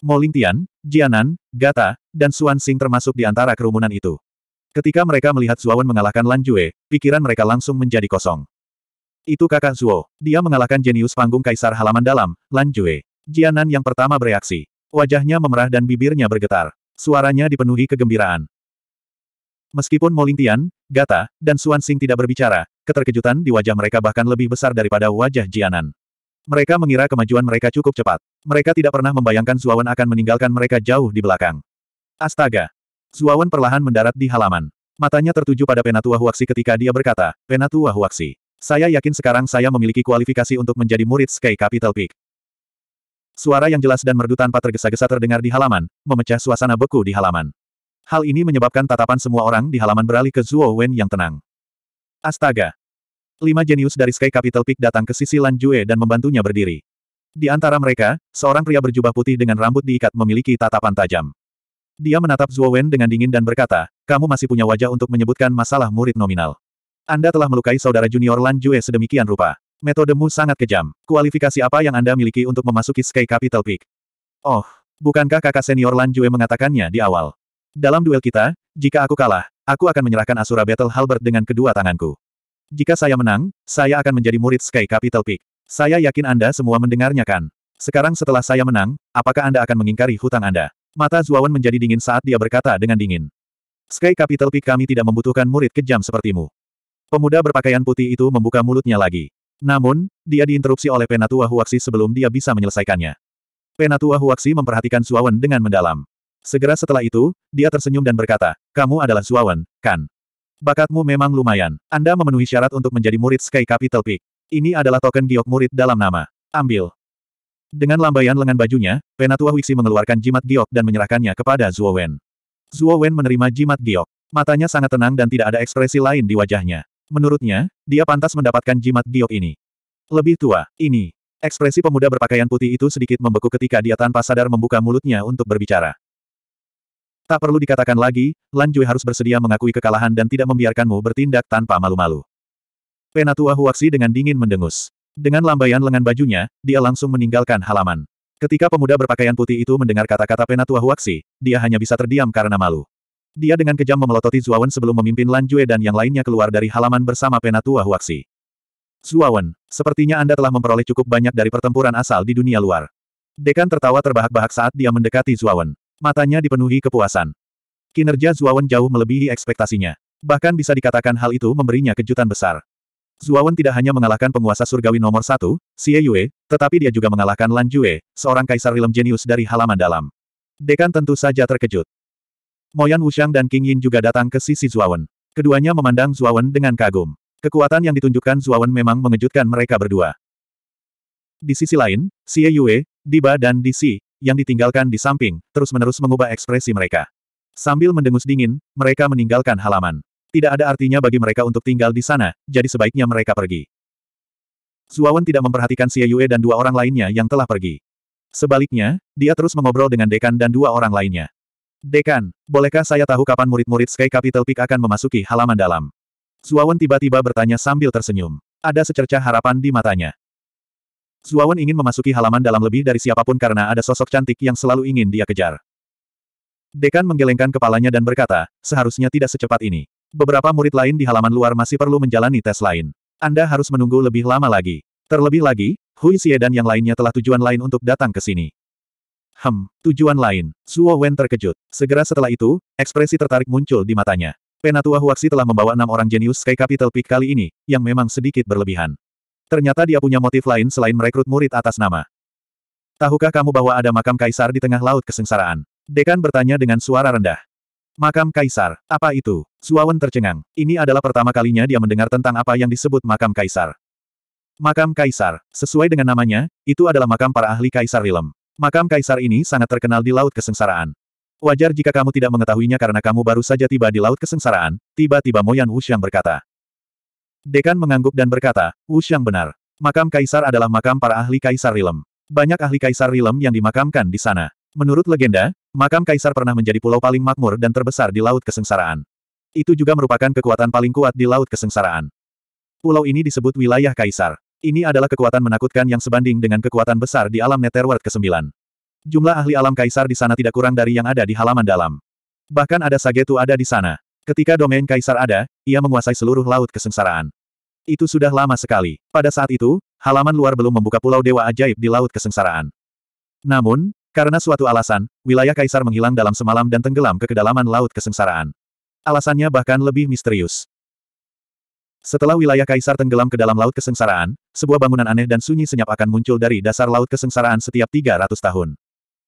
Mo Lingtian, Jianan, Gata, dan Xuan Xing termasuk di antara kerumunan itu. Ketika mereka melihat Zuowen mengalahkan Lan Jue, pikiran mereka langsung menjadi kosong. Itu kakak Zuo. Dia mengalahkan jenius panggung kaisar halaman dalam, Lan Jue. Jianan yang pertama bereaksi. Wajahnya memerah dan bibirnya bergetar. Suaranya dipenuhi kegembiraan. Meskipun Molintian, Gata, dan Xuan Xing tidak berbicara, keterkejutan di wajah mereka bahkan lebih besar daripada wajah Jianan. Mereka mengira kemajuan mereka cukup cepat. Mereka tidak pernah membayangkan Zuawan akan meninggalkan mereka jauh di belakang. Astaga! Zuawan perlahan mendarat di halaman. Matanya tertuju pada Penatua Huaksi ketika dia berkata, Penatua Huaksi, saya yakin sekarang saya memiliki kualifikasi untuk menjadi murid Sky Capital Peak. Suara yang jelas dan merdu tanpa tergesa-gesa terdengar di halaman, memecah suasana beku di halaman. Hal ini menyebabkan tatapan semua orang di halaman beralih ke Zuo Wen yang tenang. Astaga! Lima jenius dari Sky Capital Peak datang ke sisi Lan Jue dan membantunya berdiri. Di antara mereka, seorang pria berjubah putih dengan rambut diikat memiliki tatapan tajam. Dia menatap Zhuo Wen dengan dingin dan berkata, kamu masih punya wajah untuk menyebutkan masalah murid nominal. Anda telah melukai saudara junior Lan Jue sedemikian rupa. Metodemu sangat kejam. Kualifikasi apa yang Anda miliki untuk memasuki Sky Capital Peak? Oh, bukankah kakak senior Lan Jue mengatakannya di awal? Dalam duel kita, jika aku kalah, aku akan menyerahkan Asura Battle Halbert dengan kedua tanganku. Jika saya menang, saya akan menjadi murid Sky Capital Peak. Saya yakin Anda semua mendengarnya kan? Sekarang setelah saya menang, apakah Anda akan mengingkari hutang Anda? Mata Zuawan menjadi dingin saat dia berkata dengan dingin. Sky Capital Peak kami tidak membutuhkan murid kejam sepertimu. Pemuda berpakaian putih itu membuka mulutnya lagi. Namun, dia diinterupsi oleh Penatua Huaxi sebelum dia bisa menyelesaikannya. Penatua Huaxi memperhatikan Zuawan dengan mendalam. Segera setelah itu, dia tersenyum dan berkata, kamu adalah Zuawan, kan? Bakatmu memang lumayan. Anda memenuhi syarat untuk menjadi murid Sky Capital Peak. Ini adalah token giok murid dalam nama. Ambil. Dengan lambaian lengan bajunya, Penatua Wixi mengeluarkan jimat giok dan menyerahkannya kepada Zuo Wen. Zuo Wen menerima jimat giok. Matanya sangat tenang dan tidak ada ekspresi lain di wajahnya. Menurutnya, dia pantas mendapatkan jimat giok ini. Lebih tua, ini. Ekspresi pemuda berpakaian putih itu sedikit membeku ketika dia tanpa sadar membuka mulutnya untuk berbicara. Tak perlu dikatakan lagi, Lan Jue harus bersedia mengakui kekalahan dan tidak membiarkanmu bertindak tanpa malu-malu. Penatua Huaxi dengan dingin mendengus. Dengan lambaian lengan bajunya, dia langsung meninggalkan halaman. Ketika pemuda berpakaian putih itu mendengar kata-kata Penatua Huaxi, dia hanya bisa terdiam karena malu. Dia dengan kejam memelototi Zuawan sebelum memimpin Lan Jue dan yang lainnya keluar dari halaman bersama Penatua Huaxi. Zuawan, sepertinya Anda telah memperoleh cukup banyak dari pertempuran asal di dunia luar. Dekan tertawa terbahak-bahak saat dia mendekati Zuawan. Matanya dipenuhi kepuasan. Kinerja Zuawan jauh melebihi ekspektasinya. Bahkan bisa dikatakan hal itu memberinya kejutan besar. Zuawan tidak hanya mengalahkan penguasa surgawi nomor satu, Xie Yue, tetapi dia juga mengalahkan Lan Jue, seorang kaisar rilem jenius dari halaman dalam. Dekan tentu saja terkejut. Moyan Wushang dan King Yin juga datang ke sisi Zuawan. Keduanya memandang Zuawan dengan kagum. Kekuatan yang ditunjukkan Zuawan memang mengejutkan mereka berdua. Di sisi lain, Xie Yue, Diba dan Di Si yang ditinggalkan di samping, terus-menerus mengubah ekspresi mereka. Sambil mendengus dingin, mereka meninggalkan halaman. Tidak ada artinya bagi mereka untuk tinggal di sana, jadi sebaiknya mereka pergi. Zuawan tidak memperhatikan Xie Yue dan dua orang lainnya yang telah pergi. Sebaliknya, dia terus mengobrol dengan Dekan dan dua orang lainnya. Dekan, bolehkah saya tahu kapan murid-murid Sky Capital Peak akan memasuki halaman dalam? Zuawan tiba-tiba bertanya sambil tersenyum. Ada secerca harapan di matanya. Zuawan ingin memasuki halaman dalam lebih dari siapapun karena ada sosok cantik yang selalu ingin dia kejar. Dekan menggelengkan kepalanya dan berkata, seharusnya tidak secepat ini. Beberapa murid lain di halaman luar masih perlu menjalani tes lain. Anda harus menunggu lebih lama lagi. Terlebih lagi, Hui Xie dan yang lainnya telah tujuan lain untuk datang ke sini. Hem, tujuan lain. Zuo Wen terkejut. Segera setelah itu, ekspresi tertarik muncul di matanya. Penatua Huaxi telah membawa enam orang jenius Sky Capital Peak kali ini, yang memang sedikit berlebihan. Ternyata dia punya motif lain selain merekrut murid atas nama. Tahukah kamu bahwa ada makam kaisar di tengah laut kesengsaraan? Dekan bertanya dengan suara rendah. Makam kaisar, apa itu? Suawan tercengang. Ini adalah pertama kalinya dia mendengar tentang apa yang disebut makam kaisar. Makam kaisar, sesuai dengan namanya, itu adalah makam para ahli kaisar Rilem. Makam kaisar ini sangat terkenal di laut kesengsaraan. Wajar jika kamu tidak mengetahuinya karena kamu baru saja tiba di Laut Kesengsaraan, tiba-tiba Moyan yang berkata. Dekan mengangguk dan berkata, Wu yang benar. Makam kaisar adalah makam para ahli kaisar Rilem. Banyak ahli kaisar Rilem yang dimakamkan di sana. Menurut legenda, makam kaisar pernah menjadi pulau paling makmur dan terbesar di Laut Kesengsaraan. Itu juga merupakan kekuatan paling kuat di Laut Kesengsaraan. Pulau ini disebut wilayah kaisar. Ini adalah kekuatan menakutkan yang sebanding dengan kekuatan besar di alam Netherworld ke-9. Jumlah ahli alam kaisar di sana tidak kurang dari yang ada di halaman dalam. Bahkan ada Sagetu ada di sana. Ketika domain kaisar ada, ia menguasai seluruh laut kesengsaraan. Itu sudah lama sekali. Pada saat itu, halaman luar belum membuka pulau dewa ajaib di laut kesengsaraan. Namun, karena suatu alasan, wilayah kaisar menghilang dalam semalam dan tenggelam ke kedalaman laut kesengsaraan. Alasannya bahkan lebih misterius. Setelah wilayah kaisar tenggelam ke dalam laut kesengsaraan, sebuah bangunan aneh dan sunyi senyap akan muncul dari dasar laut kesengsaraan setiap 300 tahun.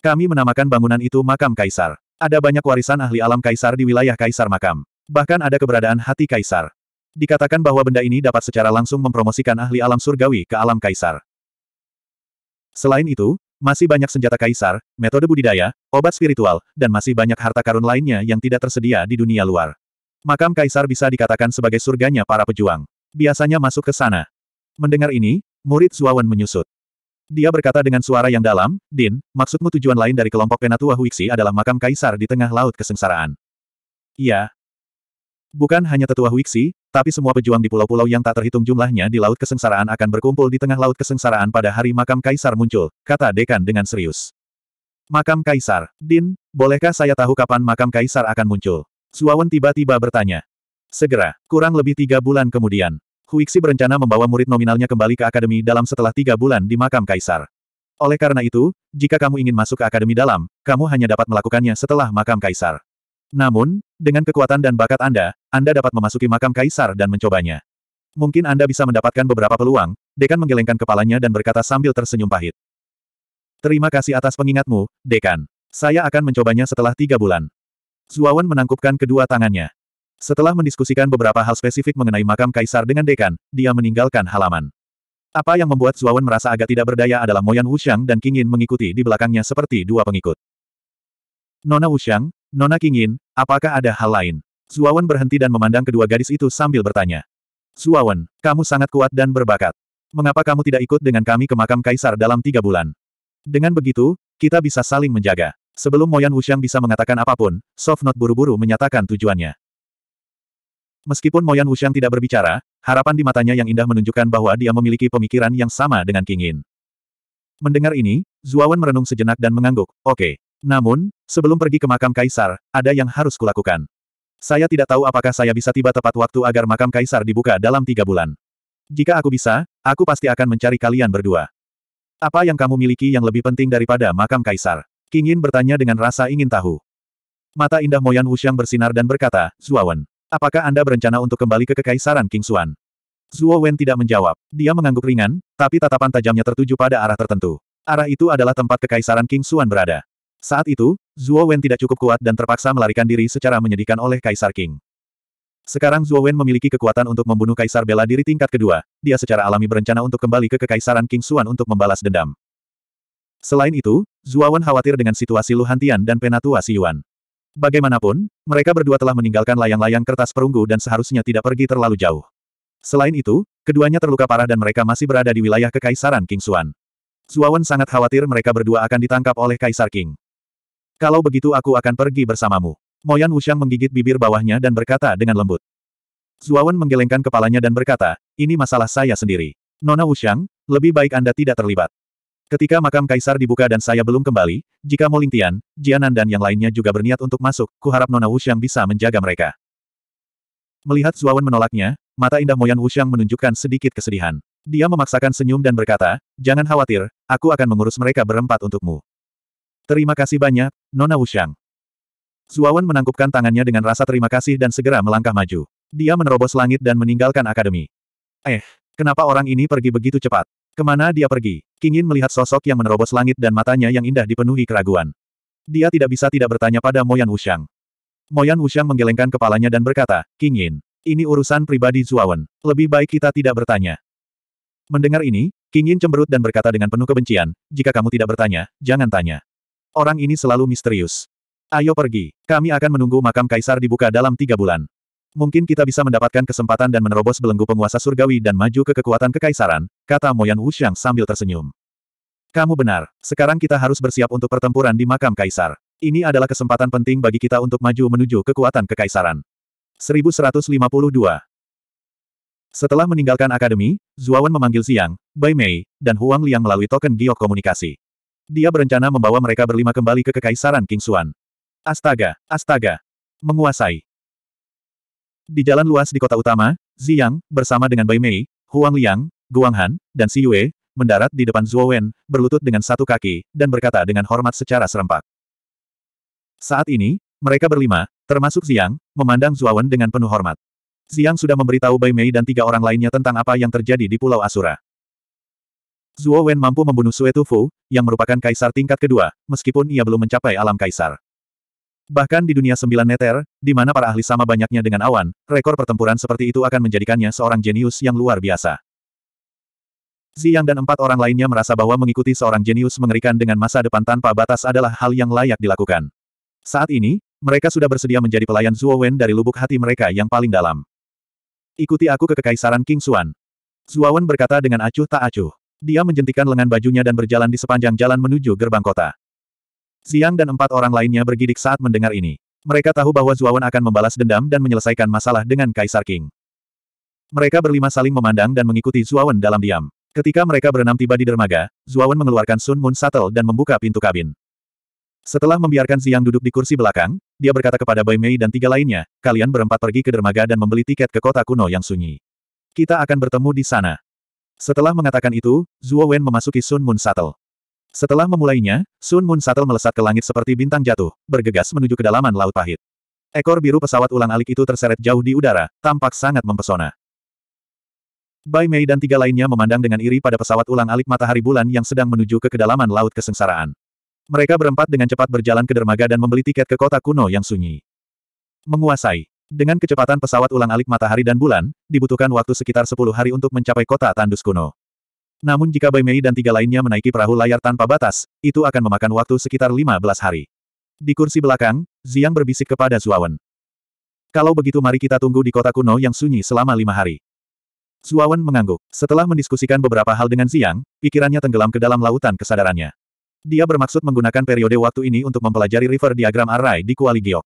Kami menamakan bangunan itu makam kaisar. Ada banyak warisan ahli alam kaisar di wilayah kaisar makam. Bahkan ada keberadaan hati kaisar. Dikatakan bahwa benda ini dapat secara langsung mempromosikan ahli alam surgawi ke alam kaisar. Selain itu, masih banyak senjata kaisar, metode budidaya, obat spiritual, dan masih banyak harta karun lainnya yang tidak tersedia di dunia luar. Makam kaisar bisa dikatakan sebagai surganya para pejuang. Biasanya masuk ke sana. Mendengar ini, murid Zuawan menyusut. Dia berkata dengan suara yang dalam, Din, maksudmu tujuan lain dari kelompok Penatua Huixi adalah makam kaisar di tengah laut kesengsaraan. Iya. Bukan hanya tetua Huixi, tapi semua pejuang di pulau-pulau yang tak terhitung jumlahnya di laut kesengsaraan akan berkumpul di tengah laut kesengsaraan pada hari makam kaisar muncul, kata Dekan dengan serius. Makam kaisar, Din, bolehkah saya tahu kapan makam kaisar akan muncul? Suawan tiba-tiba bertanya. Segera, kurang lebih tiga bulan kemudian. Huixi berencana membawa murid nominalnya kembali ke Akademi Dalam setelah tiga bulan di makam Kaisar. Oleh karena itu, jika kamu ingin masuk ke Akademi Dalam, kamu hanya dapat melakukannya setelah makam Kaisar. Namun, dengan kekuatan dan bakat Anda, Anda dapat memasuki makam Kaisar dan mencobanya. Mungkin Anda bisa mendapatkan beberapa peluang, Dekan menggelengkan kepalanya dan berkata sambil tersenyum pahit. Terima kasih atas pengingatmu, Dekan. Saya akan mencobanya setelah tiga bulan. Zuawan menangkupkan kedua tangannya. Setelah mendiskusikan beberapa hal spesifik mengenai makam kaisar dengan dekan, dia meninggalkan halaman. Apa yang membuat Zuawan merasa agak tidak berdaya adalah Moyan Wuxiang dan Kingin mengikuti di belakangnya seperti dua pengikut. Nona Wuxiang, Nona Kingin, apakah ada hal lain? Zuawan berhenti dan memandang kedua gadis itu sambil bertanya. Zuawan, kamu sangat kuat dan berbakat. Mengapa kamu tidak ikut dengan kami ke makam kaisar dalam tiga bulan? Dengan begitu, kita bisa saling menjaga. Sebelum Moyan Wuxiang bisa mengatakan apapun, Sofnot buru-buru menyatakan tujuannya. Meskipun Moyan Wushang tidak berbicara, harapan di matanya yang indah menunjukkan bahwa dia memiliki pemikiran yang sama dengan King Yin. Mendengar ini, Zuawan merenung sejenak dan mengangguk, oke. Okay. Namun, sebelum pergi ke makam Kaisar, ada yang harus kulakukan. Saya tidak tahu apakah saya bisa tiba tepat waktu agar makam Kaisar dibuka dalam tiga bulan. Jika aku bisa, aku pasti akan mencari kalian berdua. Apa yang kamu miliki yang lebih penting daripada makam Kaisar? King Yin bertanya dengan rasa ingin tahu. Mata indah Moyan Wushang bersinar dan berkata, Zuawan. Apakah Anda berencana untuk kembali ke Kekaisaran King Xuan? Zuo Wen tidak menjawab. Dia mengangguk ringan, tapi tatapan tajamnya tertuju pada arah tertentu. Arah itu adalah tempat Kekaisaran King Xuan berada. Saat itu, Zuo Wen tidak cukup kuat dan terpaksa melarikan diri secara menyedihkan oleh Kaisar King. Sekarang Zuo Wen memiliki kekuatan untuk membunuh Kaisar Bela Diri tingkat kedua. Dia secara alami berencana untuk kembali ke Kekaisaran King Xuan untuk membalas dendam. Selain itu, Zuo Wen khawatir dengan situasi Luhantian dan Penatua Siyuan. Bagaimanapun, mereka berdua telah meninggalkan layang-layang kertas perunggu dan seharusnya tidak pergi terlalu jauh. Selain itu, keduanya terluka parah dan mereka masih berada di wilayah kekaisaran King Xuan. Zuawan sangat khawatir mereka berdua akan ditangkap oleh Kaisar King. Kalau begitu aku akan pergi bersamamu. Moyan Wuxiang menggigit bibir bawahnya dan berkata dengan lembut. Zuawan menggelengkan kepalanya dan berkata, ini masalah saya sendiri. Nona Wuxiang, lebih baik Anda tidak terlibat. Ketika makam kaisar dibuka dan saya belum kembali, jika Molingtian, Jianan dan yang lainnya juga berniat untuk masuk, kuharap Nona Wuxiang bisa menjaga mereka. Melihat Zuawan menolaknya, mata indah Moyan Wuxiang menunjukkan sedikit kesedihan. Dia memaksakan senyum dan berkata, jangan khawatir, aku akan mengurus mereka berempat untukmu. Terima kasih banyak, Nona Wuxiang. Zuawan menangkupkan tangannya dengan rasa terima kasih dan segera melangkah maju. Dia menerobos langit dan meninggalkan akademi. Eh, kenapa orang ini pergi begitu cepat? Kemana dia pergi? Kingin melihat sosok yang menerobos langit dan matanya yang indah dipenuhi keraguan. Dia tidak bisa tidak bertanya pada Moyan Wushang. Moyan Wushang menggelengkan kepalanya dan berkata, Kingin, ini urusan pribadi Zuawan. Lebih baik kita tidak bertanya. Mendengar ini, Kingin cemberut dan berkata dengan penuh kebencian, jika kamu tidak bertanya, jangan tanya. Orang ini selalu misterius. Ayo pergi, kami akan menunggu makam kaisar dibuka dalam tiga bulan. Mungkin kita bisa mendapatkan kesempatan dan menerobos belenggu penguasa surgawi dan maju ke kekuatan kekaisaran, kata Moyan Wuxiang sambil tersenyum. Kamu benar, sekarang kita harus bersiap untuk pertempuran di makam kaisar. Ini adalah kesempatan penting bagi kita untuk maju menuju kekuatan kekaisaran. 1152 Setelah meninggalkan akademi, Zuawan memanggil Xiang, Bai Mei, dan Huang Liang melalui token giok komunikasi. Dia berencana membawa mereka berlima kembali ke kekaisaran King Xuan. Astaga, astaga. Menguasai. Di jalan luas di kota utama, Ziyang, bersama dengan Bai Mei, Huang Liang, Guang Han, dan Si Yue, mendarat di depan Zhuo Wen, berlutut dengan satu kaki, dan berkata dengan hormat secara serempak. Saat ini, mereka berlima, termasuk Ziyang, memandang Zhuo Wen dengan penuh hormat. Ziyang sudah memberitahu Bai Mei dan tiga orang lainnya tentang apa yang terjadi di Pulau Asura. Zhuo Wen mampu membunuh Sue Tufu, yang merupakan kaisar tingkat kedua, meskipun ia belum mencapai alam kaisar. Bahkan di dunia sembilan neter, di mana para ahli sama banyaknya dengan awan, rekor pertempuran seperti itu akan menjadikannya seorang jenius yang luar biasa. Ziyang dan empat orang lainnya merasa bahwa mengikuti seorang jenius mengerikan dengan masa depan tanpa batas adalah hal yang layak dilakukan. Saat ini, mereka sudah bersedia menjadi pelayan Zuo Wen dari lubuk hati mereka yang paling dalam. Ikuti aku ke Kekaisaran King Xuan. Zuo Wen berkata dengan acuh tak acuh. Dia menjentikan lengan bajunya dan berjalan di sepanjang jalan menuju gerbang kota. Siang dan empat orang lainnya bergidik saat mendengar ini. Mereka tahu bahwa Zuawan akan membalas dendam dan menyelesaikan masalah dengan Kaisar King. Mereka berlima saling memandang dan mengikuti Zuawan dalam diam. Ketika mereka berenam tiba di dermaga, Zuawan mengeluarkan Sun Moon Shuttle dan membuka pintu kabin. Setelah membiarkan Siang duduk di kursi belakang, dia berkata kepada Bai Mei dan tiga lainnya, kalian berempat pergi ke dermaga dan membeli tiket ke kota kuno yang sunyi. Kita akan bertemu di sana. Setelah mengatakan itu, Zuo Wen memasuki Sun Moon Shuttle. Setelah memulainya, Sun Moon Shuttle melesat ke langit seperti bintang jatuh, bergegas menuju kedalaman Laut Pahit. Ekor biru pesawat ulang alik itu terseret jauh di udara, tampak sangat mempesona. Bai Mei dan tiga lainnya memandang dengan iri pada pesawat ulang alik matahari bulan yang sedang menuju ke kedalaman Laut Kesengsaraan. Mereka berempat dengan cepat berjalan ke dermaga dan membeli tiket ke kota kuno yang sunyi. Menguasai. Dengan kecepatan pesawat ulang alik matahari dan bulan, dibutuhkan waktu sekitar 10 hari untuk mencapai kota tandus kuno. Namun jika Bai Mei dan tiga lainnya menaiki perahu layar tanpa batas, itu akan memakan waktu sekitar 15 hari. Di kursi belakang, Ziyang berbisik kepada Zuawan. Kalau begitu mari kita tunggu di kota kuno yang sunyi selama lima hari. Zuawan mengangguk. Setelah mendiskusikan beberapa hal dengan Ziyang, pikirannya tenggelam ke dalam lautan kesadarannya. Dia bermaksud menggunakan periode waktu ini untuk mempelajari river diagram array di Kuali Giok.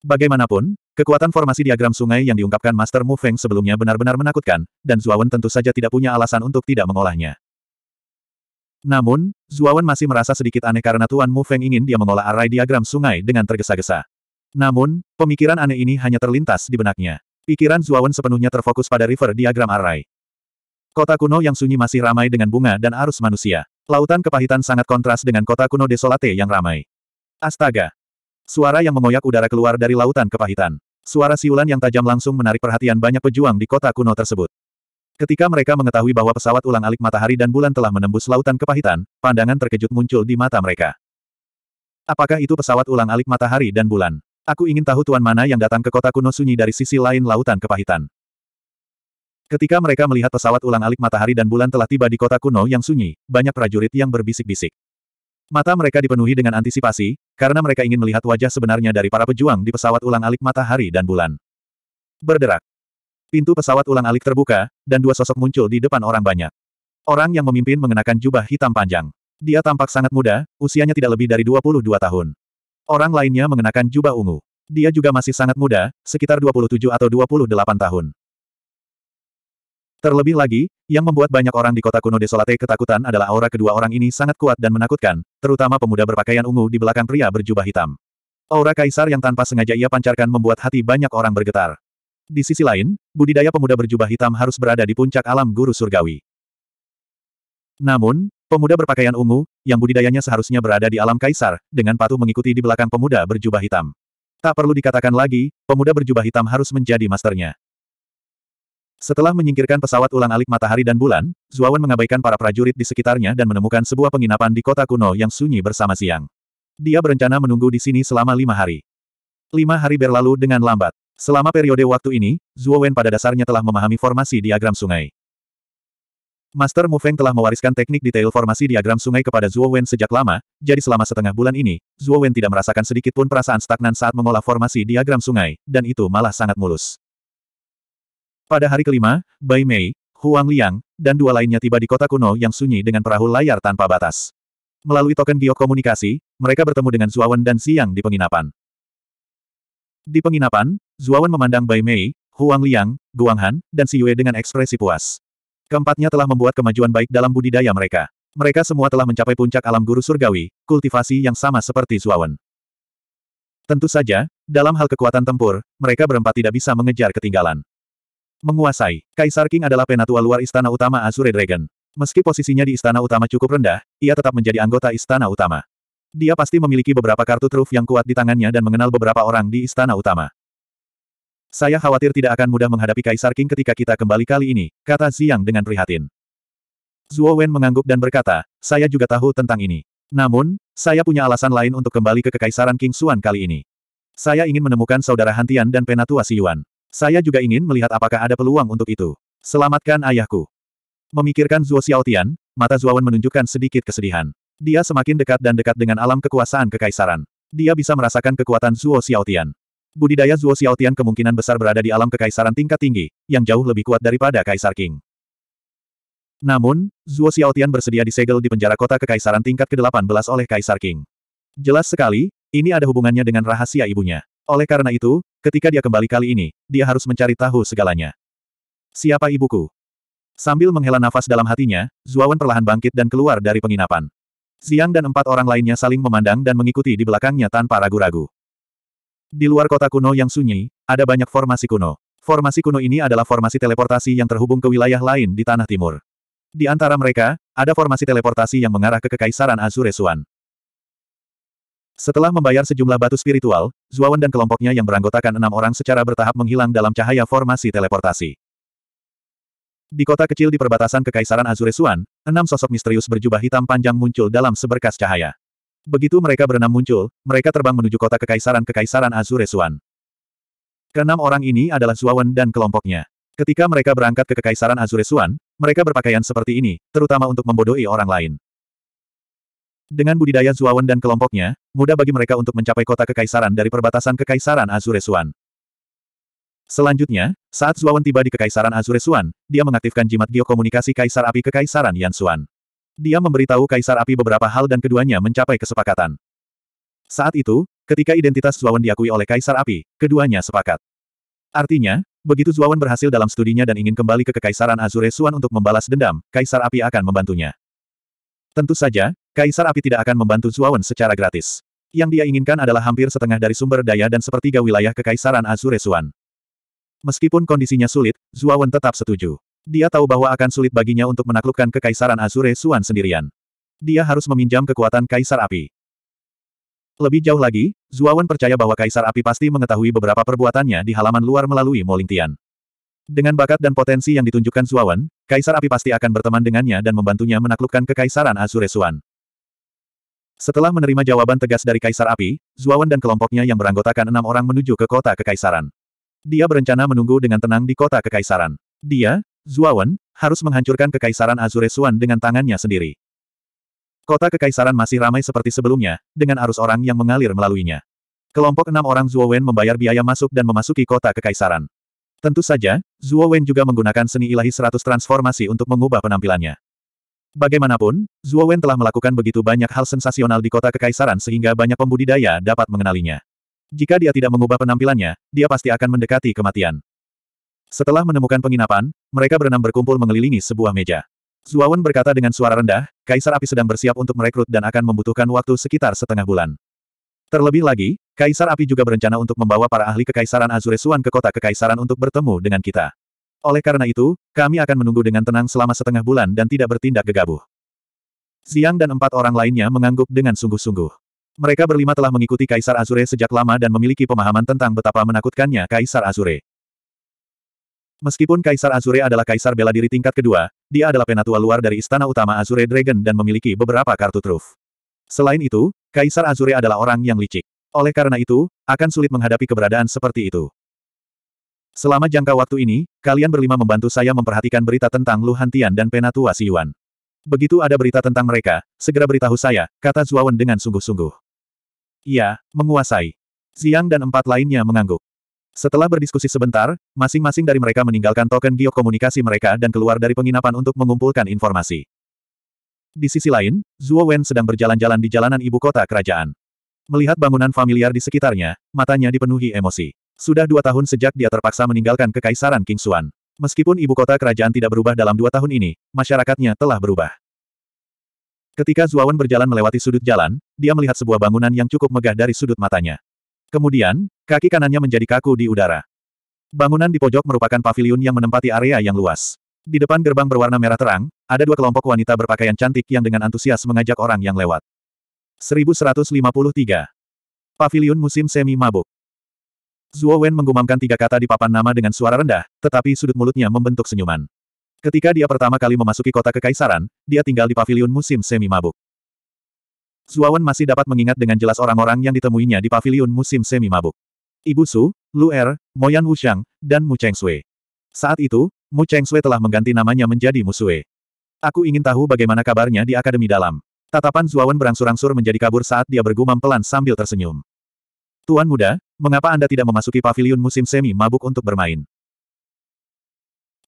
Bagaimanapun, Kekuatan formasi diagram sungai yang diungkapkan Master Mu Feng sebelumnya benar-benar menakutkan, dan Zuawan tentu saja tidak punya alasan untuk tidak mengolahnya. Namun, Zuawan masih merasa sedikit aneh karena Tuan Mu Feng ingin dia mengolah array diagram sungai dengan tergesa-gesa. Namun, pemikiran aneh ini hanya terlintas di benaknya. Pikiran Zuawan sepenuhnya terfokus pada river diagram Array. Kota kuno yang sunyi masih ramai dengan bunga dan arus manusia. Lautan kepahitan sangat kontras dengan kota kuno desolate yang ramai. Astaga! Suara yang mengoyak udara keluar dari lautan kepahitan. Suara siulan yang tajam langsung menarik perhatian banyak pejuang di kota kuno tersebut. Ketika mereka mengetahui bahwa pesawat ulang-alik matahari dan bulan telah menembus lautan kepahitan, pandangan terkejut muncul di mata mereka. Apakah itu pesawat ulang-alik matahari dan bulan? Aku ingin tahu tuan mana yang datang ke kota kuno sunyi dari sisi lain lautan kepahitan. Ketika mereka melihat pesawat ulang-alik matahari dan bulan telah tiba di kota kuno yang sunyi, banyak prajurit yang berbisik-bisik. Mata mereka dipenuhi dengan antisipasi, karena mereka ingin melihat wajah sebenarnya dari para pejuang di pesawat ulang-alik matahari dan bulan. Berderak. Pintu pesawat ulang-alik terbuka, dan dua sosok muncul di depan orang banyak. Orang yang memimpin mengenakan jubah hitam panjang. Dia tampak sangat muda, usianya tidak lebih dari 22 tahun. Orang lainnya mengenakan jubah ungu. Dia juga masih sangat muda, sekitar 27 atau 28 tahun. Terlebih lagi, yang membuat banyak orang di kota kuno desolate ketakutan adalah aura kedua orang ini sangat kuat dan menakutkan, terutama pemuda berpakaian ungu di belakang pria berjubah hitam. Aura kaisar yang tanpa sengaja ia pancarkan membuat hati banyak orang bergetar. Di sisi lain, budidaya pemuda berjubah hitam harus berada di puncak alam guru surgawi. Namun, pemuda berpakaian ungu, yang budidayanya seharusnya berada di alam kaisar, dengan patuh mengikuti di belakang pemuda berjubah hitam. Tak perlu dikatakan lagi, pemuda berjubah hitam harus menjadi masternya. Setelah menyingkirkan pesawat ulang-alik matahari dan bulan, Zuawan mengabaikan para prajurit di sekitarnya dan menemukan sebuah penginapan di kota kuno yang sunyi bersama siang. Dia berencana menunggu di sini selama lima hari. Lima hari berlalu dengan lambat. Selama periode waktu ini, Zuowen pada dasarnya telah memahami formasi diagram sungai. Master Mu Feng telah mewariskan teknik detail formasi diagram sungai kepada Zuowen sejak lama, jadi selama setengah bulan ini, Zuowen tidak merasakan sedikit pun perasaan stagnan saat mengolah formasi diagram sungai, dan itu malah sangat mulus. Pada hari kelima, Bai Mei, Huang Liang, dan dua lainnya tiba di kota kuno yang sunyi dengan perahu layar tanpa batas. Melalui token giok mereka bertemu dengan Zuawan dan Siang di penginapan. Di penginapan, Zuawan memandang Bai Mei, Huang Liang, Guang Han, dan Si Yue dengan ekspresi puas. Keempatnya telah membuat kemajuan baik dalam budidaya mereka. Mereka semua telah mencapai puncak alam guru surgawi, kultivasi yang sama seperti Zuawan. Tentu saja, dalam hal kekuatan tempur, mereka berempat tidak bisa mengejar ketinggalan. Menguasai, Kaisar King adalah penatua luar Istana Utama Azure Dragon. Meski posisinya di Istana Utama cukup rendah, ia tetap menjadi anggota Istana Utama. Dia pasti memiliki beberapa kartu truf yang kuat di tangannya dan mengenal beberapa orang di Istana Utama. Saya khawatir tidak akan mudah menghadapi Kaisar King ketika kita kembali kali ini, kata Ziyang dengan prihatin. Zuo Wen mengangguk dan berkata, saya juga tahu tentang ini. Namun, saya punya alasan lain untuk kembali ke Kekaisaran King Xuan kali ini. Saya ingin menemukan saudara Hantian dan Penatua Si Yuan. Saya juga ingin melihat apakah ada peluang untuk itu. Selamatkan ayahku. Memikirkan Zuo Xiaotian, mata Zuawan menunjukkan sedikit kesedihan. Dia semakin dekat dan dekat dengan alam kekuasaan kekaisaran. Dia bisa merasakan kekuatan Zuo Xiaotian. Budidaya Zuo Xiaotian kemungkinan besar berada di alam kekaisaran tingkat tinggi, yang jauh lebih kuat daripada Kaisar King. Namun, Zuo Xiaotian bersedia disegel di penjara kota kekaisaran tingkat ke-18 oleh Kaisar King. Jelas sekali, ini ada hubungannya dengan rahasia ibunya. Oleh karena itu, ketika dia kembali kali ini, dia harus mencari tahu segalanya. Siapa ibuku? Sambil menghela nafas dalam hatinya, Zuawan perlahan bangkit dan keluar dari penginapan. Ziang dan empat orang lainnya saling memandang dan mengikuti di belakangnya tanpa ragu-ragu. Di luar kota kuno yang sunyi, ada banyak formasi kuno. Formasi kuno ini adalah formasi teleportasi yang terhubung ke wilayah lain di Tanah Timur. Di antara mereka, ada formasi teleportasi yang mengarah ke Kekaisaran Azure Suan. Setelah membayar sejumlah batu spiritual, Zuawan dan kelompoknya yang beranggotakan enam orang secara bertahap menghilang dalam cahaya formasi teleportasi. Di kota kecil di perbatasan Kekaisaran Azure Suan, enam sosok misterius berjubah hitam panjang muncul dalam seberkas cahaya. Begitu mereka berenam muncul, mereka terbang menuju kota Kekaisaran-Kekaisaran Azure Suan. Keenam orang ini adalah Zuawan dan kelompoknya. Ketika mereka berangkat ke Kekaisaran Azure Suan, mereka berpakaian seperti ini, terutama untuk membodohi orang lain. Dengan budidaya Zuawan dan kelompoknya, mudah bagi mereka untuk mencapai kota kekaisaran dari perbatasan kekaisaran Azuresuan. Selanjutnya, saat Zuawan tiba di kekaisaran Azuresuan, dia mengaktifkan jimat geokomunikasi Kaisar Api kekaisaran Yansuan. Dia memberitahu Kaisar Api beberapa hal dan keduanya mencapai kesepakatan. Saat itu, ketika identitas Zuawan diakui oleh Kaisar Api, keduanya sepakat. Artinya, begitu Zuawan berhasil dalam studinya dan ingin kembali ke kekaisaran Azuresuan untuk membalas dendam, Kaisar Api akan membantunya. Tentu saja, Kaisar Api tidak akan membantu Zuawan secara gratis. Yang dia inginkan adalah hampir setengah dari sumber daya dan sepertiga wilayah kekaisaran Azuresuan. Meskipun kondisinya sulit, Zuawan tetap setuju. Dia tahu bahwa akan sulit baginya untuk menaklukkan kekaisaran Azuresuan sendirian. Dia harus meminjam kekuatan Kaisar Api. Lebih jauh lagi, Zuawan percaya bahwa Kaisar Api pasti mengetahui beberapa perbuatannya di halaman luar melalui Molintian. Dengan bakat dan potensi yang ditunjukkan Zuawan, Kaisar Api pasti akan berteman dengannya dan membantunya menaklukkan kekaisaran Azuresuan. Setelah menerima jawaban tegas dari Kaisar Api, Zuawan dan kelompoknya yang beranggotakan enam orang menuju ke kota kekaisaran. Dia berencana menunggu dengan tenang di kota kekaisaran. Dia, Zuawan, harus menghancurkan kekaisaran Azure Suan dengan tangannya sendiri. Kota kekaisaran masih ramai seperti sebelumnya, dengan arus orang yang mengalir melaluinya. Kelompok enam orang Zuowen membayar biaya masuk dan memasuki kota kekaisaran. Tentu saja, Zuowen juga menggunakan seni ilahi seratus transformasi untuk mengubah penampilannya. Bagaimanapun, Zhuo Wen telah melakukan begitu banyak hal sensasional di kota kekaisaran sehingga banyak pembudidaya dapat mengenalinya. Jika dia tidak mengubah penampilannya, dia pasti akan mendekati kematian. Setelah menemukan penginapan, mereka berenam berkumpul mengelilingi sebuah meja. Wen berkata dengan suara rendah, Kaisar Api sedang bersiap untuk merekrut dan akan membutuhkan waktu sekitar setengah bulan. Terlebih lagi, Kaisar Api juga berencana untuk membawa para ahli Kekaisaran Azure Suan ke kota Kekaisaran untuk bertemu dengan kita. Oleh karena itu, kami akan menunggu dengan tenang selama setengah bulan dan tidak bertindak gegabah. Ziang dan empat orang lainnya mengangguk dengan sungguh-sungguh. Mereka berlima telah mengikuti Kaisar Azure sejak lama dan memiliki pemahaman tentang betapa menakutkannya Kaisar Azure. Meskipun Kaisar Azure adalah kaisar bela diri tingkat kedua, dia adalah penatua luar dari istana utama Azure Dragon dan memiliki beberapa kartu truf. Selain itu, Kaisar Azure adalah orang yang licik. Oleh karena itu, akan sulit menghadapi keberadaan seperti itu. Selama jangka waktu ini, kalian berlima membantu saya memperhatikan berita tentang Lu Hantian dan Penatua Siyuan. Begitu ada berita tentang mereka, segera beritahu saya, kata Zuawan dengan sungguh-sungguh. Iya, menguasai. Ziang dan empat lainnya mengangguk. Setelah berdiskusi sebentar, masing-masing dari mereka meninggalkan token giok komunikasi mereka dan keluar dari penginapan untuk mengumpulkan informasi. Di sisi lain, Zuo Wen sedang berjalan-jalan di jalanan ibu kota kerajaan. Melihat bangunan familiar di sekitarnya, matanya dipenuhi emosi. Sudah dua tahun sejak dia terpaksa meninggalkan Kekaisaran King Kingsuan. Meskipun ibu kota kerajaan tidak berubah dalam dua tahun ini, masyarakatnya telah berubah. Ketika Zuawan berjalan melewati sudut jalan, dia melihat sebuah bangunan yang cukup megah dari sudut matanya. Kemudian, kaki kanannya menjadi kaku di udara. Bangunan di pojok merupakan paviliun yang menempati area yang luas. Di depan gerbang berwarna merah terang, ada dua kelompok wanita berpakaian cantik yang dengan antusias mengajak orang yang lewat. 1153. Paviliun musim semi mabuk. Zuo Wen menggumamkan tiga kata di papan nama dengan suara rendah, tetapi sudut mulutnya membentuk senyuman. Ketika dia pertama kali memasuki kota kekaisaran, dia tinggal di pavilion musim semi mabuk. Zuo Wen masih dapat mengingat dengan jelas orang-orang yang ditemuinya di pavilion musim semi mabuk. Ibu Su, Lu Er, Moyan Wuxiang, dan Mu Cheng Sui. Saat itu, Mu Cheng Sui telah mengganti namanya menjadi Mu Sui. Aku ingin tahu bagaimana kabarnya di Akademi Dalam. Tatapan Wen berangsur-angsur menjadi kabur saat dia bergumam pelan sambil tersenyum. Tuan muda, Mengapa Anda tidak memasuki paviliun musim semi mabuk untuk bermain?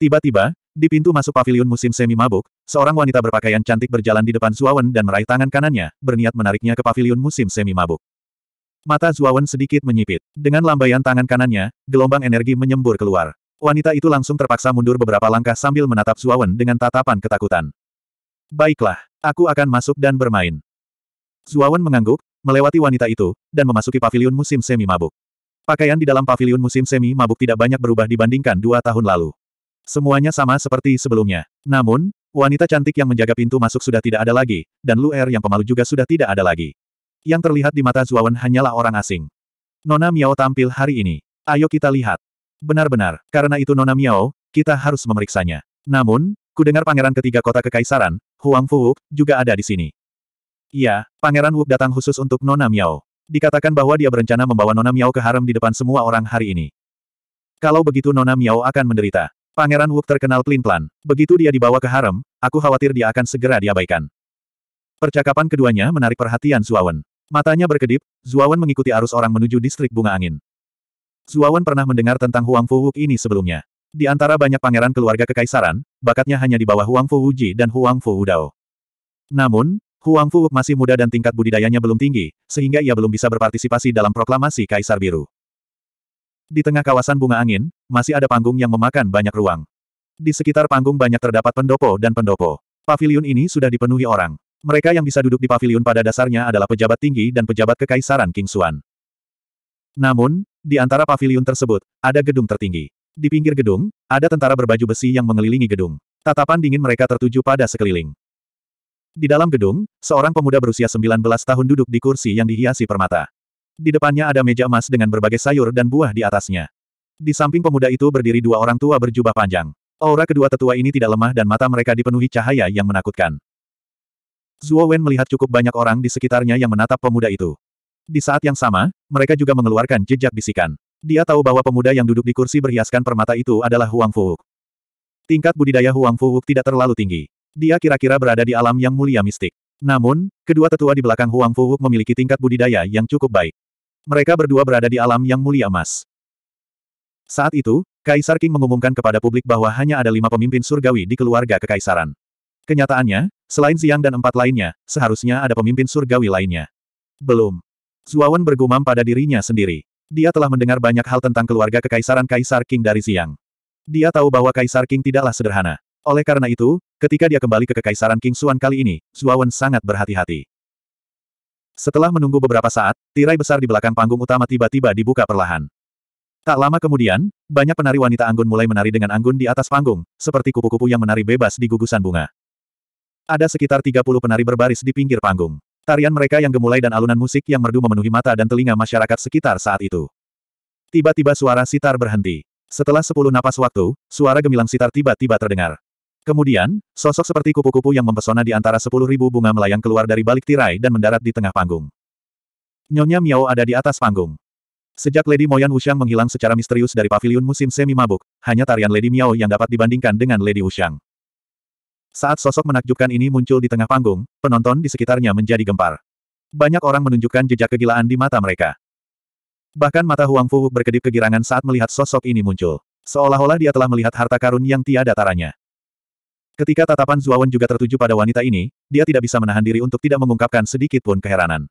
Tiba-tiba, di pintu masuk paviliun musim semi mabuk, seorang wanita berpakaian cantik berjalan di depan Zuawan dan meraih tangan kanannya, berniat menariknya ke paviliun musim semi mabuk. Mata Zuawan sedikit menyipit. Dengan lambaian tangan kanannya, gelombang energi menyembur keluar. Wanita itu langsung terpaksa mundur beberapa langkah sambil menatap Zuawan dengan tatapan ketakutan. Baiklah, aku akan masuk dan bermain. Zuawan mengangguk, melewati wanita itu, dan memasuki pavilion musim semi mabuk. Pakaian di dalam pavilion musim semi mabuk tidak banyak berubah dibandingkan dua tahun lalu. Semuanya sama seperti sebelumnya. Namun, wanita cantik yang menjaga pintu masuk sudah tidak ada lagi, dan Lu Er yang pemalu juga sudah tidak ada lagi. Yang terlihat di mata Zuawan hanyalah orang asing. Nona Miao tampil hari ini. Ayo kita lihat. Benar-benar, karena itu Nona Miao, kita harus memeriksanya. Namun, kudengar pangeran ketiga kota kekaisaran, Huang Fu, juga ada di sini. Iya, Pangeran Wu datang khusus untuk Nona Miao. Dikatakan bahwa dia berencana membawa Nona Miao ke harem di depan semua orang hari ini. Kalau begitu Nona Miao akan menderita. Pangeran Wu terkenal pelin-pelan. Begitu dia dibawa ke harem, aku khawatir dia akan segera diabaikan. Percakapan keduanya menarik perhatian Zuawan. Matanya berkedip, Zuawan mengikuti arus orang menuju distrik bunga angin. Zuawan pernah mendengar tentang Huang Fu Wu ini sebelumnya. Di antara banyak pangeran keluarga kekaisaran, bakatnya hanya di bawah Huang Fu Fuwuji dan Huang Fu Wudao. Namun, Huang Fu masih muda dan tingkat budidayanya belum tinggi, sehingga ia belum bisa berpartisipasi dalam proklamasi Kaisar Biru. Di tengah kawasan bunga angin, masih ada panggung yang memakan banyak ruang. Di sekitar panggung banyak terdapat pendopo dan pendopo. Paviliun ini sudah dipenuhi orang. Mereka yang bisa duduk di paviliun pada dasarnya adalah pejabat tinggi dan pejabat kekaisaran King Xuan. Namun, di antara paviliun tersebut, ada gedung tertinggi. Di pinggir gedung, ada tentara berbaju besi yang mengelilingi gedung. Tatapan dingin mereka tertuju pada sekeliling. Di dalam gedung, seorang pemuda berusia 19 tahun duduk di kursi yang dihiasi permata. Di depannya ada meja emas dengan berbagai sayur dan buah di atasnya. Di samping pemuda itu berdiri dua orang tua berjubah panjang. Aura kedua tetua ini tidak lemah dan mata mereka dipenuhi cahaya yang menakutkan. Zhuo Wen melihat cukup banyak orang di sekitarnya yang menatap pemuda itu. Di saat yang sama, mereka juga mengeluarkan jejak bisikan. Dia tahu bahwa pemuda yang duduk di kursi berhiaskan permata itu adalah Huang Fuhuk. Tingkat budidaya Huang Fuhuk tidak terlalu tinggi. Dia kira-kira berada di alam yang mulia mistik. Namun, kedua tetua di belakang Huang Fuhuk memiliki tingkat budidaya yang cukup baik. Mereka berdua berada di alam yang mulia emas. Saat itu, Kaisar King mengumumkan kepada publik bahwa hanya ada lima pemimpin surgawi di keluarga kekaisaran. Kenyataannya, selain Siang dan empat lainnya, seharusnya ada pemimpin surgawi lainnya. Belum. Zuawan bergumam pada dirinya sendiri. Dia telah mendengar banyak hal tentang keluarga kekaisaran Kaisar King dari Siang. Dia tahu bahwa Kaisar King tidaklah sederhana. Oleh karena itu, ketika dia kembali ke Kekaisaran King Suan kali ini, Zuawan sangat berhati-hati. Setelah menunggu beberapa saat, tirai besar di belakang panggung utama tiba-tiba dibuka perlahan. Tak lama kemudian, banyak penari wanita anggun mulai menari dengan anggun di atas panggung, seperti kupu-kupu yang menari bebas di gugusan bunga. Ada sekitar 30 penari berbaris di pinggir panggung. Tarian mereka yang gemulai dan alunan musik yang merdu memenuhi mata dan telinga masyarakat sekitar saat itu. Tiba-tiba suara sitar berhenti. Setelah sepuluh napas waktu, suara gemilang sitar tiba-tiba terdengar. Kemudian, sosok seperti kupu-kupu yang mempesona di antara sepuluh ribu bunga melayang keluar dari balik tirai dan mendarat di tengah panggung. Nyonya Miao ada di atas panggung. Sejak Lady Moyan Wuxiang menghilang secara misterius dari Pavilion musim semi mabuk, hanya tarian Lady Miao yang dapat dibandingkan dengan Lady Wuxiang. Saat sosok menakjubkan ini muncul di tengah panggung, penonton di sekitarnya menjadi gempar. Banyak orang menunjukkan jejak kegilaan di mata mereka. Bahkan mata Huang Fu berkedip kegirangan saat melihat sosok ini muncul. Seolah-olah dia telah melihat harta karun yang tiada taranya. Ketika tatapan Zuawan juga tertuju pada wanita ini, dia tidak bisa menahan diri untuk tidak mengungkapkan sedikit pun keheranan.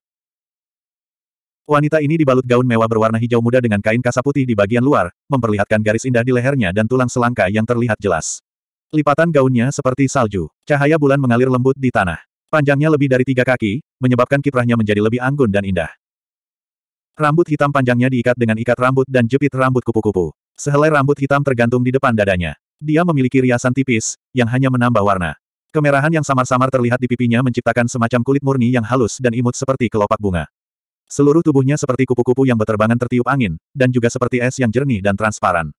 Wanita ini dibalut gaun mewah berwarna hijau muda dengan kain kasa putih di bagian luar, memperlihatkan garis indah di lehernya dan tulang selangka yang terlihat jelas. Lipatan gaunnya seperti salju. Cahaya bulan mengalir lembut di tanah. Panjangnya lebih dari tiga kaki, menyebabkan kiprahnya menjadi lebih anggun dan indah. Rambut hitam panjangnya diikat dengan ikat rambut dan jepit rambut kupu-kupu. Sehelai rambut hitam tergantung di depan dadanya. Dia memiliki riasan tipis, yang hanya menambah warna. Kemerahan yang samar-samar terlihat di pipinya menciptakan semacam kulit murni yang halus dan imut seperti kelopak bunga. Seluruh tubuhnya seperti kupu-kupu yang berterbangan tertiup angin, dan juga seperti es yang jernih dan transparan.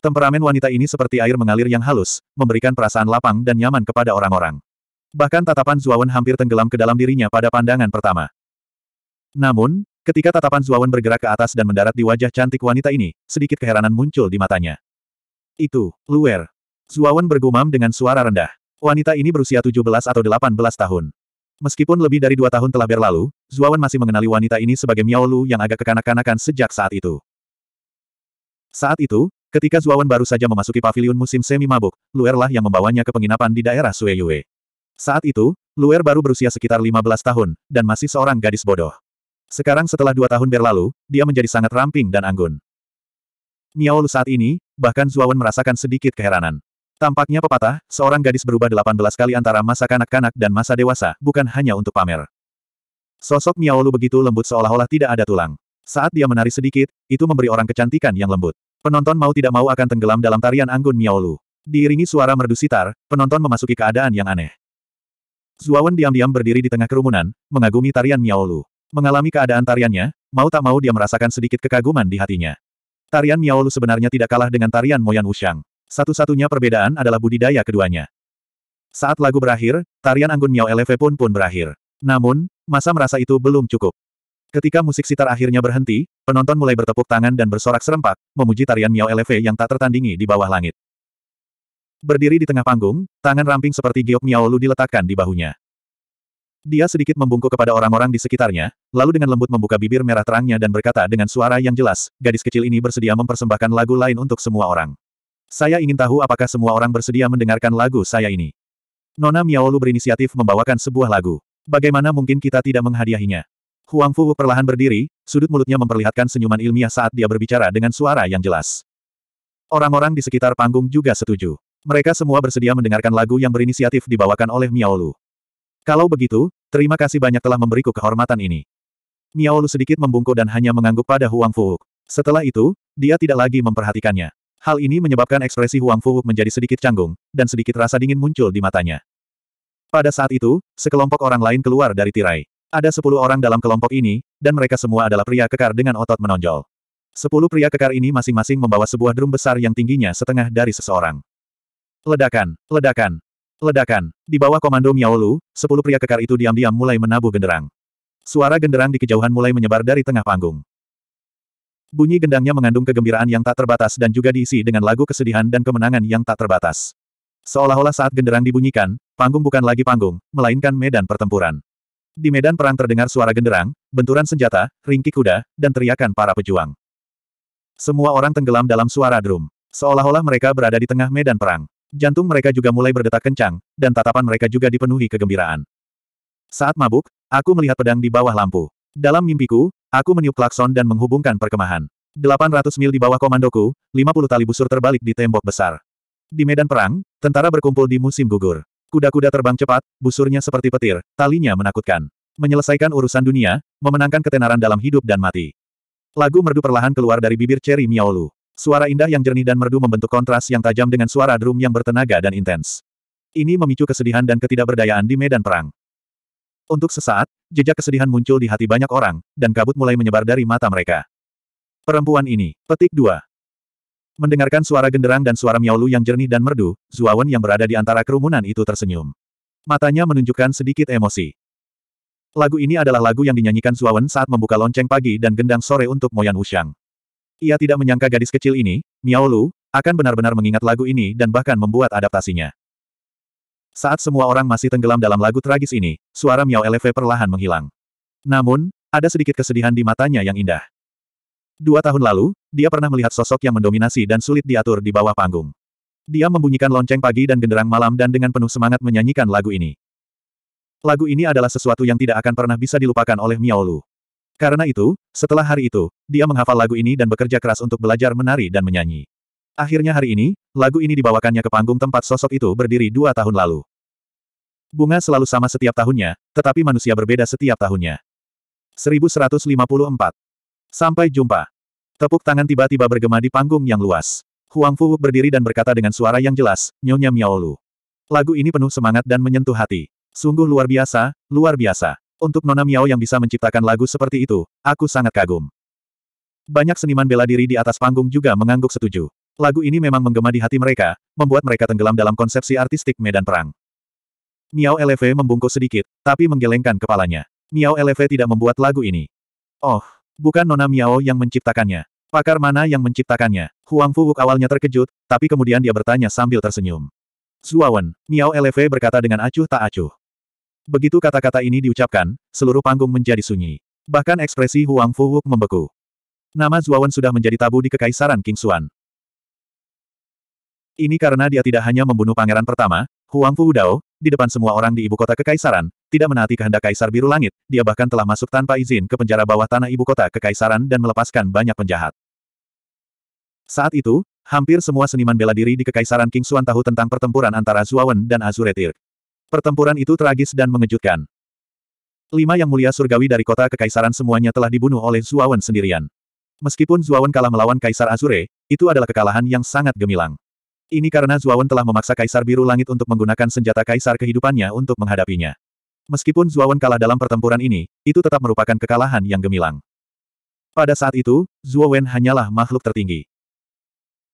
Temperamen wanita ini seperti air mengalir yang halus, memberikan perasaan lapang dan nyaman kepada orang-orang. Bahkan tatapan Zuawan hampir tenggelam ke dalam dirinya pada pandangan pertama. Namun, ketika tatapan Zuawan bergerak ke atas dan mendarat di wajah cantik wanita ini, sedikit keheranan muncul di matanya. Itu, Luer. Zuawan bergumam dengan suara rendah. Wanita ini berusia 17 atau 18 tahun. Meskipun lebih dari dua tahun telah berlalu, Zuawan masih mengenali wanita ini sebagai Miao Lu yang agak kekanak-kanakan sejak saat itu. Saat itu, ketika Zuawan baru saja memasuki pavilion musim semi mabuk, Luer lah yang membawanya ke penginapan di daerah Sueyue. Saat itu, Luer baru berusia sekitar 15 tahun, dan masih seorang gadis bodoh. Sekarang setelah dua tahun berlalu, dia menjadi sangat ramping dan anggun. Miao saat ini, bahkan Zuawan merasakan sedikit keheranan. Tampaknya pepatah, seorang gadis berubah 18 kali antara masa kanak-kanak dan masa dewasa, bukan hanya untuk pamer. Sosok Miao begitu lembut seolah-olah tidak ada tulang. Saat dia menari sedikit, itu memberi orang kecantikan yang lembut. Penonton mau tidak mau akan tenggelam dalam tarian anggun Miao Diiringi suara merdu sitar, penonton memasuki keadaan yang aneh. Zuawan diam-diam berdiri di tengah kerumunan, mengagumi tarian Miao Mengalami keadaan tariannya, mau tak mau dia merasakan sedikit kekaguman di hatinya. Tarian Miaolu sebenarnya tidak kalah dengan tarian Moyan Wuxiang. Satu-satunya perbedaan adalah budidaya keduanya. Saat lagu berakhir, tarian Anggun Miao Eleve pun pun berakhir. Namun, masa merasa itu belum cukup. Ketika musik sitar akhirnya berhenti, penonton mulai bertepuk tangan dan bersorak serempak, memuji tarian Miao Eleve yang tak tertandingi di bawah langit. Berdiri di tengah panggung, tangan ramping seperti giok Miao Lu diletakkan di bahunya. Dia sedikit membungkuk kepada orang-orang di sekitarnya, lalu dengan lembut membuka bibir merah terangnya dan berkata dengan suara yang jelas, gadis kecil ini bersedia mempersembahkan lagu lain untuk semua orang. Saya ingin tahu apakah semua orang bersedia mendengarkan lagu saya ini. Nona Miaolu berinisiatif membawakan sebuah lagu. Bagaimana mungkin kita tidak menghadiahinya? Huang Fu perlahan berdiri, sudut mulutnya memperlihatkan senyuman ilmiah saat dia berbicara dengan suara yang jelas. Orang-orang di sekitar panggung juga setuju. Mereka semua bersedia mendengarkan lagu yang berinisiatif dibawakan oleh Miaolu. Kalau begitu, terima kasih banyak telah memberiku kehormatan ini. Miao Lu sedikit membungkuk dan hanya mengangguk pada Huang Fuhuk. Setelah itu, dia tidak lagi memperhatikannya. Hal ini menyebabkan ekspresi Huang Fuhuk menjadi sedikit canggung, dan sedikit rasa dingin muncul di matanya. Pada saat itu, sekelompok orang lain keluar dari tirai. Ada sepuluh orang dalam kelompok ini, dan mereka semua adalah pria kekar dengan otot menonjol. Sepuluh pria kekar ini masing-masing membawa sebuah drum besar yang tingginya setengah dari seseorang. Ledakan, ledakan, Ledakan. Di bawah komando Miao Lu, sepuluh pria kekar itu diam-diam mulai menabuh genderang. Suara genderang di kejauhan mulai menyebar dari tengah panggung. Bunyi gendangnya mengandung kegembiraan yang tak terbatas dan juga diisi dengan lagu kesedihan dan kemenangan yang tak terbatas. Seolah-olah saat genderang dibunyikan, panggung bukan lagi panggung, melainkan medan pertempuran. Di medan perang terdengar suara genderang, benturan senjata, ringkik kuda, dan teriakan para pejuang. Semua orang tenggelam dalam suara drum. Seolah-olah mereka berada di tengah medan perang jantung mereka juga mulai berdetak kencang, dan tatapan mereka juga dipenuhi kegembiraan. Saat mabuk, aku melihat pedang di bawah lampu. Dalam mimpiku, aku meniup klakson dan menghubungkan perkemahan. 800 mil di bawah komandoku, 50 tali busur terbalik di tembok besar. Di medan perang, tentara berkumpul di musim gugur. Kuda-kuda terbang cepat, busurnya seperti petir, talinya menakutkan. Menyelesaikan urusan dunia, memenangkan ketenaran dalam hidup dan mati. Lagu merdu perlahan keluar dari bibir Cherry Miaolu. Suara indah yang jernih dan merdu membentuk kontras yang tajam dengan suara drum yang bertenaga dan intens. Ini memicu kesedihan dan ketidakberdayaan di medan perang. Untuk sesaat, jejak kesedihan muncul di hati banyak orang, dan kabut mulai menyebar dari mata mereka. Perempuan ini, petik dua. Mendengarkan suara genderang dan suara miaulu yang jernih dan merdu, Zuawan yang berada di antara kerumunan itu tersenyum. Matanya menunjukkan sedikit emosi. Lagu ini adalah lagu yang dinyanyikan Zuawan saat membuka lonceng pagi dan gendang sore untuk Moyan Wushang. Ia tidak menyangka gadis kecil ini, Miao Lu, akan benar-benar mengingat lagu ini dan bahkan membuat adaptasinya. Saat semua orang masih tenggelam dalam lagu tragis ini, suara Miao Leve perlahan menghilang. Namun, ada sedikit kesedihan di matanya yang indah. Dua tahun lalu, dia pernah melihat sosok yang mendominasi dan sulit diatur di bawah panggung. Dia membunyikan lonceng pagi dan genderang malam dan dengan penuh semangat menyanyikan lagu ini. Lagu ini adalah sesuatu yang tidak akan pernah bisa dilupakan oleh Miao Lu. Karena itu, setelah hari itu, dia menghafal lagu ini dan bekerja keras untuk belajar menari dan menyanyi. Akhirnya hari ini, lagu ini dibawakannya ke panggung tempat sosok itu berdiri dua tahun lalu. Bunga selalu sama setiap tahunnya, tetapi manusia berbeda setiap tahunnya. 1154. Sampai jumpa. Tepuk tangan tiba-tiba bergema di panggung yang luas. Huang Fu berdiri dan berkata dengan suara yang jelas, Nyonya Miaolu. Lagu ini penuh semangat dan menyentuh hati. Sungguh luar biasa, luar biasa. Untuk Nona Miao yang bisa menciptakan lagu seperti itu, aku sangat kagum. Banyak seniman bela diri di atas panggung juga mengangguk setuju. Lagu ini memang menggema di hati mereka, membuat mereka tenggelam dalam konsepsi artistik medan perang. Miao Lv membungkuk sedikit, tapi menggelengkan kepalanya. Miao Lv tidak membuat lagu ini. Oh, bukan Nona Miao yang menciptakannya. Pakar mana yang menciptakannya? Huang Fu Wuk awalnya terkejut, tapi kemudian dia bertanya sambil tersenyum. Zuawan, Miao Lv berkata dengan acuh tak acuh. Begitu kata-kata ini diucapkan, seluruh panggung menjadi sunyi. Bahkan ekspresi Huang Fuwuk membeku. Nama Zuawan sudah menjadi tabu di Kekaisaran King Xuan. Ini karena dia tidak hanya membunuh pangeran pertama, Huang Fu Dao, di depan semua orang di ibu kota Kekaisaran, tidak menaati kehendak Kaisar Biru Langit, dia bahkan telah masuk tanpa izin ke penjara bawah tanah ibu kota Kekaisaran dan melepaskan banyak penjahat. Saat itu, hampir semua seniman bela diri di Kekaisaran King Xuan tahu tentang pertempuran antara Zuawan dan Azure Tirk. Pertempuran itu tragis dan mengejutkan. Lima yang mulia surgawi dari kota kekaisaran semuanya telah dibunuh oleh Zuawan sendirian. Meskipun Zuawan kalah melawan Kaisar Azure, itu adalah kekalahan yang sangat gemilang. Ini karena Zuawan telah memaksa Kaisar Biru Langit untuk menggunakan senjata Kaisar kehidupannya untuk menghadapinya. Meskipun Zuawan kalah dalam pertempuran ini, itu tetap merupakan kekalahan yang gemilang. Pada saat itu, Zuawan hanyalah makhluk tertinggi.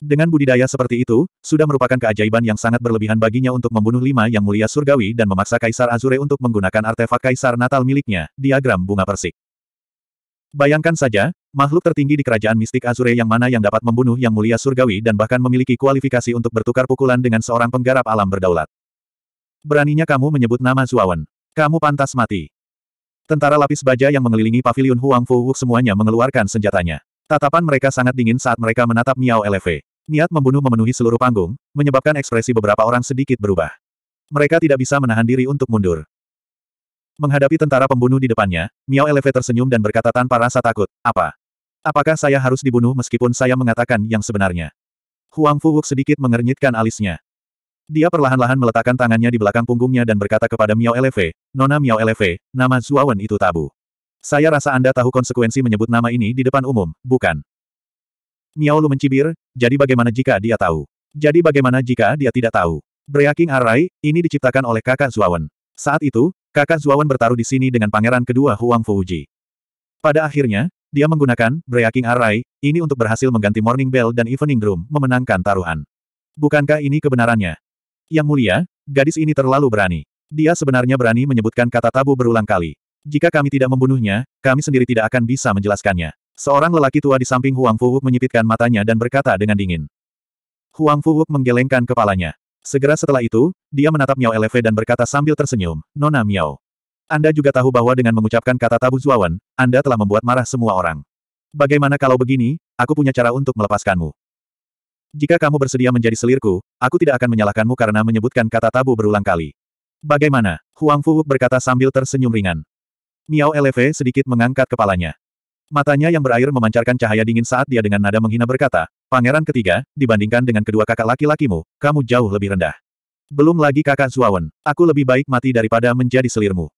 Dengan budidaya seperti itu, sudah merupakan keajaiban yang sangat berlebihan baginya untuk membunuh lima yang mulia surgawi dan memaksa Kaisar Azure untuk menggunakan artefak Kaisar Natal miliknya, diagram bunga persik. Bayangkan saja, makhluk tertinggi di kerajaan mistik Azure yang mana yang dapat membunuh yang mulia surgawi dan bahkan memiliki kualifikasi untuk bertukar pukulan dengan seorang penggarap alam berdaulat. Beraninya kamu menyebut nama Zuawan. Kamu pantas mati. Tentara lapis baja yang mengelilingi pavilion Huang Fu Wuk semuanya mengeluarkan senjatanya. Tatapan mereka sangat dingin saat mereka menatap Miao Eleve. Niat membunuh memenuhi seluruh panggung, menyebabkan ekspresi beberapa orang sedikit berubah. Mereka tidak bisa menahan diri untuk mundur. Menghadapi tentara pembunuh di depannya, Miao Eleve tersenyum dan berkata tanpa rasa takut, apa? Apakah saya harus dibunuh meskipun saya mengatakan yang sebenarnya? Huang Fuwuk sedikit mengernyitkan alisnya. Dia perlahan-lahan meletakkan tangannya di belakang punggungnya dan berkata kepada Miao Eleve, Nona Miao Eleve, nama Zuawan itu tabu. Saya rasa Anda tahu konsekuensi menyebut nama ini di depan umum, bukan? Miao mencibir, jadi bagaimana jika dia tahu? Jadi bagaimana jika dia tidak tahu? Breaking Array, ini diciptakan oleh kakak Zuawan. Saat itu, kakak Zuawan bertaruh di sini dengan pangeran kedua Huang Fuji. Pada akhirnya, dia menggunakan Breaking Array, ini untuk berhasil mengganti Morning Bell dan Evening Room memenangkan taruhan. Bukankah ini kebenarannya? Yang mulia, gadis ini terlalu berani. Dia sebenarnya berani menyebutkan kata tabu berulang kali. Jika kami tidak membunuhnya, kami sendiri tidak akan bisa menjelaskannya. Seorang lelaki tua di samping Huang Fuwuk menyipitkan matanya dan berkata dengan dingin. Huang Fuwuk menggelengkan kepalanya. Segera setelah itu, dia menatap Miao Elefe dan berkata sambil tersenyum, Nona Miao. Anda juga tahu bahwa dengan mengucapkan kata tabu Zuawan, Anda telah membuat marah semua orang. Bagaimana kalau begini, aku punya cara untuk melepaskanmu. Jika kamu bersedia menjadi selirku, aku tidak akan menyalahkanmu karena menyebutkan kata tabu berulang kali. Bagaimana? Huang Fuwuk berkata sambil tersenyum ringan. Miao Elefe sedikit mengangkat kepalanya. Matanya yang berair memancarkan cahaya dingin saat dia dengan nada menghina berkata, Pangeran ketiga, dibandingkan dengan kedua kakak laki-lakimu, kamu jauh lebih rendah. Belum lagi kakak Zuawan, aku lebih baik mati daripada menjadi selirmu.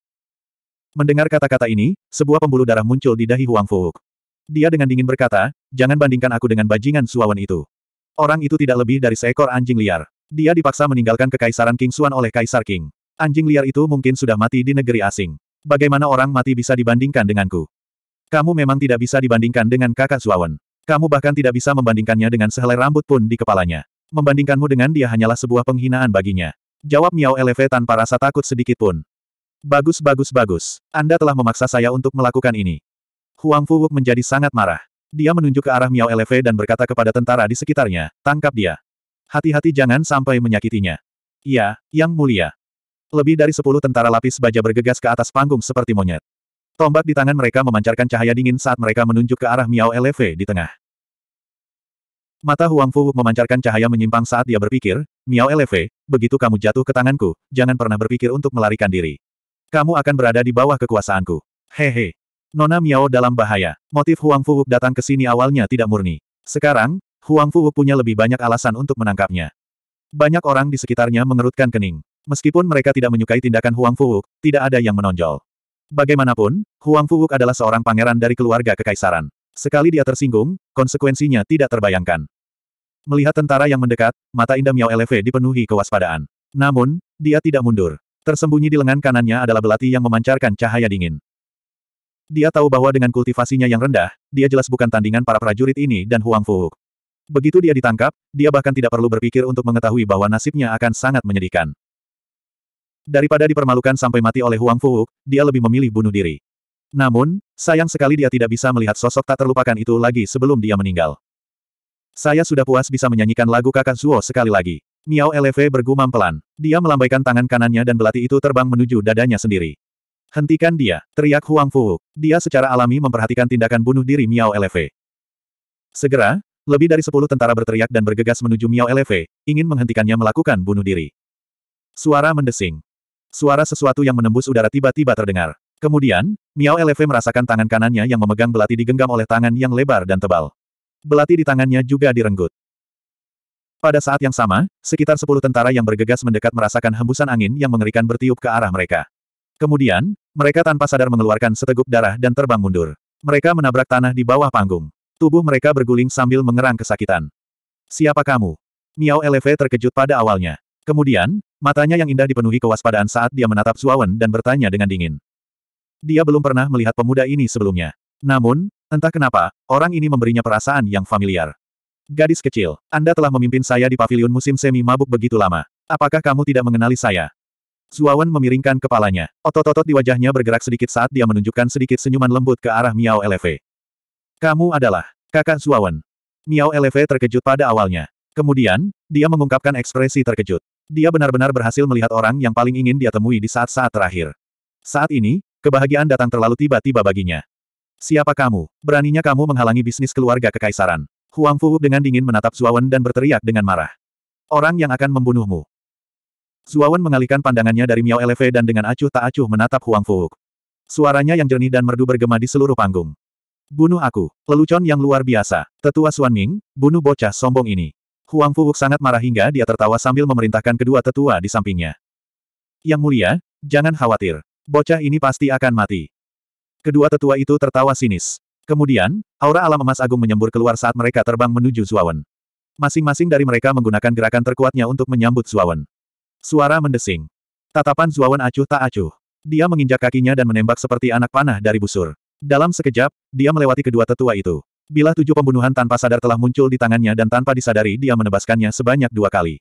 Mendengar kata-kata ini, sebuah pembuluh darah muncul di dahi Huang Fu. Dia dengan dingin berkata, jangan bandingkan aku dengan bajingan Zuawan itu. Orang itu tidak lebih dari seekor anjing liar. Dia dipaksa meninggalkan kekaisaran King Xuan oleh Kaisar King. Anjing liar itu mungkin sudah mati di negeri asing. Bagaimana orang mati bisa dibandingkan denganku? Kamu memang tidak bisa dibandingkan dengan kakak Zuawan. Kamu bahkan tidak bisa membandingkannya dengan sehelai rambut pun di kepalanya. Membandingkanmu dengan dia hanyalah sebuah penghinaan baginya. Jawab Miao Eleve tanpa rasa takut sedikit pun. Bagus bagus bagus. Anda telah memaksa saya untuk melakukan ini. Huang Fuwuk menjadi sangat marah. Dia menunjuk ke arah Miao Eleve dan berkata kepada tentara di sekitarnya, tangkap dia. Hati-hati jangan sampai menyakitinya. Iya, Yang Mulia. Lebih dari sepuluh tentara lapis baja bergegas ke atas panggung seperti monyet. Tombak di tangan mereka memancarkan cahaya dingin saat mereka menunjuk ke arah Miao Lv di tengah. Mata Huang Fu memancarkan cahaya menyimpang saat dia berpikir, Miao Lv, begitu kamu jatuh ke tanganku, jangan pernah berpikir untuk melarikan diri. Kamu akan berada di bawah kekuasaanku. Hehe. Nona Miao dalam bahaya. Motif Huang Fu datang ke sini awalnya tidak murni. Sekarang, Huang Fu punya lebih banyak alasan untuk menangkapnya. Banyak orang di sekitarnya mengerutkan kening. Meskipun mereka tidak menyukai tindakan Huang Fu, tidak ada yang menonjol. Bagaimanapun, Huang Fuwuk adalah seorang pangeran dari keluarga kekaisaran. Sekali dia tersinggung, konsekuensinya tidak terbayangkan. Melihat tentara yang mendekat, mata indah Miao Elefe dipenuhi kewaspadaan. Namun, dia tidak mundur. Tersembunyi di lengan kanannya adalah belati yang memancarkan cahaya dingin. Dia tahu bahwa dengan kultivasinya yang rendah, dia jelas bukan tandingan para prajurit ini dan Huang Fuwuk. Begitu dia ditangkap, dia bahkan tidak perlu berpikir untuk mengetahui bahwa nasibnya akan sangat menyedihkan. Daripada dipermalukan sampai mati oleh Huang Fu, dia lebih memilih bunuh diri. Namun, sayang sekali dia tidak bisa melihat sosok tak terlupakan itu lagi sebelum dia meninggal. Saya sudah puas bisa menyanyikan lagu kakak Zuo sekali lagi. Miao Lv bergumam pelan. Dia melambaikan tangan kanannya dan belati itu terbang menuju dadanya sendiri. Hentikan dia, teriak Huang Fu. Dia secara alami memperhatikan tindakan bunuh diri Miao Lv. Segera, lebih dari sepuluh tentara berteriak dan bergegas menuju Miao Lv, ingin menghentikannya melakukan bunuh diri. Suara mendesing. Suara sesuatu yang menembus udara tiba-tiba terdengar. Kemudian, Miao Lefe merasakan tangan kanannya yang memegang belati digenggam oleh tangan yang lebar dan tebal. Belati di tangannya juga direnggut. Pada saat yang sama, sekitar sepuluh tentara yang bergegas mendekat merasakan hembusan angin yang mengerikan bertiup ke arah mereka. Kemudian, mereka tanpa sadar mengeluarkan seteguk darah dan terbang mundur. Mereka menabrak tanah di bawah panggung. Tubuh mereka berguling sambil mengerang kesakitan. Siapa kamu? Miao Lefe terkejut pada awalnya. Kemudian, matanya yang indah dipenuhi kewaspadaan saat dia menatap Zuawan dan bertanya dengan dingin. Dia belum pernah melihat pemuda ini sebelumnya. Namun, entah kenapa, orang ini memberinya perasaan yang familiar. Gadis kecil, Anda telah memimpin saya di pavilion musim semi mabuk begitu lama. Apakah kamu tidak mengenali saya? Zuawan memiringkan kepalanya. Otot-otot di wajahnya bergerak sedikit saat dia menunjukkan sedikit senyuman lembut ke arah Miao Eleve. Kamu adalah kakak Zuawan. Miao Eleve terkejut pada awalnya. Kemudian, dia mengungkapkan ekspresi terkejut. Dia benar-benar berhasil melihat orang yang paling ingin dia temui di saat-saat terakhir. Saat ini, kebahagiaan datang terlalu tiba-tiba baginya. Siapa kamu? Beraninya kamu menghalangi bisnis keluarga kekaisaran. Huang Fu dengan dingin menatap Zuawan dan berteriak dengan marah. Orang yang akan membunuhmu. Zuawan mengalihkan pandangannya dari Miao Eleve dan dengan acuh tak acuh menatap Huang Fu. Suaranya yang jernih dan merdu bergema di seluruh panggung. Bunuh aku, lelucon yang luar biasa. Tetua Suan Ming, bunuh bocah sombong ini. Huang Fuwuk sangat marah hingga dia tertawa sambil memerintahkan kedua tetua di sampingnya. Yang mulia, jangan khawatir. Bocah ini pasti akan mati. Kedua tetua itu tertawa sinis. Kemudian, aura alam emas agung menyembur keluar saat mereka terbang menuju Zuawan. Masing-masing dari mereka menggunakan gerakan terkuatnya untuk menyambut Zuawan. Suara mendesing. Tatapan Zuawan acuh tak acuh. Dia menginjak kakinya dan menembak seperti anak panah dari busur. Dalam sekejap, dia melewati kedua tetua itu. Bila tujuh pembunuhan tanpa sadar telah muncul di tangannya dan tanpa disadari dia menebaskannya sebanyak dua kali.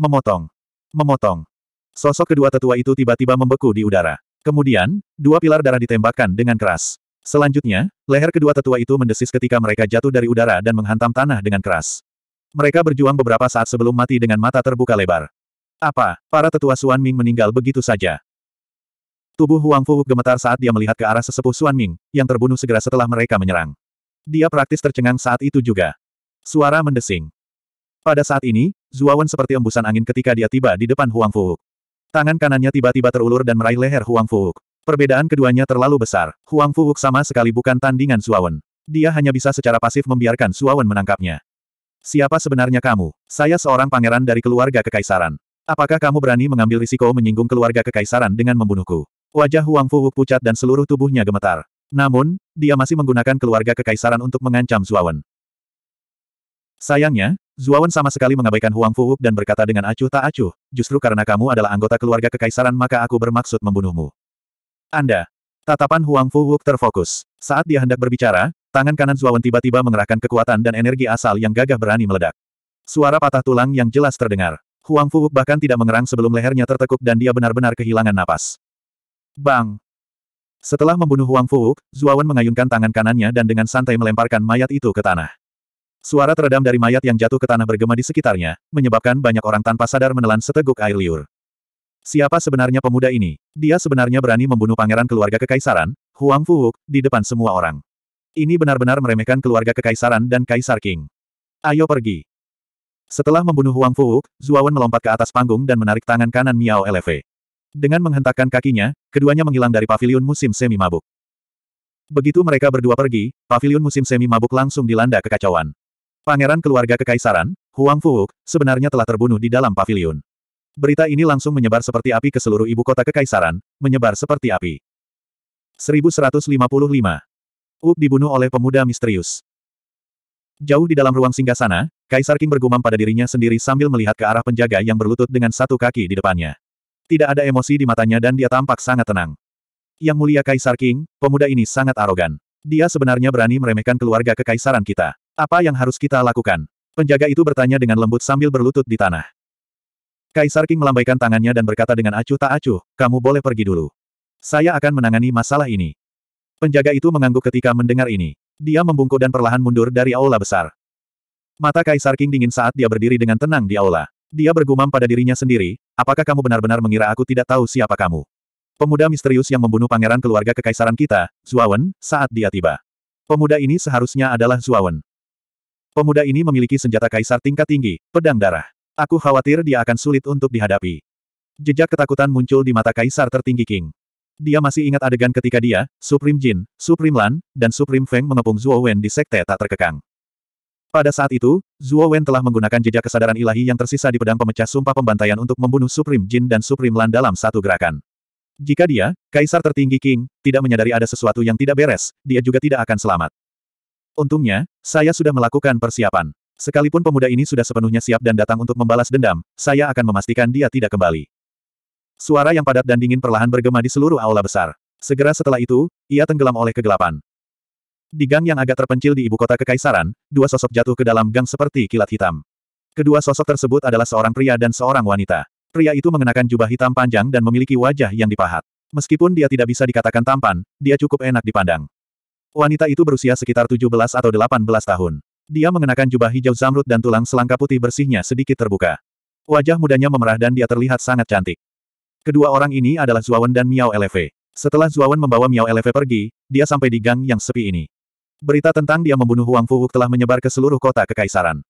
Memotong. Memotong. Sosok kedua tetua itu tiba-tiba membeku di udara. Kemudian, dua pilar darah ditembakkan dengan keras. Selanjutnya, leher kedua tetua itu mendesis ketika mereka jatuh dari udara dan menghantam tanah dengan keras. Mereka berjuang beberapa saat sebelum mati dengan mata terbuka lebar. Apa, para tetua Suan Ming meninggal begitu saja? Tubuh Huang Fu gemetar saat dia melihat ke arah sesepuh Suan Ming, yang terbunuh segera setelah mereka menyerang. Dia praktis tercengang saat itu juga. Suara mendesing. Pada saat ini, Zuawan seperti embusan angin ketika dia tiba di depan Huang Fuhuk. Tangan kanannya tiba-tiba terulur dan meraih leher Huang Fuhuk. Perbedaan keduanya terlalu besar. Huang Fuhuk sama sekali bukan tandingan Zuawan. Dia hanya bisa secara pasif membiarkan Zuawan menangkapnya. Siapa sebenarnya kamu? Saya seorang pangeran dari keluarga kekaisaran. Apakah kamu berani mengambil risiko menyinggung keluarga kekaisaran dengan membunuhku? Wajah Huang Fuhuk pucat dan seluruh tubuhnya gemetar. Namun, dia masih menggunakan keluarga kekaisaran untuk mengancam Zuawan. Sayangnya, Zuawan sama sekali mengabaikan Huang Fuwuk dan berkata dengan acuh tak acuh, justru karena kamu adalah anggota keluarga kekaisaran maka aku bermaksud membunuhmu. Anda. Tatapan Huang Fuwuk terfokus. Saat dia hendak berbicara, tangan kanan Zuawan tiba-tiba mengerahkan kekuatan dan energi asal yang gagah berani meledak. Suara patah tulang yang jelas terdengar. Huang Fuwuk bahkan tidak mengerang sebelum lehernya tertekuk dan dia benar-benar kehilangan napas. Bang! Setelah membunuh Huang Fuwuk, Zuawan mengayunkan tangan kanannya dan dengan santai melemparkan mayat itu ke tanah. Suara teredam dari mayat yang jatuh ke tanah bergema di sekitarnya, menyebabkan banyak orang tanpa sadar menelan seteguk air liur. Siapa sebenarnya pemuda ini? Dia sebenarnya berani membunuh pangeran keluarga kekaisaran, Huang Fuwuk, di depan semua orang. Ini benar-benar meremehkan keluarga kekaisaran dan Kaisar King. Ayo pergi. Setelah membunuh Huang Fuwuk, Zuawan melompat ke atas panggung dan menarik tangan kanan Miao Eleve. Dengan menghentakkan kakinya, keduanya menghilang dari pavilion musim semi mabuk. Begitu mereka berdua pergi, pavilion musim semi mabuk langsung dilanda kekacauan. Pangeran keluarga kekaisaran, Huang Fuuk, sebenarnya telah terbunuh di dalam pavilion. Berita ini langsung menyebar seperti api ke seluruh ibu kota kekaisaran, menyebar seperti api. 1155. Uk dibunuh oleh pemuda misterius. Jauh di dalam ruang singgasana, Kaisar King bergumam pada dirinya sendiri sambil melihat ke arah penjaga yang berlutut dengan satu kaki di depannya. Tidak ada emosi di matanya dan dia tampak sangat tenang. Yang mulia Kaisar King, pemuda ini sangat arogan. Dia sebenarnya berani meremehkan keluarga kekaisaran kita. Apa yang harus kita lakukan? Penjaga itu bertanya dengan lembut sambil berlutut di tanah. Kaisar King melambaikan tangannya dan berkata dengan acuh tak acuh, kamu boleh pergi dulu. Saya akan menangani masalah ini. Penjaga itu mengangguk ketika mendengar ini. Dia membungkuk dan perlahan mundur dari aula besar. Mata Kaisar King dingin saat dia berdiri dengan tenang di aula. Dia bergumam pada dirinya sendiri, apakah kamu benar-benar mengira aku tidak tahu siapa kamu? Pemuda misterius yang membunuh pangeran keluarga kekaisaran kita, Zuawan, saat dia tiba. Pemuda ini seharusnya adalah Zuawan. Pemuda ini memiliki senjata kaisar tingkat tinggi, pedang darah. Aku khawatir dia akan sulit untuk dihadapi. Jejak ketakutan muncul di mata kaisar tertinggi King. Dia masih ingat adegan ketika dia, Supreme Jin, Supreme Lan, dan Supreme Feng mengepung Zuo Wen di sekte tak terkekang. Pada saat itu, Zuo Wen telah menggunakan jejak kesadaran ilahi yang tersisa di pedang pemecah sumpah pembantaian untuk membunuh Supreme Jin dan Supreme Lan dalam satu gerakan. Jika dia, kaisar tertinggi King, tidak menyadari ada sesuatu yang tidak beres, dia juga tidak akan selamat. Untungnya, saya sudah melakukan persiapan. Sekalipun pemuda ini sudah sepenuhnya siap dan datang untuk membalas dendam, saya akan memastikan dia tidak kembali. Suara yang padat dan dingin perlahan bergema di seluruh aula besar. Segera setelah itu, ia tenggelam oleh kegelapan. Di gang yang agak terpencil di ibu kota kekaisaran, dua sosok jatuh ke dalam gang seperti kilat hitam. Kedua sosok tersebut adalah seorang pria dan seorang wanita. Pria itu mengenakan jubah hitam panjang dan memiliki wajah yang dipahat. Meskipun dia tidak bisa dikatakan tampan, dia cukup enak dipandang. Wanita itu berusia sekitar 17 atau 18 tahun. Dia mengenakan jubah hijau zamrud dan tulang selangka putih bersihnya sedikit terbuka. Wajah mudanya memerah dan dia terlihat sangat cantik. Kedua orang ini adalah Zuawan dan Miao Eleve. Setelah Zuawan membawa Miao Eleve pergi, dia sampai di gang yang sepi ini. Berita tentang dia membunuh Huang Fuhuk telah menyebar ke seluruh kota Kekaisaran.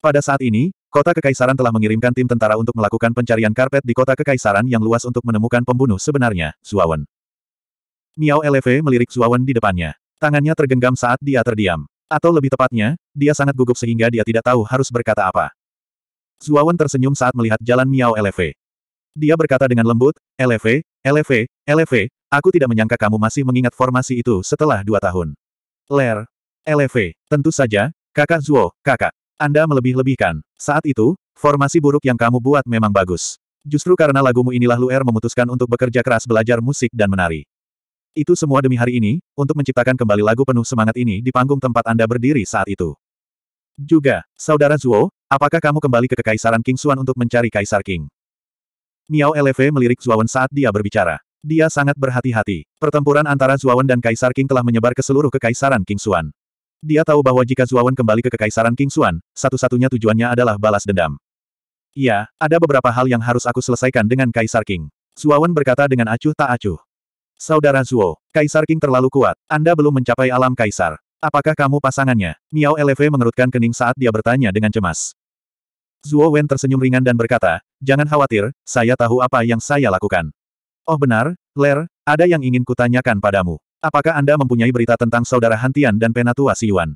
Pada saat ini, kota Kekaisaran telah mengirimkan tim tentara untuk melakukan pencarian karpet di kota Kekaisaran yang luas untuk menemukan pembunuh sebenarnya, Zuawan. Miao Eleve melirik Zuawan di depannya. Tangannya tergenggam saat dia terdiam. Atau lebih tepatnya, dia sangat gugup sehingga dia tidak tahu harus berkata apa. Zuawan tersenyum saat melihat jalan Miao Eleve. Dia berkata dengan lembut, Eleve, Eleve, Eleve, aku tidak menyangka kamu masih mengingat formasi itu setelah dua tahun. Ler. LV. Tentu saja, kakak Zuo, kakak. Anda melebih-lebihkan. Saat itu, formasi buruk yang kamu buat memang bagus. Justru karena lagumu inilah Luer memutuskan untuk bekerja keras belajar musik dan menari. Itu semua demi hari ini, untuk menciptakan kembali lagu penuh semangat ini di panggung tempat Anda berdiri saat itu. Juga, Saudara Zuo, apakah kamu kembali ke Kekaisaran King Xuan untuk mencari Kaisar King? Miao LV melirik Zuawan saat dia berbicara. Dia sangat berhati-hati. Pertempuran antara Zuawan dan Kaisar King telah menyebar ke seluruh kekaisaran King Xuan. Dia tahu bahwa jika Zuawan kembali ke kekaisaran King Xuan, satu-satunya tujuannya adalah balas dendam. Iya, ada beberapa hal yang harus aku selesaikan dengan Kaisar King. Zuawan berkata dengan acuh tak acuh. Saudara Zuo, Kaisar King terlalu kuat. Anda belum mencapai alam Kaisar. Apakah kamu pasangannya? Miao Lv mengerutkan kening saat dia bertanya dengan cemas. Zuo Wen tersenyum ringan dan berkata, Jangan khawatir, saya tahu apa yang saya lakukan. Oh benar, Ler, ada yang ingin kutanyakan padamu. Apakah Anda mempunyai berita tentang saudara Hantian dan Penatua Siyuan?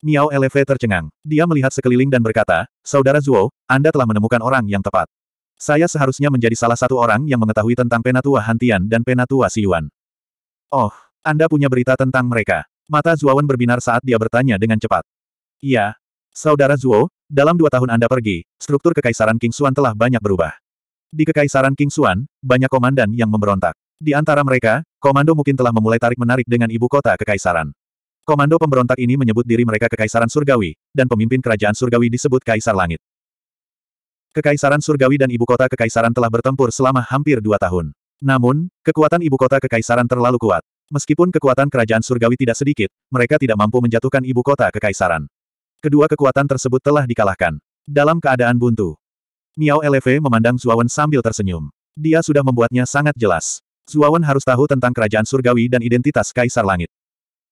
Miao Eleve tercengang. Dia melihat sekeliling dan berkata, Saudara Zuo, Anda telah menemukan orang yang tepat. Saya seharusnya menjadi salah satu orang yang mengetahui tentang Penatua Hantian dan Penatua Siyuan. Oh, Anda punya berita tentang mereka. Mata Zuawan berbinar saat dia bertanya dengan cepat. Iya. Saudara Zuo, dalam dua tahun Anda pergi, struktur kekaisaran King Xuan telah banyak berubah. Di Kekaisaran King Suan, banyak komandan yang memberontak. Di antara mereka, komando mungkin telah memulai tarik-menarik dengan ibu kota Kekaisaran. Komando pemberontak ini menyebut diri mereka Kekaisaran Surgawi, dan pemimpin kerajaan Surgawi disebut Kaisar Langit. Kekaisaran Surgawi dan ibu kota Kekaisaran telah bertempur selama hampir dua tahun. Namun, kekuatan ibu kota Kekaisaran terlalu kuat. Meskipun kekuatan kerajaan Surgawi tidak sedikit, mereka tidak mampu menjatuhkan ibu kota Kekaisaran. Kedua kekuatan tersebut telah dikalahkan. Dalam keadaan buntu, Miao Eleve memandang Zuawan sambil tersenyum. Dia sudah membuatnya sangat jelas. Zuawan harus tahu tentang kerajaan surgawi dan identitas Kaisar Langit.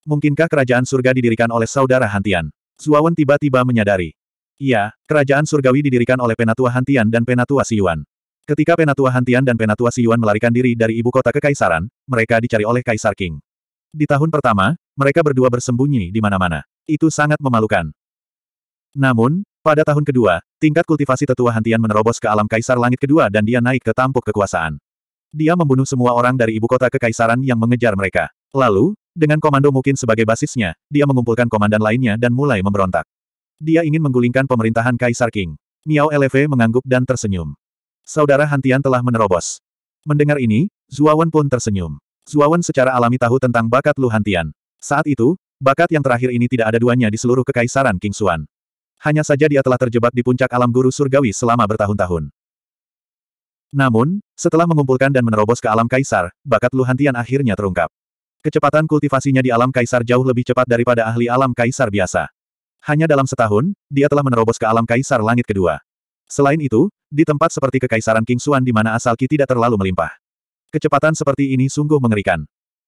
Mungkinkah kerajaan surga didirikan oleh saudara Hantian? Zuawan tiba-tiba menyadari. Iya, kerajaan surgawi didirikan oleh Penatua Hantian dan Penatua Siyuan. Ketika Penatua Hantian dan Penatua Siyuan melarikan diri dari ibu kota kekaisaran, mereka dicari oleh Kaisar King. Di tahun pertama, mereka berdua bersembunyi di mana-mana. Itu sangat memalukan. Namun, pada tahun kedua, tingkat kultivasi tetua Hantian menerobos ke alam kaisar langit kedua dan dia naik ke tampuk kekuasaan. Dia membunuh semua orang dari ibu kota kekaisaran yang mengejar mereka. Lalu, dengan komando mungkin sebagai basisnya, dia mengumpulkan komandan lainnya dan mulai memberontak. Dia ingin menggulingkan pemerintahan Kaisar King. Miao LV mengangguk dan tersenyum. Saudara Hantian telah menerobos. Mendengar ini, Zuawan pun tersenyum. Zuawan secara alami tahu tentang bakat Lu Hantian. Saat itu, bakat yang terakhir ini tidak ada duanya di seluruh kekaisaran King Xuan hanya saja dia telah terjebak di puncak alam guru surgawi selama bertahun-tahun. Namun, setelah mengumpulkan dan menerobos ke alam kaisar, bakat Luhantian akhirnya terungkap. Kecepatan kultivasinya di alam kaisar jauh lebih cepat daripada ahli alam kaisar biasa. Hanya dalam setahun, dia telah menerobos ke alam kaisar langit kedua. Selain itu, di tempat seperti kekaisaran King Xuan di mana asal Ki tidak terlalu melimpah. Kecepatan seperti ini sungguh mengerikan.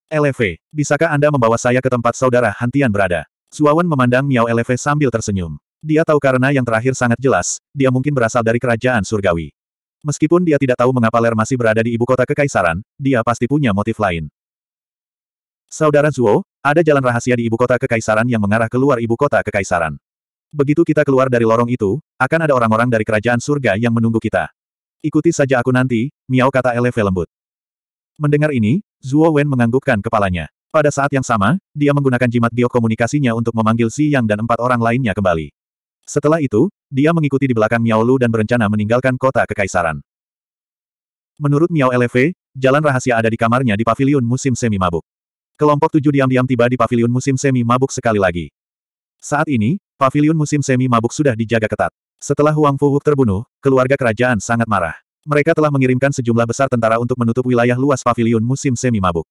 LV, bisakah Anda membawa saya ke tempat saudara Hantian berada? Suawan memandang Miao LV sambil tersenyum. Dia tahu karena yang terakhir sangat jelas, dia mungkin berasal dari kerajaan surgawi. Meskipun dia tidak tahu mengapa Ler masih berada di ibu kota kekaisaran, dia pasti punya motif lain. Saudara Zuo, ada jalan rahasia di ibu kota kekaisaran yang mengarah keluar ibu kota kekaisaran. Begitu kita keluar dari lorong itu, akan ada orang-orang dari kerajaan surga yang menunggu kita. Ikuti saja aku nanti, Miao kata Eleve lembut. Mendengar ini, Zuo Wen menganggukkan kepalanya. Pada saat yang sama, dia menggunakan jimat biokomunikasinya untuk memanggil Si Yang dan empat orang lainnya kembali. Setelah itu, dia mengikuti di belakang Miao Lu dan berencana meninggalkan kota kekaisaran. Menurut Miao LV, jalan rahasia ada di kamarnya di paviliun musim semi mabuk. Kelompok tujuh diam-diam tiba di paviliun musim semi mabuk sekali lagi. Saat ini, paviliun musim semi mabuk sudah dijaga ketat. Setelah Huang Fuhuk terbunuh, keluarga kerajaan sangat marah. Mereka telah mengirimkan sejumlah besar tentara untuk menutup wilayah luas paviliun musim semi mabuk.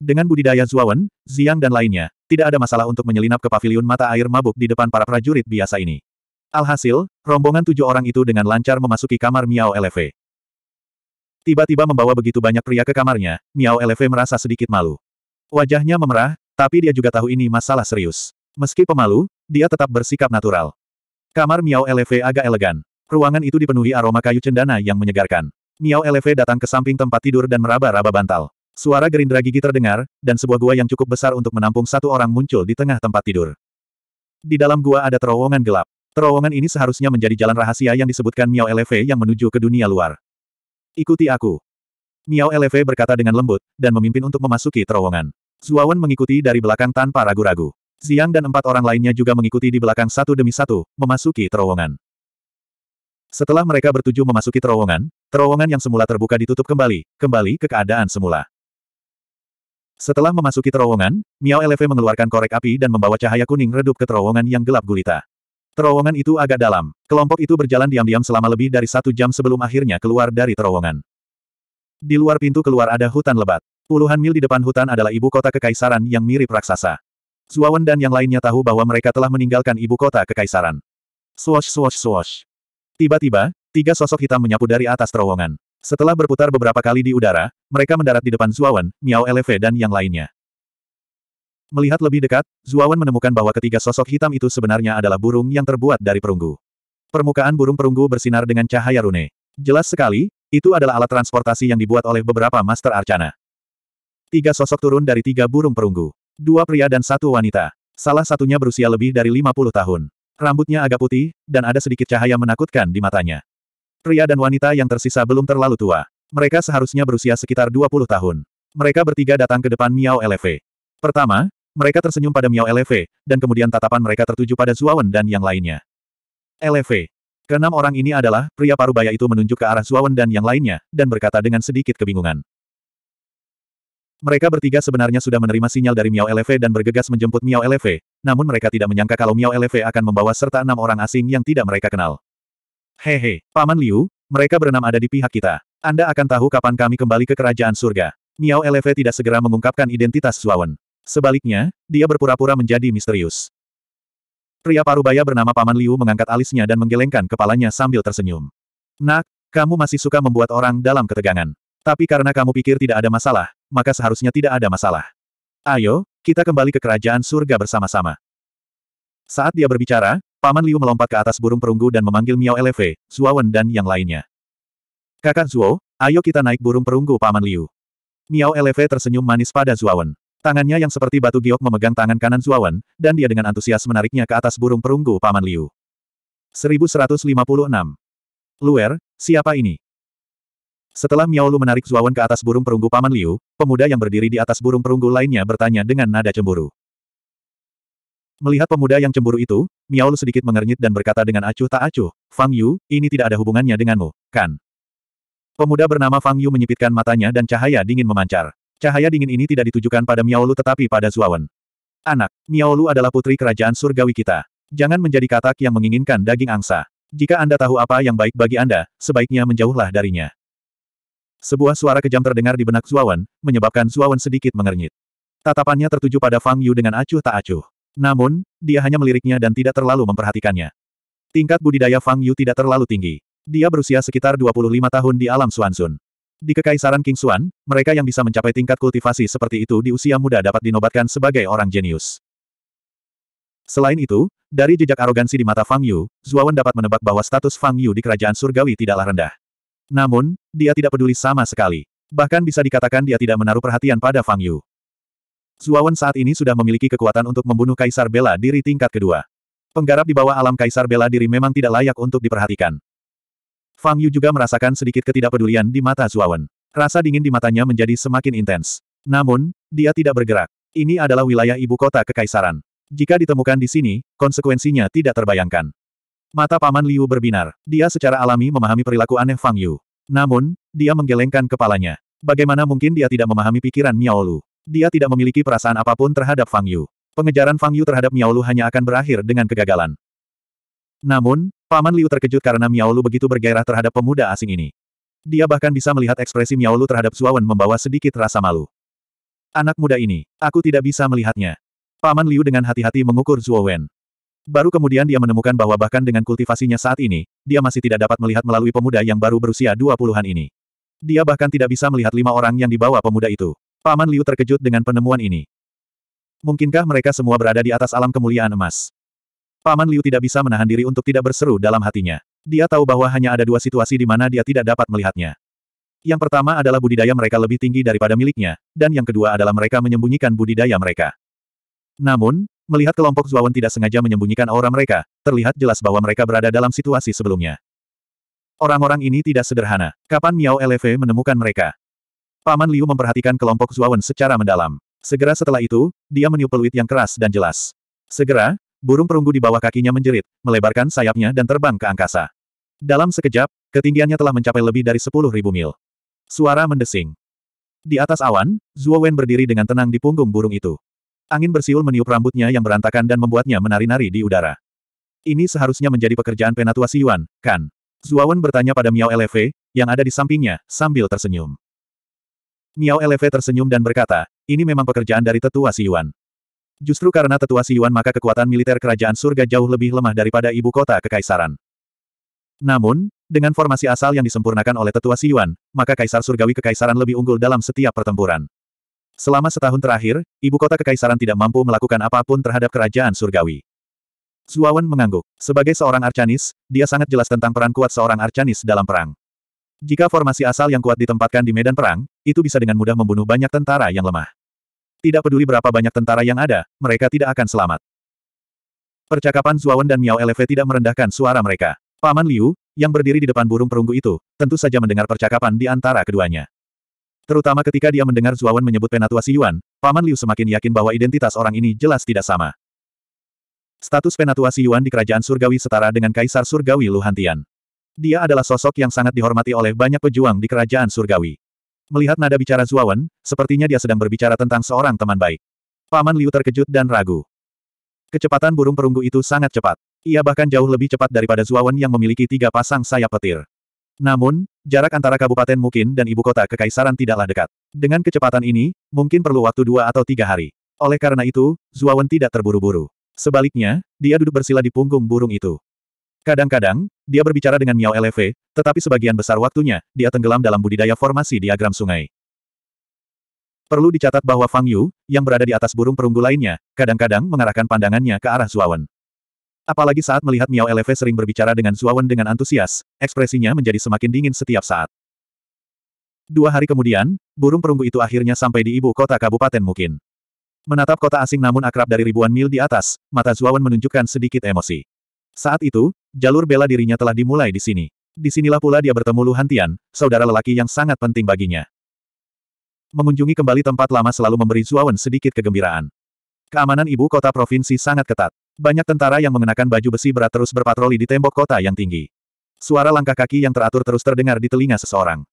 Dengan budidaya Zuawan, Ziang dan lainnya, tidak ada masalah untuk menyelinap ke paviliun mata air mabuk di depan para prajurit biasa ini. Alhasil, rombongan tujuh orang itu dengan lancar memasuki kamar Miao Lv. Tiba-tiba membawa begitu banyak pria ke kamarnya, Miao Lv merasa sedikit malu. Wajahnya memerah, tapi dia juga tahu ini masalah serius. Meski pemalu, dia tetap bersikap natural. Kamar Miao Lv agak elegan. Ruangan itu dipenuhi aroma kayu cendana yang menyegarkan. Miao Lv datang ke samping tempat tidur dan meraba-raba bantal. Suara gerindra gigi terdengar, dan sebuah gua yang cukup besar untuk menampung satu orang muncul di tengah tempat tidur. Di dalam gua ada terowongan gelap. Terowongan ini seharusnya menjadi jalan rahasia yang disebutkan Miao Eleve yang menuju ke dunia luar. Ikuti aku. Miao Eleve berkata dengan lembut, dan memimpin untuk memasuki terowongan. Zuawan mengikuti dari belakang tanpa ragu-ragu. Ziang dan empat orang lainnya juga mengikuti di belakang satu demi satu, memasuki terowongan. Setelah mereka bertujuh memasuki terowongan, terowongan yang semula terbuka ditutup kembali, kembali ke keadaan semula. Setelah memasuki terowongan, Miao Eleve mengeluarkan korek api dan membawa cahaya kuning redup ke terowongan yang gelap gulita. Terowongan itu agak dalam. Kelompok itu berjalan diam-diam selama lebih dari satu jam sebelum akhirnya keluar dari terowongan. Di luar pintu keluar ada hutan lebat. Puluhan mil di depan hutan adalah ibu kota kekaisaran yang mirip raksasa. Zuawan dan yang lainnya tahu bahwa mereka telah meninggalkan ibu kota kekaisaran. Swash swash swash. Tiba-tiba, tiga sosok hitam menyapu dari atas terowongan. Setelah berputar beberapa kali di udara, mereka mendarat di depan Zuawan, Miao Eleve dan yang lainnya. Melihat lebih dekat, Zuawan menemukan bahwa ketiga sosok hitam itu sebenarnya adalah burung yang terbuat dari perunggu. Permukaan burung perunggu bersinar dengan cahaya rune. Jelas sekali, itu adalah alat transportasi yang dibuat oleh beberapa Master Arcana. Tiga sosok turun dari tiga burung perunggu. Dua pria dan satu wanita. Salah satunya berusia lebih dari 50 tahun. Rambutnya agak putih, dan ada sedikit cahaya menakutkan di matanya. Pria dan wanita yang tersisa belum terlalu tua. Mereka seharusnya berusia sekitar 20 tahun. Mereka bertiga datang ke depan Miao Eleve. Pertama, mereka tersenyum pada Miao Eleve, dan kemudian tatapan mereka tertuju pada Zuawan dan yang lainnya. Eleve. Keenam orang ini adalah, pria parubaya itu menunjuk ke arah Zuawan dan yang lainnya, dan berkata dengan sedikit kebingungan. Mereka bertiga sebenarnya sudah menerima sinyal dari Miao Eleve dan bergegas menjemput Miao Eleve, namun mereka tidak menyangka kalau Miao Eleve akan membawa serta enam orang asing yang tidak mereka kenal. Hehe, Paman Liu, mereka berenam ada di pihak kita. Anda akan tahu kapan kami kembali ke kerajaan surga. Miao Eleve tidak segera mengungkapkan identitas Suawen. Sebaliknya, dia berpura-pura menjadi misterius. Pria parubaya bernama Paman Liu mengangkat alisnya dan menggelengkan kepalanya sambil tersenyum. Nak, kamu masih suka membuat orang dalam ketegangan. Tapi karena kamu pikir tidak ada masalah, maka seharusnya tidak ada masalah. Ayo, kita kembali ke kerajaan surga bersama-sama. Saat dia berbicara, Paman Liu melompat ke atas burung perunggu dan memanggil Miao Eleve, Zuawan dan yang lainnya. Kakak Zuo, ayo kita naik burung perunggu Paman Liu. Miao Eleve tersenyum manis pada Zuawan. Tangannya yang seperti batu giok memegang tangan kanan Zuawan, dan dia dengan antusias menariknya ke atas burung perunggu Paman Liu. 1156. Luer, siapa ini? Setelah Miao Lu menarik Zuawan ke atas burung perunggu Paman Liu, pemuda yang berdiri di atas burung perunggu lainnya bertanya dengan nada cemburu. Melihat pemuda yang cemburu itu, Miao sedikit mengernyit dan berkata dengan acuh tak acuh, Fang Yu, ini tidak ada hubungannya denganmu, kan? Pemuda bernama Fang Yu menyipitkan matanya dan cahaya dingin memancar. Cahaya dingin ini tidak ditujukan pada Miao tetapi pada Zuawan. Anak, Miao adalah putri kerajaan surgawi kita. Jangan menjadi katak yang menginginkan daging angsa. Jika Anda tahu apa yang baik bagi Anda, sebaiknya menjauhlah darinya. Sebuah suara kejam terdengar di benak Zuawan, menyebabkan Zuawan sedikit mengernyit. Tatapannya tertuju pada Fang Yu dengan acuh tak acuh. Namun, dia hanya meliriknya dan tidak terlalu memperhatikannya. Tingkat budidaya Fang Yu tidak terlalu tinggi. Dia berusia sekitar 25 tahun di alam Suansun. Di kekaisaran King Xuan, mereka yang bisa mencapai tingkat kultivasi seperti itu di usia muda dapat dinobatkan sebagai orang jenius. Selain itu, dari jejak arogansi di mata Fang Yu, Zuawan dapat menebak bahwa status Fang Yu di kerajaan surgawi tidaklah rendah. Namun, dia tidak peduli sama sekali. Bahkan bisa dikatakan dia tidak menaruh perhatian pada Fang Yu. Zuawan saat ini sudah memiliki kekuatan untuk membunuh Kaisar Bela Diri tingkat kedua. Penggarap di bawah alam Kaisar Bela Diri memang tidak layak untuk diperhatikan. Fang Yu juga merasakan sedikit ketidakpedulian di mata Zuawan. Rasa dingin di matanya menjadi semakin intens. Namun, dia tidak bergerak. Ini adalah wilayah ibu kota kekaisaran. Jika ditemukan di sini, konsekuensinya tidak terbayangkan. Mata Paman Liu berbinar. Dia secara alami memahami perilaku aneh Fang Yu. Namun, dia menggelengkan kepalanya. Bagaimana mungkin dia tidak memahami pikiran Miao Lu? Dia tidak memiliki perasaan apapun terhadap Fang Yu. Pengejaran Fang Yu terhadap Miao Lu hanya akan berakhir dengan kegagalan. Namun, Paman Liu terkejut karena Miao Lu begitu bergairah terhadap pemuda asing ini. Dia bahkan bisa melihat ekspresi Miao Lu terhadap Zuawan membawa sedikit rasa malu. Anak muda ini, aku tidak bisa melihatnya. Paman Liu dengan hati-hati mengukur Zuowen. Baru kemudian dia menemukan bahwa bahkan dengan kultivasinya saat ini, dia masih tidak dapat melihat melalui pemuda yang baru berusia dua puluhan ini. Dia bahkan tidak bisa melihat lima orang yang dibawa pemuda itu. Paman Liu terkejut dengan penemuan ini. Mungkinkah mereka semua berada di atas alam kemuliaan emas? Paman Liu tidak bisa menahan diri untuk tidak berseru dalam hatinya. Dia tahu bahwa hanya ada dua situasi di mana dia tidak dapat melihatnya. Yang pertama adalah budidaya mereka lebih tinggi daripada miliknya, dan yang kedua adalah mereka menyembunyikan budidaya mereka. Namun, melihat kelompok Zuawan tidak sengaja menyembunyikan aura mereka, terlihat jelas bahwa mereka berada dalam situasi sebelumnya. Orang-orang ini tidak sederhana. Kapan Miao Lv menemukan mereka? Paman Liu memperhatikan kelompok Zuawan secara mendalam. Segera setelah itu, dia meniup peluit yang keras dan jelas. Segera, burung perunggu di bawah kakinya menjerit, melebarkan sayapnya dan terbang ke angkasa. Dalam sekejap, ketinggiannya telah mencapai lebih dari ribu mil. Suara mendesing. Di atas awan, Zuo berdiri dengan tenang di punggung burung itu. Angin bersiul meniup rambutnya yang berantakan dan membuatnya menari-nari di udara. Ini seharusnya menjadi pekerjaan penatua Siwan, kan? Zuo bertanya pada Miao Lefe, yang ada di sampingnya, sambil tersenyum. Miao Eleve tersenyum dan berkata, ini memang pekerjaan dari tetua Siyuan. Justru karena tetua Siyuan maka kekuatan militer kerajaan surga jauh lebih lemah daripada ibu kota kekaisaran. Namun, dengan formasi asal yang disempurnakan oleh tetua Siyuan, maka kaisar surgawi kekaisaran lebih unggul dalam setiap pertempuran. Selama setahun terakhir, ibu kota kekaisaran tidak mampu melakukan apapun terhadap kerajaan surgawi. Zuawan mengangguk. Sebagai seorang arcanis, dia sangat jelas tentang peran kuat seorang arcanis dalam perang. Jika formasi asal yang kuat ditempatkan di medan perang, itu bisa dengan mudah membunuh banyak tentara yang lemah. Tidak peduli berapa banyak tentara yang ada, mereka tidak akan selamat. Percakapan Zuawan dan Miao Eleve tidak merendahkan suara mereka. Paman Liu, yang berdiri di depan burung perunggu itu, tentu saja mendengar percakapan di antara keduanya. Terutama ketika dia mendengar Zuawan menyebut penatua Si Yuan, Paman Liu semakin yakin bahwa identitas orang ini jelas tidak sama. Status penatua Si Yuan di kerajaan surgawi setara dengan kaisar surgawi Luhantian. Dia adalah sosok yang sangat dihormati oleh banyak pejuang di kerajaan surgawi. Melihat nada bicara Zuawan, sepertinya dia sedang berbicara tentang seorang teman baik. Paman Liu terkejut dan ragu. Kecepatan burung perunggu itu sangat cepat. Ia bahkan jauh lebih cepat daripada Zuawan yang memiliki tiga pasang sayap petir. Namun, jarak antara Kabupaten Mukin dan ibu kota Kekaisaran tidaklah dekat. Dengan kecepatan ini, mungkin perlu waktu dua atau tiga hari. Oleh karena itu, Zuawan tidak terburu-buru. Sebaliknya, dia duduk bersila di punggung burung itu. Kadang-kadang, dia berbicara dengan Miao Lv, tetapi sebagian besar waktunya, dia tenggelam dalam budidaya formasi diagram sungai. Perlu dicatat bahwa Fang Yu, yang berada di atas burung perunggu lainnya, kadang-kadang mengarahkan pandangannya ke arah Zuawan. Apalagi saat melihat Miao Lv sering berbicara dengan Zuawan dengan antusias, ekspresinya menjadi semakin dingin setiap saat. Dua hari kemudian, burung perunggu itu akhirnya sampai di ibu kota kabupaten Mungkin. Menatap kota asing namun akrab dari ribuan mil di atas, mata Zuawan menunjukkan sedikit emosi. Saat itu, jalur bela dirinya telah dimulai di sini. Di sinilah pula dia bertemu Lu Hantian, saudara lelaki yang sangat penting baginya. Mengunjungi kembali tempat lama selalu memberi Zuawan sedikit kegembiraan. Keamanan ibu kota provinsi sangat ketat. Banyak tentara yang mengenakan baju besi berat terus berpatroli di tembok kota yang tinggi. Suara langkah kaki yang teratur terus terdengar di telinga seseorang.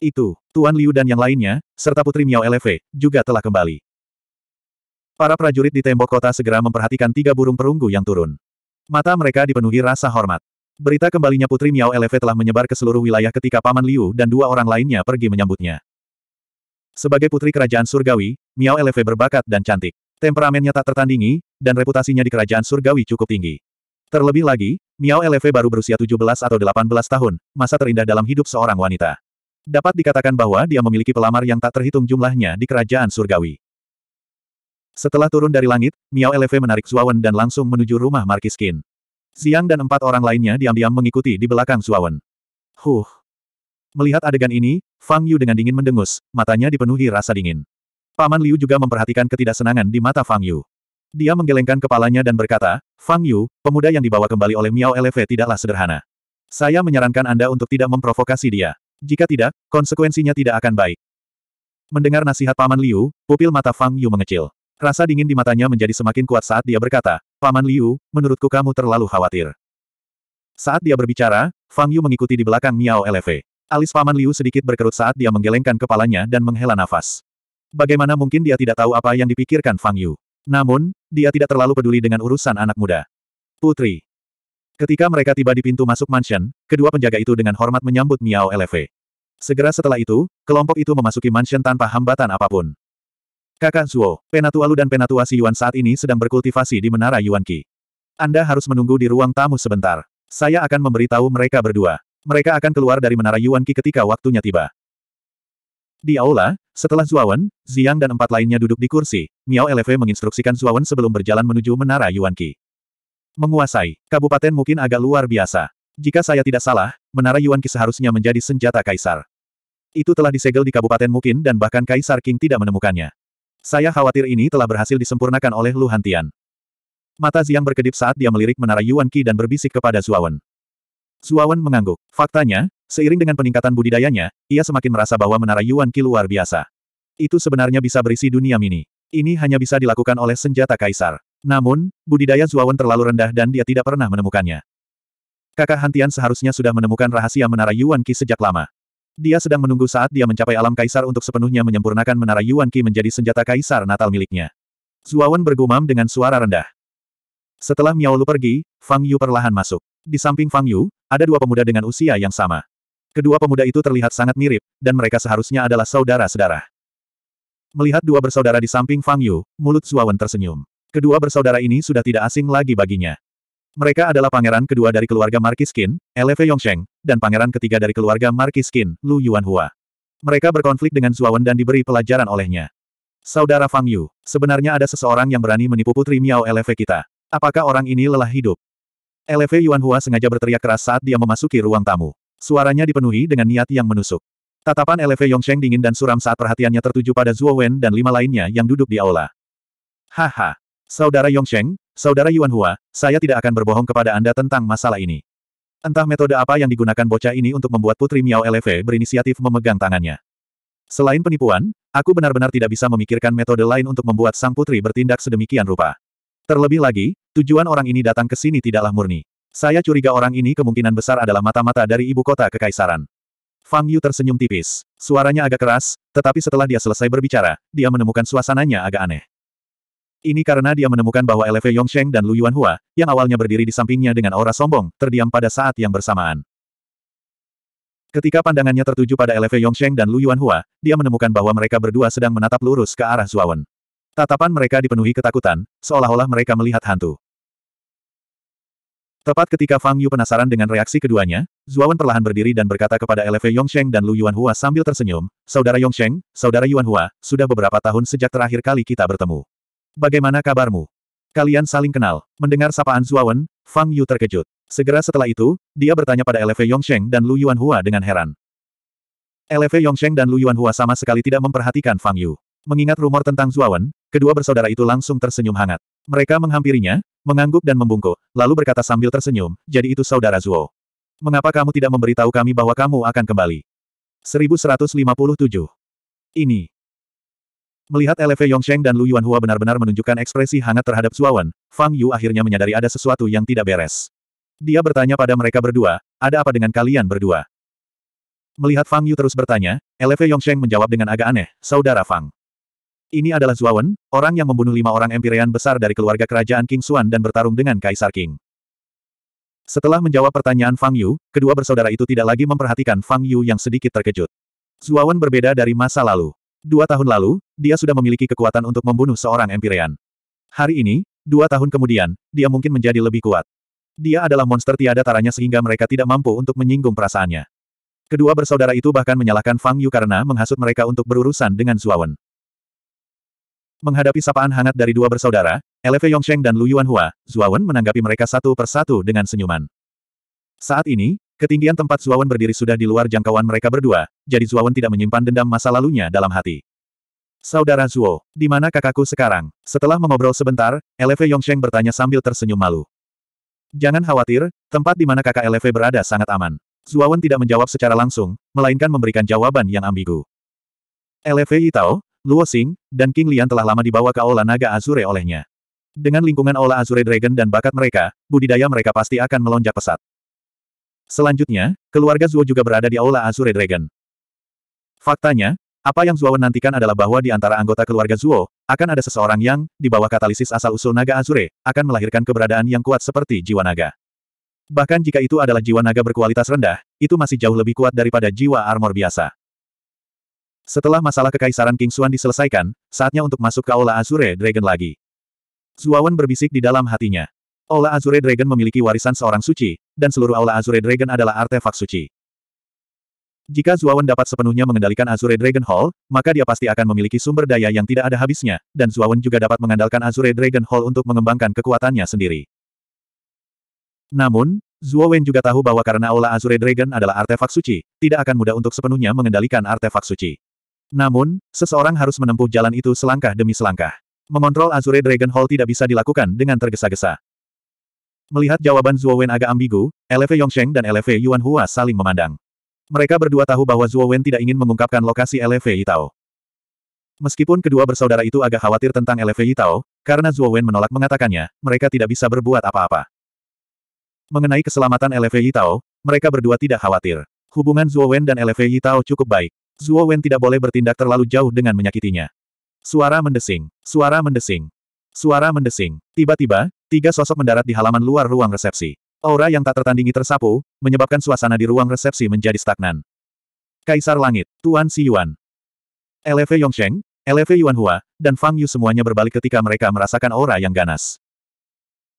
Itu, Tuan Liu dan yang lainnya, serta Putri Miao Lv juga telah kembali. Para prajurit di tembok kota segera memperhatikan tiga burung perunggu yang turun. Mata mereka dipenuhi rasa hormat. Berita kembalinya Putri Miao Eleve telah menyebar ke seluruh wilayah ketika Paman Liu dan dua orang lainnya pergi menyambutnya. Sebagai putri kerajaan surgawi, Miao Eleve berbakat dan cantik. Temperamennya tak tertandingi, dan reputasinya di kerajaan surgawi cukup tinggi. Terlebih lagi, Miao Eleve baru berusia 17 atau 18 tahun, masa terindah dalam hidup seorang wanita. Dapat dikatakan bahwa dia memiliki pelamar yang tak terhitung jumlahnya di kerajaan surgawi. Setelah turun dari langit, Miao Eleve menarik Zuawan dan langsung menuju rumah Markis Qin. Siang dan empat orang lainnya diam-diam mengikuti di belakang Zuawan. Huh. Melihat adegan ini, Fang Yu dengan dingin mendengus, matanya dipenuhi rasa dingin. Paman Liu juga memperhatikan ketidaksenangan di mata Fang Yu. Dia menggelengkan kepalanya dan berkata, Fang Yu, pemuda yang dibawa kembali oleh Miao Eleve tidaklah sederhana. Saya menyarankan Anda untuk tidak memprovokasi dia. Jika tidak, konsekuensinya tidak akan baik. Mendengar nasihat Paman Liu, pupil mata Fang Yu mengecil. Rasa dingin di matanya menjadi semakin kuat saat dia berkata, Paman Liu, menurutku kamu terlalu khawatir. Saat dia berbicara, Fang Yu mengikuti di belakang Miao Lv. Alis Paman Liu sedikit berkerut saat dia menggelengkan kepalanya dan menghela nafas. Bagaimana mungkin dia tidak tahu apa yang dipikirkan Fang Yu. Namun, dia tidak terlalu peduli dengan urusan anak muda. Putri. Ketika mereka tiba di pintu masuk mansion, kedua penjaga itu dengan hormat menyambut Miao Lv. Segera setelah itu, kelompok itu memasuki mansion tanpa hambatan apapun. Kakak Zuo, Penatua Lu dan Penatua Si Yuan saat ini sedang berkultivasi di Menara Yuan Qi. Anda harus menunggu di ruang tamu sebentar. Saya akan memberitahu mereka berdua. Mereka akan keluar dari Menara Yuan Qi ketika waktunya tiba. Di aula, setelah Zuawan, Ziyang dan empat lainnya duduk di kursi, Miao Lv menginstruksikan Zuawan sebelum berjalan menuju Menara Yuan Qi. Menguasai, kabupaten mungkin agak luar biasa. Jika saya tidak salah, Menara Yuan Qi seharusnya menjadi senjata kaisar. Itu telah disegel di kabupaten mungkin dan bahkan kaisar King tidak menemukannya. Saya khawatir ini telah berhasil disempurnakan oleh Lu Hantian. Mata Ziang berkedip saat dia melirik menara Yuan Qi dan berbisik kepada Zuawan. Zuawan mengangguk. Faktanya, seiring dengan peningkatan budidayanya, ia semakin merasa bahwa menara Yuan Qi luar biasa. Itu sebenarnya bisa berisi dunia mini. Ini hanya bisa dilakukan oleh senjata kaisar. Namun, budidaya Zuawan terlalu rendah dan dia tidak pernah menemukannya. Kakak Hantian seharusnya sudah menemukan rahasia menara Yuan Qi sejak lama. Dia sedang menunggu saat dia mencapai alam kaisar untuk sepenuhnya menyempurnakan menara Yuan Qi menjadi senjata kaisar natal miliknya. Zuawan bergumam dengan suara rendah. Setelah Miao Lu pergi, Fang Yu perlahan masuk. Di samping Fang Yu, ada dua pemuda dengan usia yang sama. Kedua pemuda itu terlihat sangat mirip, dan mereka seharusnya adalah saudara-saudara. Melihat dua bersaudara di samping Fang Yu, mulut Zuawan tersenyum. Kedua bersaudara ini sudah tidak asing lagi baginya. Mereka adalah pangeran kedua dari keluarga Marquis Qin, Eleve Yongsheng, dan pangeran ketiga dari keluarga Marquis Qin, Lu Yuanhua. Mereka berkonflik dengan Wen dan diberi pelajaran olehnya. Saudara Fang Yu, sebenarnya ada seseorang yang berani menipu Putri Miao Eleve kita. Apakah orang ini lelah hidup? Eleve Yuanhua sengaja berteriak keras saat dia memasuki ruang tamu. Suaranya dipenuhi dengan niat yang menusuk. Tatapan Eleve Yongsheng dingin dan suram saat perhatiannya tertuju pada Zuo Wen dan lima lainnya yang duduk di aula. Haha, Saudara Yongsheng, Saudara Yuan Hua, saya tidak akan berbohong kepada Anda tentang masalah ini. Entah metode apa yang digunakan bocah ini untuk membuat Putri Miao LV berinisiatif memegang tangannya. Selain penipuan, aku benar-benar tidak bisa memikirkan metode lain untuk membuat sang putri bertindak sedemikian rupa. Terlebih lagi, tujuan orang ini datang ke sini tidaklah murni. Saya curiga orang ini kemungkinan besar adalah mata-mata dari ibu kota kekaisaran. Fang Yu tersenyum tipis. Suaranya agak keras, tetapi setelah dia selesai berbicara, dia menemukan suasananya agak aneh. Ini karena dia menemukan bahwa LV Yongsheng dan Lu Yuanhua, yang awalnya berdiri di sampingnya dengan aura sombong, terdiam pada saat yang bersamaan. Ketika pandangannya tertuju pada LV Yongsheng dan Lu Yuanhua, dia menemukan bahwa mereka berdua sedang menatap lurus ke arah Zuawan. Tatapan mereka dipenuhi ketakutan, seolah-olah mereka melihat hantu. Tepat ketika Fang Yu penasaran dengan reaksi keduanya, Zuawan perlahan berdiri dan berkata kepada LV Yongsheng dan Lu Yuanhua sambil tersenyum, Saudara Yongsheng, Saudara Yuanhua, sudah beberapa tahun sejak terakhir kali kita bertemu. Bagaimana kabarmu? Kalian saling kenal. Mendengar sapaan Zuawan, Fang Yu terkejut. Segera setelah itu, dia bertanya pada LV Yongsheng dan Lu Yuanhua dengan heran. LV Yongsheng dan Lu Yuanhua sama sekali tidak memperhatikan Fang Yu. Mengingat rumor tentang Zuawan, kedua bersaudara itu langsung tersenyum hangat. Mereka menghampirinya, mengangguk dan membungkuk, lalu berkata sambil tersenyum, jadi itu saudara Zuo. Mengapa kamu tidak memberitahu kami bahwa kamu akan kembali? 1157. Ini. Melihat LV Yongsheng dan Lu Yuanhua benar-benar menunjukkan ekspresi hangat terhadap Zuawan, Fang Yu akhirnya menyadari ada sesuatu yang tidak beres. Dia bertanya pada mereka berdua, ada apa dengan kalian berdua? Melihat Fang Yu terus bertanya, LV Yongsheng menjawab dengan agak aneh, saudara Fang. Ini adalah Zuawan, orang yang membunuh lima orang Empirean besar dari keluarga kerajaan King Xuan dan bertarung dengan Kaisar King. Setelah menjawab pertanyaan Fang Yu, kedua bersaudara itu tidak lagi memperhatikan Fang Yu yang sedikit terkejut. Zuawan berbeda dari masa lalu. Dua tahun lalu, dia sudah memiliki kekuatan untuk membunuh seorang Empyrean. Hari ini, dua tahun kemudian, dia mungkin menjadi lebih kuat. Dia adalah monster tiada taranya sehingga mereka tidak mampu untuk menyinggung perasaannya. Kedua bersaudara itu bahkan menyalahkan Fang Yu karena menghasut mereka untuk berurusan dengan Zuawan. Menghadapi sapaan hangat dari dua bersaudara, Eleve Yongsheng dan Lu Yuanhua, Zuawan menanggapi mereka satu persatu dengan senyuman. Saat ini, Ketinggian tempat Zuawan berdiri sudah di luar jangkauan mereka berdua, jadi Zuawan tidak menyimpan dendam masa lalunya dalam hati. Saudara Zuo, di mana kakakku sekarang? Setelah mengobrol sebentar, LV Yongsheng bertanya sambil tersenyum malu. Jangan khawatir, tempat di mana kakak LV berada sangat aman. Zuawan tidak menjawab secara langsung, melainkan memberikan jawaban yang ambigu. LV Yitao, Luo Xing, dan King Lian telah lama dibawa ke Aula Naga Azure olehnya. Dengan lingkungan Aula Azure Dragon dan bakat mereka, budidaya mereka pasti akan melonjak pesat. Selanjutnya, keluarga Zuo juga berada di Aula Azure Dragon. Faktanya, apa yang Zuo nantikan adalah bahwa di antara anggota keluarga Zuo, akan ada seseorang yang, di bawah katalisis asal-usul naga Azure, akan melahirkan keberadaan yang kuat seperti jiwa naga. Bahkan jika itu adalah jiwa naga berkualitas rendah, itu masih jauh lebih kuat daripada jiwa armor biasa. Setelah masalah kekaisaran King Xuan diselesaikan, saatnya untuk masuk ke Aula Azure Dragon lagi. Zuawan berbisik di dalam hatinya. Aula Azure Dragon memiliki warisan seorang suci, dan seluruh Aula Azure Dragon adalah artefak suci. Jika Zuawan dapat sepenuhnya mengendalikan Azure Dragon Hall, maka dia pasti akan memiliki sumber daya yang tidak ada habisnya, dan Zuawan juga dapat mengandalkan Azure Dragon Hall untuk mengembangkan kekuatannya sendiri. Namun, Zuawan juga tahu bahwa karena Aula Azure Dragon adalah artefak suci, tidak akan mudah untuk sepenuhnya mengendalikan artefak suci. Namun, seseorang harus menempuh jalan itu selangkah demi selangkah. Mengontrol Azure Dragon Hall tidak bisa dilakukan dengan tergesa-gesa. Melihat jawaban Zhuo Wen agak ambigu, LV Yongsheng dan LV Yuan Hua saling memandang. Mereka berdua tahu bahwa Zhuo Wen tidak ingin mengungkapkan lokasi LV Yitao. Meskipun kedua bersaudara itu agak khawatir tentang LV Yitao, karena Zhuo Wen menolak mengatakannya, mereka tidak bisa berbuat apa-apa. Mengenai keselamatan LV Yitao, mereka berdua tidak khawatir. Hubungan Zhuo Wen dan LV Yitao cukup baik. Zhuo Wen tidak boleh bertindak terlalu jauh dengan menyakitinya. Suara mendesing. Suara mendesing. Suara mendesing. Tiba-tiba, Tiga sosok mendarat di halaman luar ruang resepsi. Aura yang tak tertandingi tersapu, menyebabkan suasana di ruang resepsi menjadi stagnan. Kaisar Langit, Tuan Si Yuan. Lv Yongsheng, Lv Yuan Hua, dan Fang Yu semuanya berbalik ketika mereka merasakan aura yang ganas.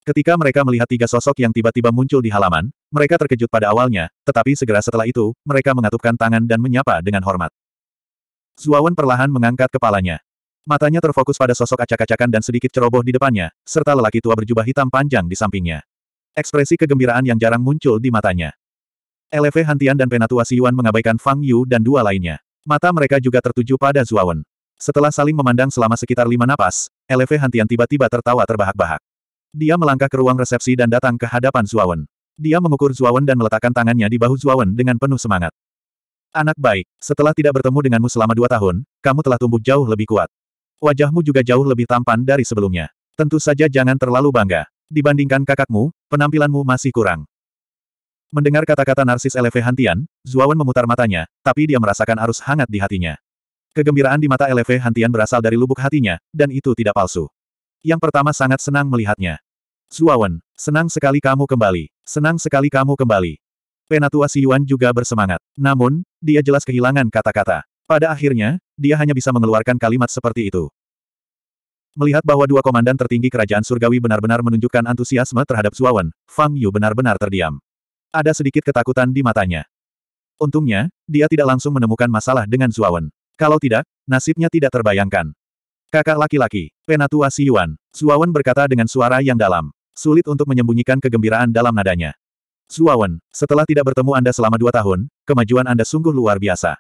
Ketika mereka melihat tiga sosok yang tiba-tiba muncul di halaman, mereka terkejut pada awalnya, tetapi segera setelah itu, mereka mengatupkan tangan dan menyapa dengan hormat. Zuawan perlahan mengangkat kepalanya. Matanya terfokus pada sosok acak-acakan dan sedikit ceroboh di depannya, serta lelaki tua berjubah hitam panjang di sampingnya. Ekspresi kegembiraan yang jarang muncul di matanya. LV Hantian dan Penatua Siyuan mengabaikan Fang Yu dan dua lainnya. Mata mereka juga tertuju pada Zuawan. Setelah saling memandang selama sekitar lima napas, LV Hantian tiba-tiba tertawa terbahak-bahak. Dia melangkah ke ruang resepsi dan datang ke hadapan Zuawan. Dia mengukur Zuawan dan meletakkan tangannya di bahu Zuawan dengan penuh semangat. Anak baik, setelah tidak bertemu denganmu selama dua tahun, kamu telah tumbuh jauh lebih kuat. Wajahmu juga jauh lebih tampan dari sebelumnya. Tentu saja jangan terlalu bangga. Dibandingkan kakakmu, penampilanmu masih kurang. Mendengar kata-kata narsis Eleve Hantian, Zuawan memutar matanya, tapi dia merasakan arus hangat di hatinya. Kegembiraan di mata Eleve Hantian berasal dari lubuk hatinya, dan itu tidak palsu. Yang pertama sangat senang melihatnya. Zuawan, senang sekali kamu kembali. Senang sekali kamu kembali. Penatua Siyuan juga bersemangat. Namun, dia jelas kehilangan kata-kata. Pada akhirnya, dia hanya bisa mengeluarkan kalimat seperti itu. Melihat bahwa dua komandan tertinggi kerajaan surgawi benar-benar menunjukkan antusiasme terhadap Zuawan, Fang Yu benar-benar terdiam. Ada sedikit ketakutan di matanya. Untungnya, dia tidak langsung menemukan masalah dengan Zuawan. Kalau tidak, nasibnya tidak terbayangkan. Kakak laki-laki, Penatua Si Yuan, Zuawan berkata dengan suara yang dalam. Sulit untuk menyembunyikan kegembiraan dalam nadanya. Zuawan, setelah tidak bertemu Anda selama dua tahun, kemajuan Anda sungguh luar biasa.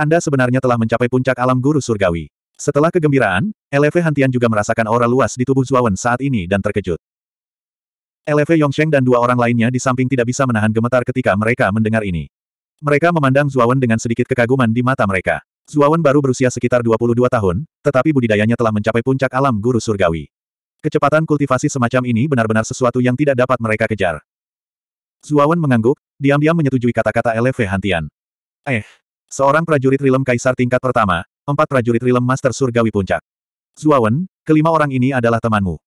Anda sebenarnya telah mencapai puncak alam guru surgawi. Setelah kegembiraan, Eleve Hantian juga merasakan aura luas di tubuh Zuawan saat ini dan terkejut. Eleve Yongsheng dan dua orang lainnya di samping tidak bisa menahan gemetar ketika mereka mendengar ini. Mereka memandang Zuawan dengan sedikit kekaguman di mata mereka. Zuawan baru berusia sekitar 22 tahun, tetapi budidayanya telah mencapai puncak alam guru surgawi. Kecepatan kultivasi semacam ini benar-benar sesuatu yang tidak dapat mereka kejar. Zuawan mengangguk, diam-diam menyetujui kata-kata Eleve Hantian. Eh, Seorang prajurit rilem kaisar tingkat pertama, empat prajurit rilem master surgawi puncak. Zuawan, kelima orang ini adalah temanmu.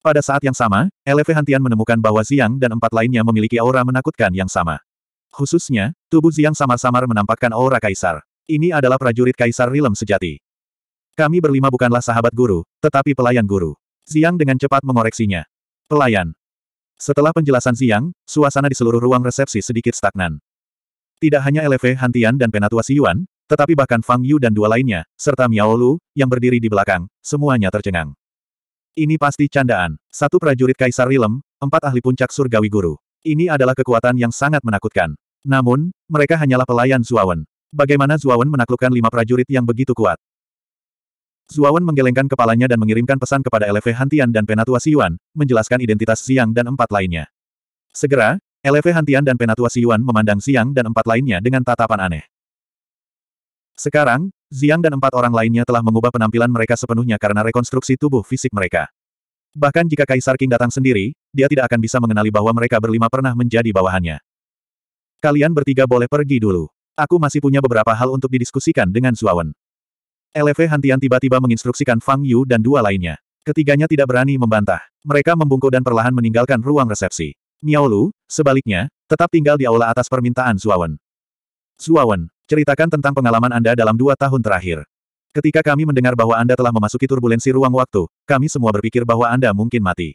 Pada saat yang sama, LV Hantian menemukan bahwa Ziang dan empat lainnya memiliki aura menakutkan yang sama. Khususnya, tubuh Ziang samar-samar menampakkan aura kaisar. Ini adalah prajurit kaisar Rilem sejati. Kami berlima bukanlah sahabat guru, tetapi pelayan guru. Ziang dengan cepat mengoreksinya. Pelayan. Setelah penjelasan Ziang, suasana di seluruh ruang resepsi sedikit stagnan. Tidak hanya LV Hantian dan Penatua Siyuan, tetapi bahkan Fang Yu dan dua lainnya, serta Miao Lu, yang berdiri di belakang, semuanya tercengang. Ini pasti candaan. Satu prajurit Kaisar Rilem, empat ahli puncak surgawi guru. Ini adalah kekuatan yang sangat menakutkan. Namun, mereka hanyalah pelayan Zuawan. Bagaimana Zuawan menaklukkan lima prajurit yang begitu kuat? Zuawan menggelengkan kepalanya dan mengirimkan pesan kepada LV Hantian dan Penatua Siyuan, menjelaskan identitas Siang dan empat lainnya. Segera, Eleve Hantian dan Penatua Siyuan memandang Siang dan empat lainnya dengan tatapan aneh. Sekarang, Ziang dan empat orang lainnya telah mengubah penampilan mereka sepenuhnya karena rekonstruksi tubuh fisik mereka. Bahkan jika Kaisar King datang sendiri, dia tidak akan bisa mengenali bahwa mereka berlima pernah menjadi bawahannya. Kalian bertiga boleh pergi dulu. Aku masih punya beberapa hal untuk didiskusikan dengan Zuawan. Eleve Hantian tiba-tiba menginstruksikan Fang Yu dan dua lainnya. Ketiganya tidak berani membantah. Mereka membungkuk dan perlahan meninggalkan ruang resepsi. Miao sebaliknya, tetap tinggal di aula atas permintaan Zuawan. Zuawan, ceritakan tentang pengalaman Anda dalam dua tahun terakhir. Ketika kami mendengar bahwa Anda telah memasuki turbulensi ruang waktu, kami semua berpikir bahwa Anda mungkin mati.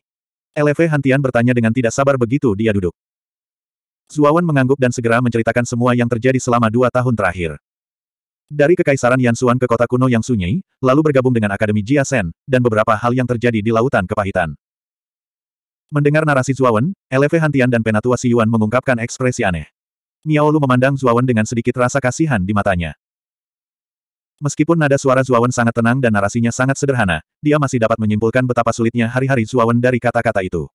LV Hantian bertanya dengan tidak sabar begitu dia duduk. Zuawan mengangguk dan segera menceritakan semua yang terjadi selama dua tahun terakhir. Dari Kekaisaran Yansuan ke kota kuno yang sunyi, lalu bergabung dengan Akademi Jiasen, dan beberapa hal yang terjadi di Lautan Kepahitan. Mendengar narasi Zuawan, Eleve Hantian dan Penatua Siyuan mengungkapkan ekspresi aneh. Miao Lu memandang Zuawan dengan sedikit rasa kasihan di matanya. Meskipun nada suara Zuawan sangat tenang dan narasinya sangat sederhana, dia masih dapat menyimpulkan betapa sulitnya hari-hari Zuawan dari kata-kata itu.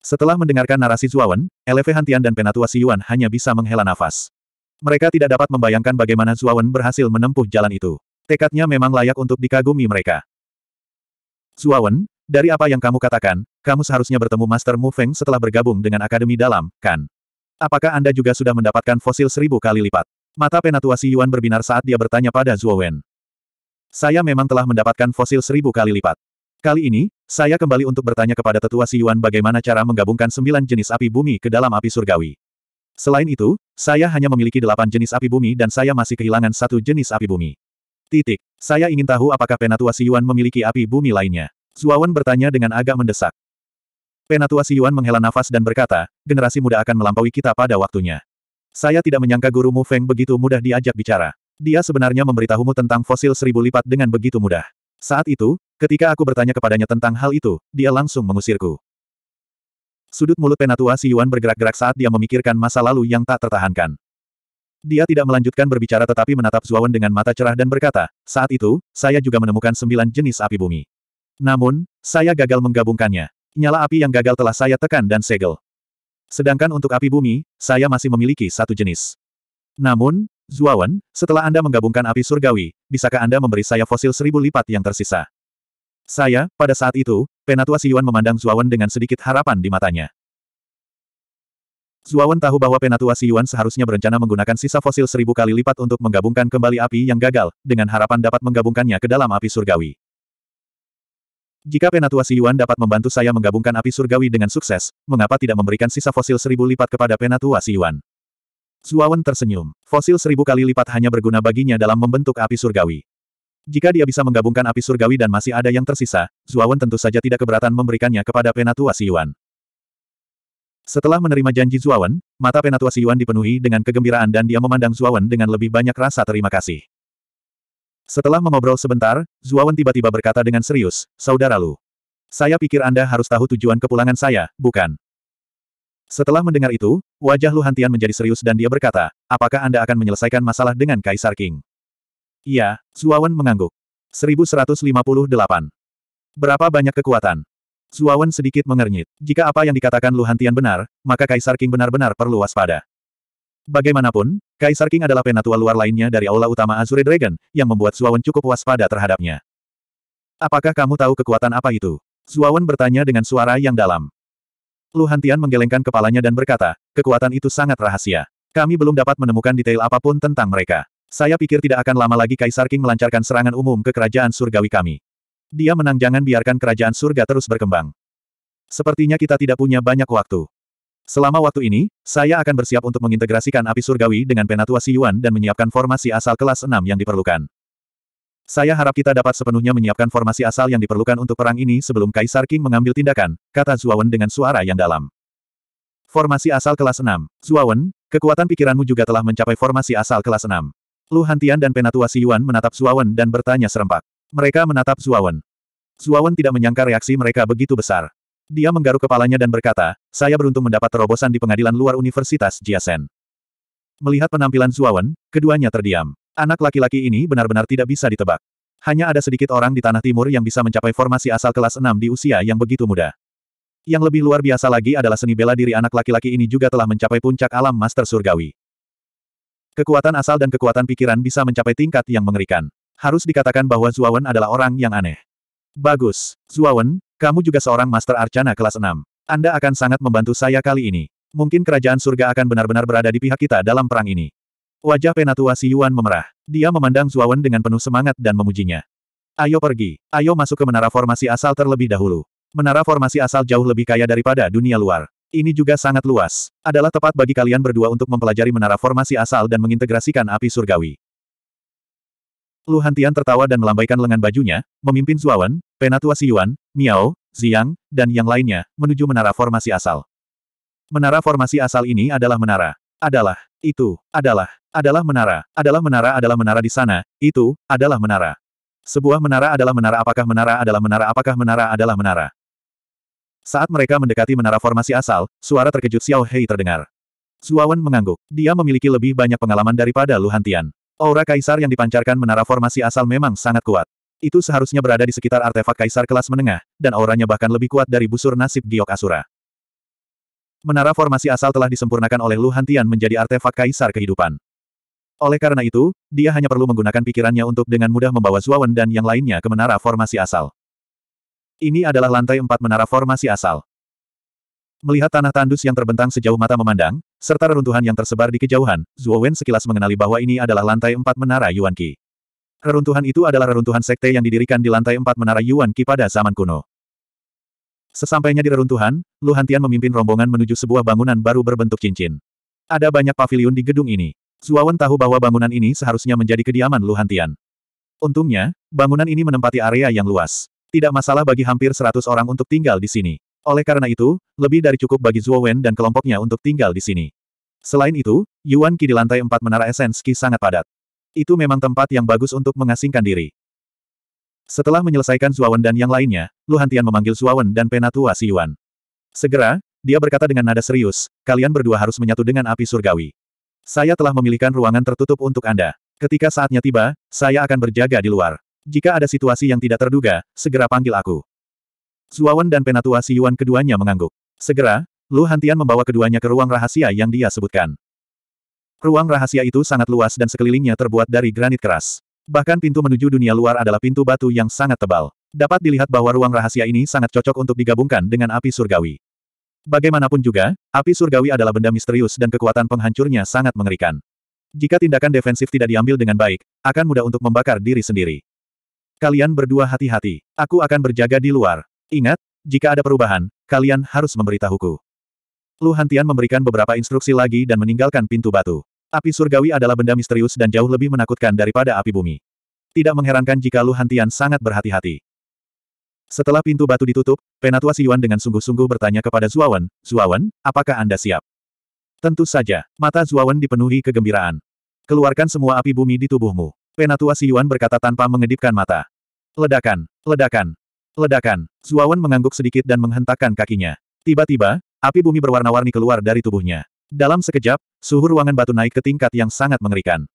Setelah mendengarkan narasi Zuawan, Eleve Hantian dan Penatua Siyuan hanya bisa menghela nafas. Mereka tidak dapat membayangkan bagaimana Zuawan berhasil menempuh jalan itu. Tekadnya memang layak untuk dikagumi mereka. Zuawan, dari apa yang kamu katakan, kamu seharusnya bertemu Master Mu Feng setelah bergabung dengan Akademi Dalam, kan? Apakah Anda juga sudah mendapatkan fosil seribu kali lipat? Mata penatuasi Yuan berbinar saat dia bertanya pada Zhuo Wen. Saya memang telah mendapatkan fosil seribu kali lipat. Kali ini, saya kembali untuk bertanya kepada tetua Si Yuan bagaimana cara menggabungkan sembilan jenis api bumi ke dalam api surgawi. Selain itu, saya hanya memiliki delapan jenis api bumi dan saya masih kehilangan satu jenis api bumi. Titik. Saya ingin tahu apakah penatua Si Yuan memiliki api bumi lainnya. Zuawan bertanya dengan agak mendesak. Penatua Siyuan menghela nafas dan berkata, generasi muda akan melampaui kita pada waktunya. Saya tidak menyangka Guru Mu Feng begitu mudah diajak bicara. Dia sebenarnya memberitahumu tentang fosil seribu lipat dengan begitu mudah. Saat itu, ketika aku bertanya kepadanya tentang hal itu, dia langsung mengusirku. Sudut mulut penatua Siyuan bergerak-gerak saat dia memikirkan masa lalu yang tak tertahankan. Dia tidak melanjutkan berbicara tetapi menatap Zuawan dengan mata cerah dan berkata, saat itu, saya juga menemukan sembilan jenis api bumi. Namun, saya gagal menggabungkannya. Nyala api yang gagal telah saya tekan dan segel. Sedangkan untuk api bumi, saya masih memiliki satu jenis. Namun, Zuawan, setelah Anda menggabungkan api surgawi, bisakah Anda memberi saya fosil seribu lipat yang tersisa? Saya, pada saat itu, Penatua Siyuan memandang Zuawan dengan sedikit harapan di matanya. Zuawan tahu bahwa Penatua Siyuan seharusnya berencana menggunakan sisa fosil seribu kali lipat untuk menggabungkan kembali api yang gagal, dengan harapan dapat menggabungkannya ke dalam api surgawi. Jika Penatua Yuan dapat membantu saya menggabungkan api surgawi dengan sukses, mengapa tidak memberikan sisa fosil seribu lipat kepada Penatua Yuan? Zuawan tersenyum. Fosil seribu kali lipat hanya berguna baginya dalam membentuk api surgawi. Jika dia bisa menggabungkan api surgawi dan masih ada yang tersisa, Zuawan tentu saja tidak keberatan memberikannya kepada Penatua Yuan. Setelah menerima janji Zuawan, mata Penatua Yuan dipenuhi dengan kegembiraan dan dia memandang Zuawan dengan lebih banyak rasa terima kasih. Setelah mengobrol sebentar, Zuawan tiba-tiba berkata dengan serius, Saudara Lu. Saya pikir Anda harus tahu tujuan kepulangan saya, bukan? Setelah mendengar itu, wajah Lu Hantian menjadi serius dan dia berkata, apakah Anda akan menyelesaikan masalah dengan Kaisar King? Iya, Zuawan mengangguk. 1158. Berapa banyak kekuatan? Zuawan sedikit mengernyit. Jika apa yang dikatakan Lu Hantian benar, maka Kaisar King benar-benar perlu waspada. Bagaimanapun, Kaisar King adalah penatua luar lainnya dari aula utama Azure Dragon, yang membuat Zuawan cukup waspada terhadapnya. Apakah kamu tahu kekuatan apa itu? Zuawan bertanya dengan suara yang dalam. Lu Hantian menggelengkan kepalanya dan berkata, kekuatan itu sangat rahasia. Kami belum dapat menemukan detail apapun tentang mereka. Saya pikir tidak akan lama lagi Kaisar King melancarkan serangan umum ke kerajaan surgawi kami. Dia menang jangan biarkan kerajaan surga terus berkembang. Sepertinya kita tidak punya banyak waktu. Selama waktu ini, saya akan bersiap untuk mengintegrasikan api surgawi dengan penatua si Yuan dan menyiapkan formasi asal kelas 6 yang diperlukan. Saya harap kita dapat sepenuhnya menyiapkan formasi asal yang diperlukan untuk perang ini sebelum Kaisar King mengambil tindakan, kata Zuawan dengan suara yang dalam. Formasi asal kelas 6. Zuawan, kekuatan pikiranmu juga telah mencapai formasi asal kelas 6. Lu Hantian dan penatua si Yuan menatap Zuawan dan bertanya serempak. Mereka menatap Zuawan. Zuawan tidak menyangka reaksi mereka begitu besar. Dia menggaruk kepalanya dan berkata, saya beruntung mendapat terobosan di pengadilan luar Universitas Jiasen. Melihat penampilan Zuawan, keduanya terdiam. Anak laki-laki ini benar-benar tidak bisa ditebak. Hanya ada sedikit orang di tanah timur yang bisa mencapai formasi asal kelas 6 di usia yang begitu muda. Yang lebih luar biasa lagi adalah seni bela diri anak laki-laki ini juga telah mencapai puncak alam master surgawi. Kekuatan asal dan kekuatan pikiran bisa mencapai tingkat yang mengerikan. Harus dikatakan bahwa Zuawan adalah orang yang aneh. Bagus, Zuawan, kamu juga seorang Master Arcana kelas 6. Anda akan sangat membantu saya kali ini. Mungkin kerajaan surga akan benar-benar berada di pihak kita dalam perang ini. Wajah penatua Si Yuan memerah. Dia memandang Zuawan dengan penuh semangat dan memujinya. Ayo pergi. Ayo masuk ke menara formasi asal terlebih dahulu. Menara formasi asal jauh lebih kaya daripada dunia luar. Ini juga sangat luas. Adalah tepat bagi kalian berdua untuk mempelajari menara formasi asal dan mengintegrasikan api surgawi. Luhantian tertawa dan melambaikan lengan bajunya, memimpin Zuawan, Penatua Siyuan, Miao, Ziyang, dan yang lainnya, menuju menara formasi asal. Menara formasi asal ini adalah menara. Adalah. Itu. Adalah. Adalah menara. Adalah menara adalah menara di sana. Itu. Adalah menara. Sebuah menara adalah menara apakah menara adalah menara apakah menara adalah menara. Saat mereka mendekati menara formasi asal, suara terkejut Xiao Hei terdengar. Zuawan mengangguk. Dia memiliki lebih banyak pengalaman daripada Luhantian. Aura kaisar yang dipancarkan menara formasi asal memang sangat kuat. Itu seharusnya berada di sekitar artefak kaisar kelas menengah, dan auranya bahkan lebih kuat dari busur nasib giok Asura. Menara formasi asal telah disempurnakan oleh Lu Hantian menjadi artefak kaisar kehidupan. Oleh karena itu, dia hanya perlu menggunakan pikirannya untuk dengan mudah membawa Zuawan dan yang lainnya ke menara formasi asal. Ini adalah lantai empat menara formasi asal. Melihat tanah tandus yang terbentang sejauh mata memandang, serta reruntuhan yang tersebar di kejauhan, Zhuo sekilas mengenali bahwa ini adalah lantai empat menara Yuan Qi. Reruntuhan itu adalah reruntuhan sekte yang didirikan di lantai empat menara Yuan Qi pada zaman kuno. Sesampainya di reruntuhan, Lu Hantian memimpin rombongan menuju sebuah bangunan baru berbentuk cincin. Ada banyak pavilion di gedung ini. Zuawan tahu bahwa bangunan ini seharusnya menjadi kediaman Lu Hantian. Untungnya, bangunan ini menempati area yang luas. Tidak masalah bagi hampir seratus orang untuk tinggal di sini. Oleh karena itu, lebih dari cukup bagi Zuo dan kelompoknya untuk tinggal di sini. Selain itu, Yuan Qi di lantai empat menara esenski Qi sangat padat. Itu memang tempat yang bagus untuk mengasingkan diri. Setelah menyelesaikan Zuawan dan yang lainnya, Luhantian memanggil Zuawan dan Penatua Siyuan. Segera, dia berkata dengan nada serius, kalian berdua harus menyatu dengan api surgawi. Saya telah memilihkan ruangan tertutup untuk Anda. Ketika saatnya tiba, saya akan berjaga di luar. Jika ada situasi yang tidak terduga, segera panggil aku. Zuawan dan Penatua Siyuan keduanya mengangguk. Segera, Luhantian membawa keduanya ke ruang rahasia yang dia sebutkan. Ruang rahasia itu sangat luas dan sekelilingnya terbuat dari granit keras. Bahkan pintu menuju dunia luar adalah pintu batu yang sangat tebal. Dapat dilihat bahwa ruang rahasia ini sangat cocok untuk digabungkan dengan api surgawi. Bagaimanapun juga, api surgawi adalah benda misterius dan kekuatan penghancurnya sangat mengerikan. Jika tindakan defensif tidak diambil dengan baik, akan mudah untuk membakar diri sendiri. Kalian berdua hati-hati. Aku akan berjaga di luar. Ingat, jika ada perubahan, kalian harus memberitahuku. Luhantian memberikan beberapa instruksi lagi dan meninggalkan pintu batu. Api surgawi adalah benda misterius dan jauh lebih menakutkan daripada api bumi. Tidak mengherankan jika Lu Hantian sangat berhati-hati. Setelah pintu batu ditutup, Penatua Siyuan dengan sungguh-sungguh bertanya kepada Zuawan, Zuawan, apakah Anda siap? Tentu saja, mata Zuawan dipenuhi kegembiraan. Keluarkan semua api bumi di tubuhmu. Penatua Siyuan berkata tanpa mengedipkan mata. Ledakan, ledakan, ledakan. Zuawan mengangguk sedikit dan menghentakkan kakinya. Tiba-tiba, api bumi berwarna-warni keluar dari tubuhnya. Dalam sekejap, suhu ruangan batu naik ke tingkat yang sangat mengerikan.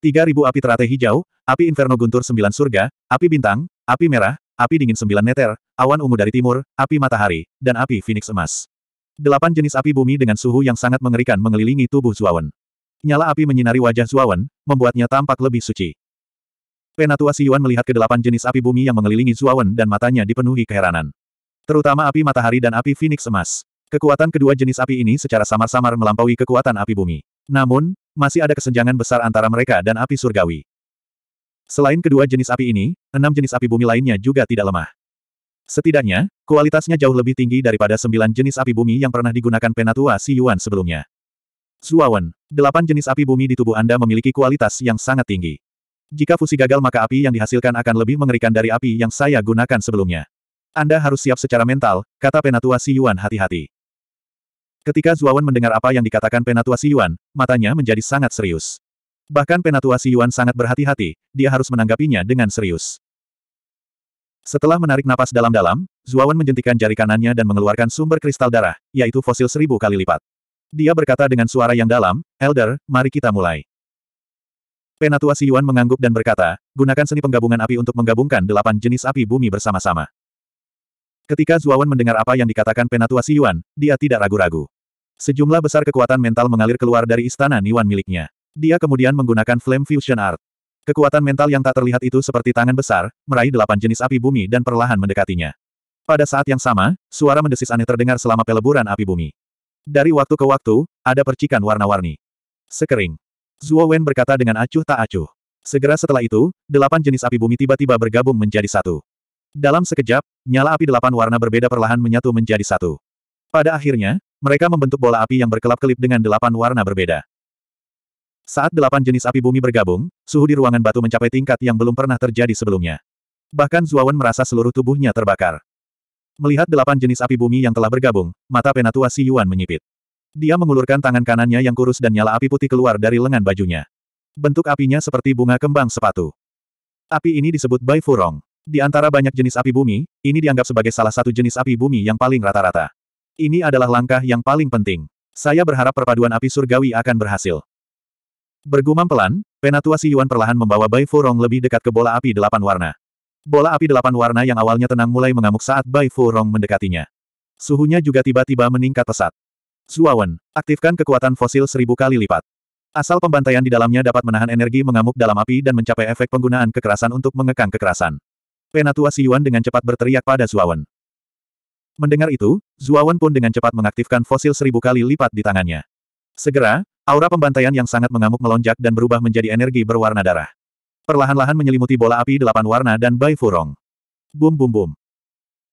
3000 api teratai hijau, api inferno guntur sembilan surga, api bintang, api merah, api dingin sembilan neter, awan ungu dari timur, api matahari, dan api phoenix emas. Delapan jenis api bumi dengan suhu yang sangat mengerikan mengelilingi tubuh Zuawan. Nyala api menyinari wajah Zuawan, membuatnya tampak lebih suci. Penatua Siyuan melihat delapan jenis api bumi yang mengelilingi Zuawan dan matanya dipenuhi keheranan. Terutama api matahari dan api phoenix emas. Kekuatan kedua jenis api ini secara samar-samar melampaui kekuatan api bumi. Namun, masih ada kesenjangan besar antara mereka dan api surgawi. Selain kedua jenis api ini, enam jenis api bumi lainnya juga tidak lemah. Setidaknya, kualitasnya jauh lebih tinggi daripada sembilan jenis api bumi yang pernah digunakan Penatua Si Yuan sebelumnya. Zuawan, delapan jenis api bumi di tubuh Anda memiliki kualitas yang sangat tinggi. Jika fusi gagal maka api yang dihasilkan akan lebih mengerikan dari api yang saya gunakan sebelumnya. Anda harus siap secara mental, kata Penatua Si Yuan hati-hati. Ketika Zuawan mendengar apa yang dikatakan Penatua Si Yuan, matanya menjadi sangat serius. Bahkan Penatua Si Yuan sangat berhati-hati, dia harus menanggapinya dengan serius. Setelah menarik napas dalam-dalam, Zuawan menjentikan jari kanannya dan mengeluarkan sumber kristal darah, yaitu fosil seribu kali lipat. Dia berkata dengan suara yang dalam, Elder, mari kita mulai. Penatua Si Yuan mengangguk dan berkata, gunakan seni penggabungan api untuk menggabungkan delapan jenis api bumi bersama-sama. Ketika Zuawan mendengar apa yang dikatakan Penatua Si Yuan, dia tidak ragu-ragu. Sejumlah besar kekuatan mental mengalir keluar dari istana Niwan miliknya. Dia kemudian menggunakan Flame Fusion Art. Kekuatan mental yang tak terlihat itu seperti tangan besar, meraih delapan jenis api bumi dan perlahan mendekatinya. Pada saat yang sama, suara mendesis aneh terdengar selama peleburan api bumi. Dari waktu ke waktu, ada percikan warna-warni. Sekering. Zuo Wen berkata dengan acuh tak acuh. Segera setelah itu, delapan jenis api bumi tiba-tiba bergabung menjadi satu. Dalam sekejap, nyala api delapan warna berbeda perlahan menyatu menjadi satu. Pada akhirnya, mereka membentuk bola api yang berkelap-kelip dengan delapan warna berbeda. Saat delapan jenis api bumi bergabung, suhu di ruangan batu mencapai tingkat yang belum pernah terjadi sebelumnya. Bahkan Zuawan merasa seluruh tubuhnya terbakar. Melihat delapan jenis api bumi yang telah bergabung, mata penatua Si Yuan menyipit. Dia mengulurkan tangan kanannya yang kurus dan nyala api putih keluar dari lengan bajunya. Bentuk apinya seperti bunga kembang sepatu. Api ini disebut Bai Furong. Di antara banyak jenis api bumi, ini dianggap sebagai salah satu jenis api bumi yang paling rata-rata. Ini adalah langkah yang paling penting. Saya berharap perpaduan api surgawi akan berhasil. Bergumam pelan, Penatua Si Yuan perlahan membawa Bai Furong lebih dekat ke bola api delapan warna. Bola api delapan warna yang awalnya tenang mulai mengamuk saat Bai Furong mendekatinya. Suhunya juga tiba-tiba meningkat pesat. Zuawan, aktifkan kekuatan fosil seribu kali lipat. Asal pembantaian di dalamnya dapat menahan energi mengamuk dalam api dan mencapai efek penggunaan kekerasan untuk mengekang kekerasan. Penatua Siyuan dengan cepat berteriak pada Zuawan. Mendengar itu, Zuawan pun dengan cepat mengaktifkan fosil seribu kali lipat di tangannya. Segera, aura pembantaian yang sangat mengamuk melonjak dan berubah menjadi energi berwarna darah. Perlahan-lahan menyelimuti bola api delapan warna dan Bai Furong. Bum bum bum.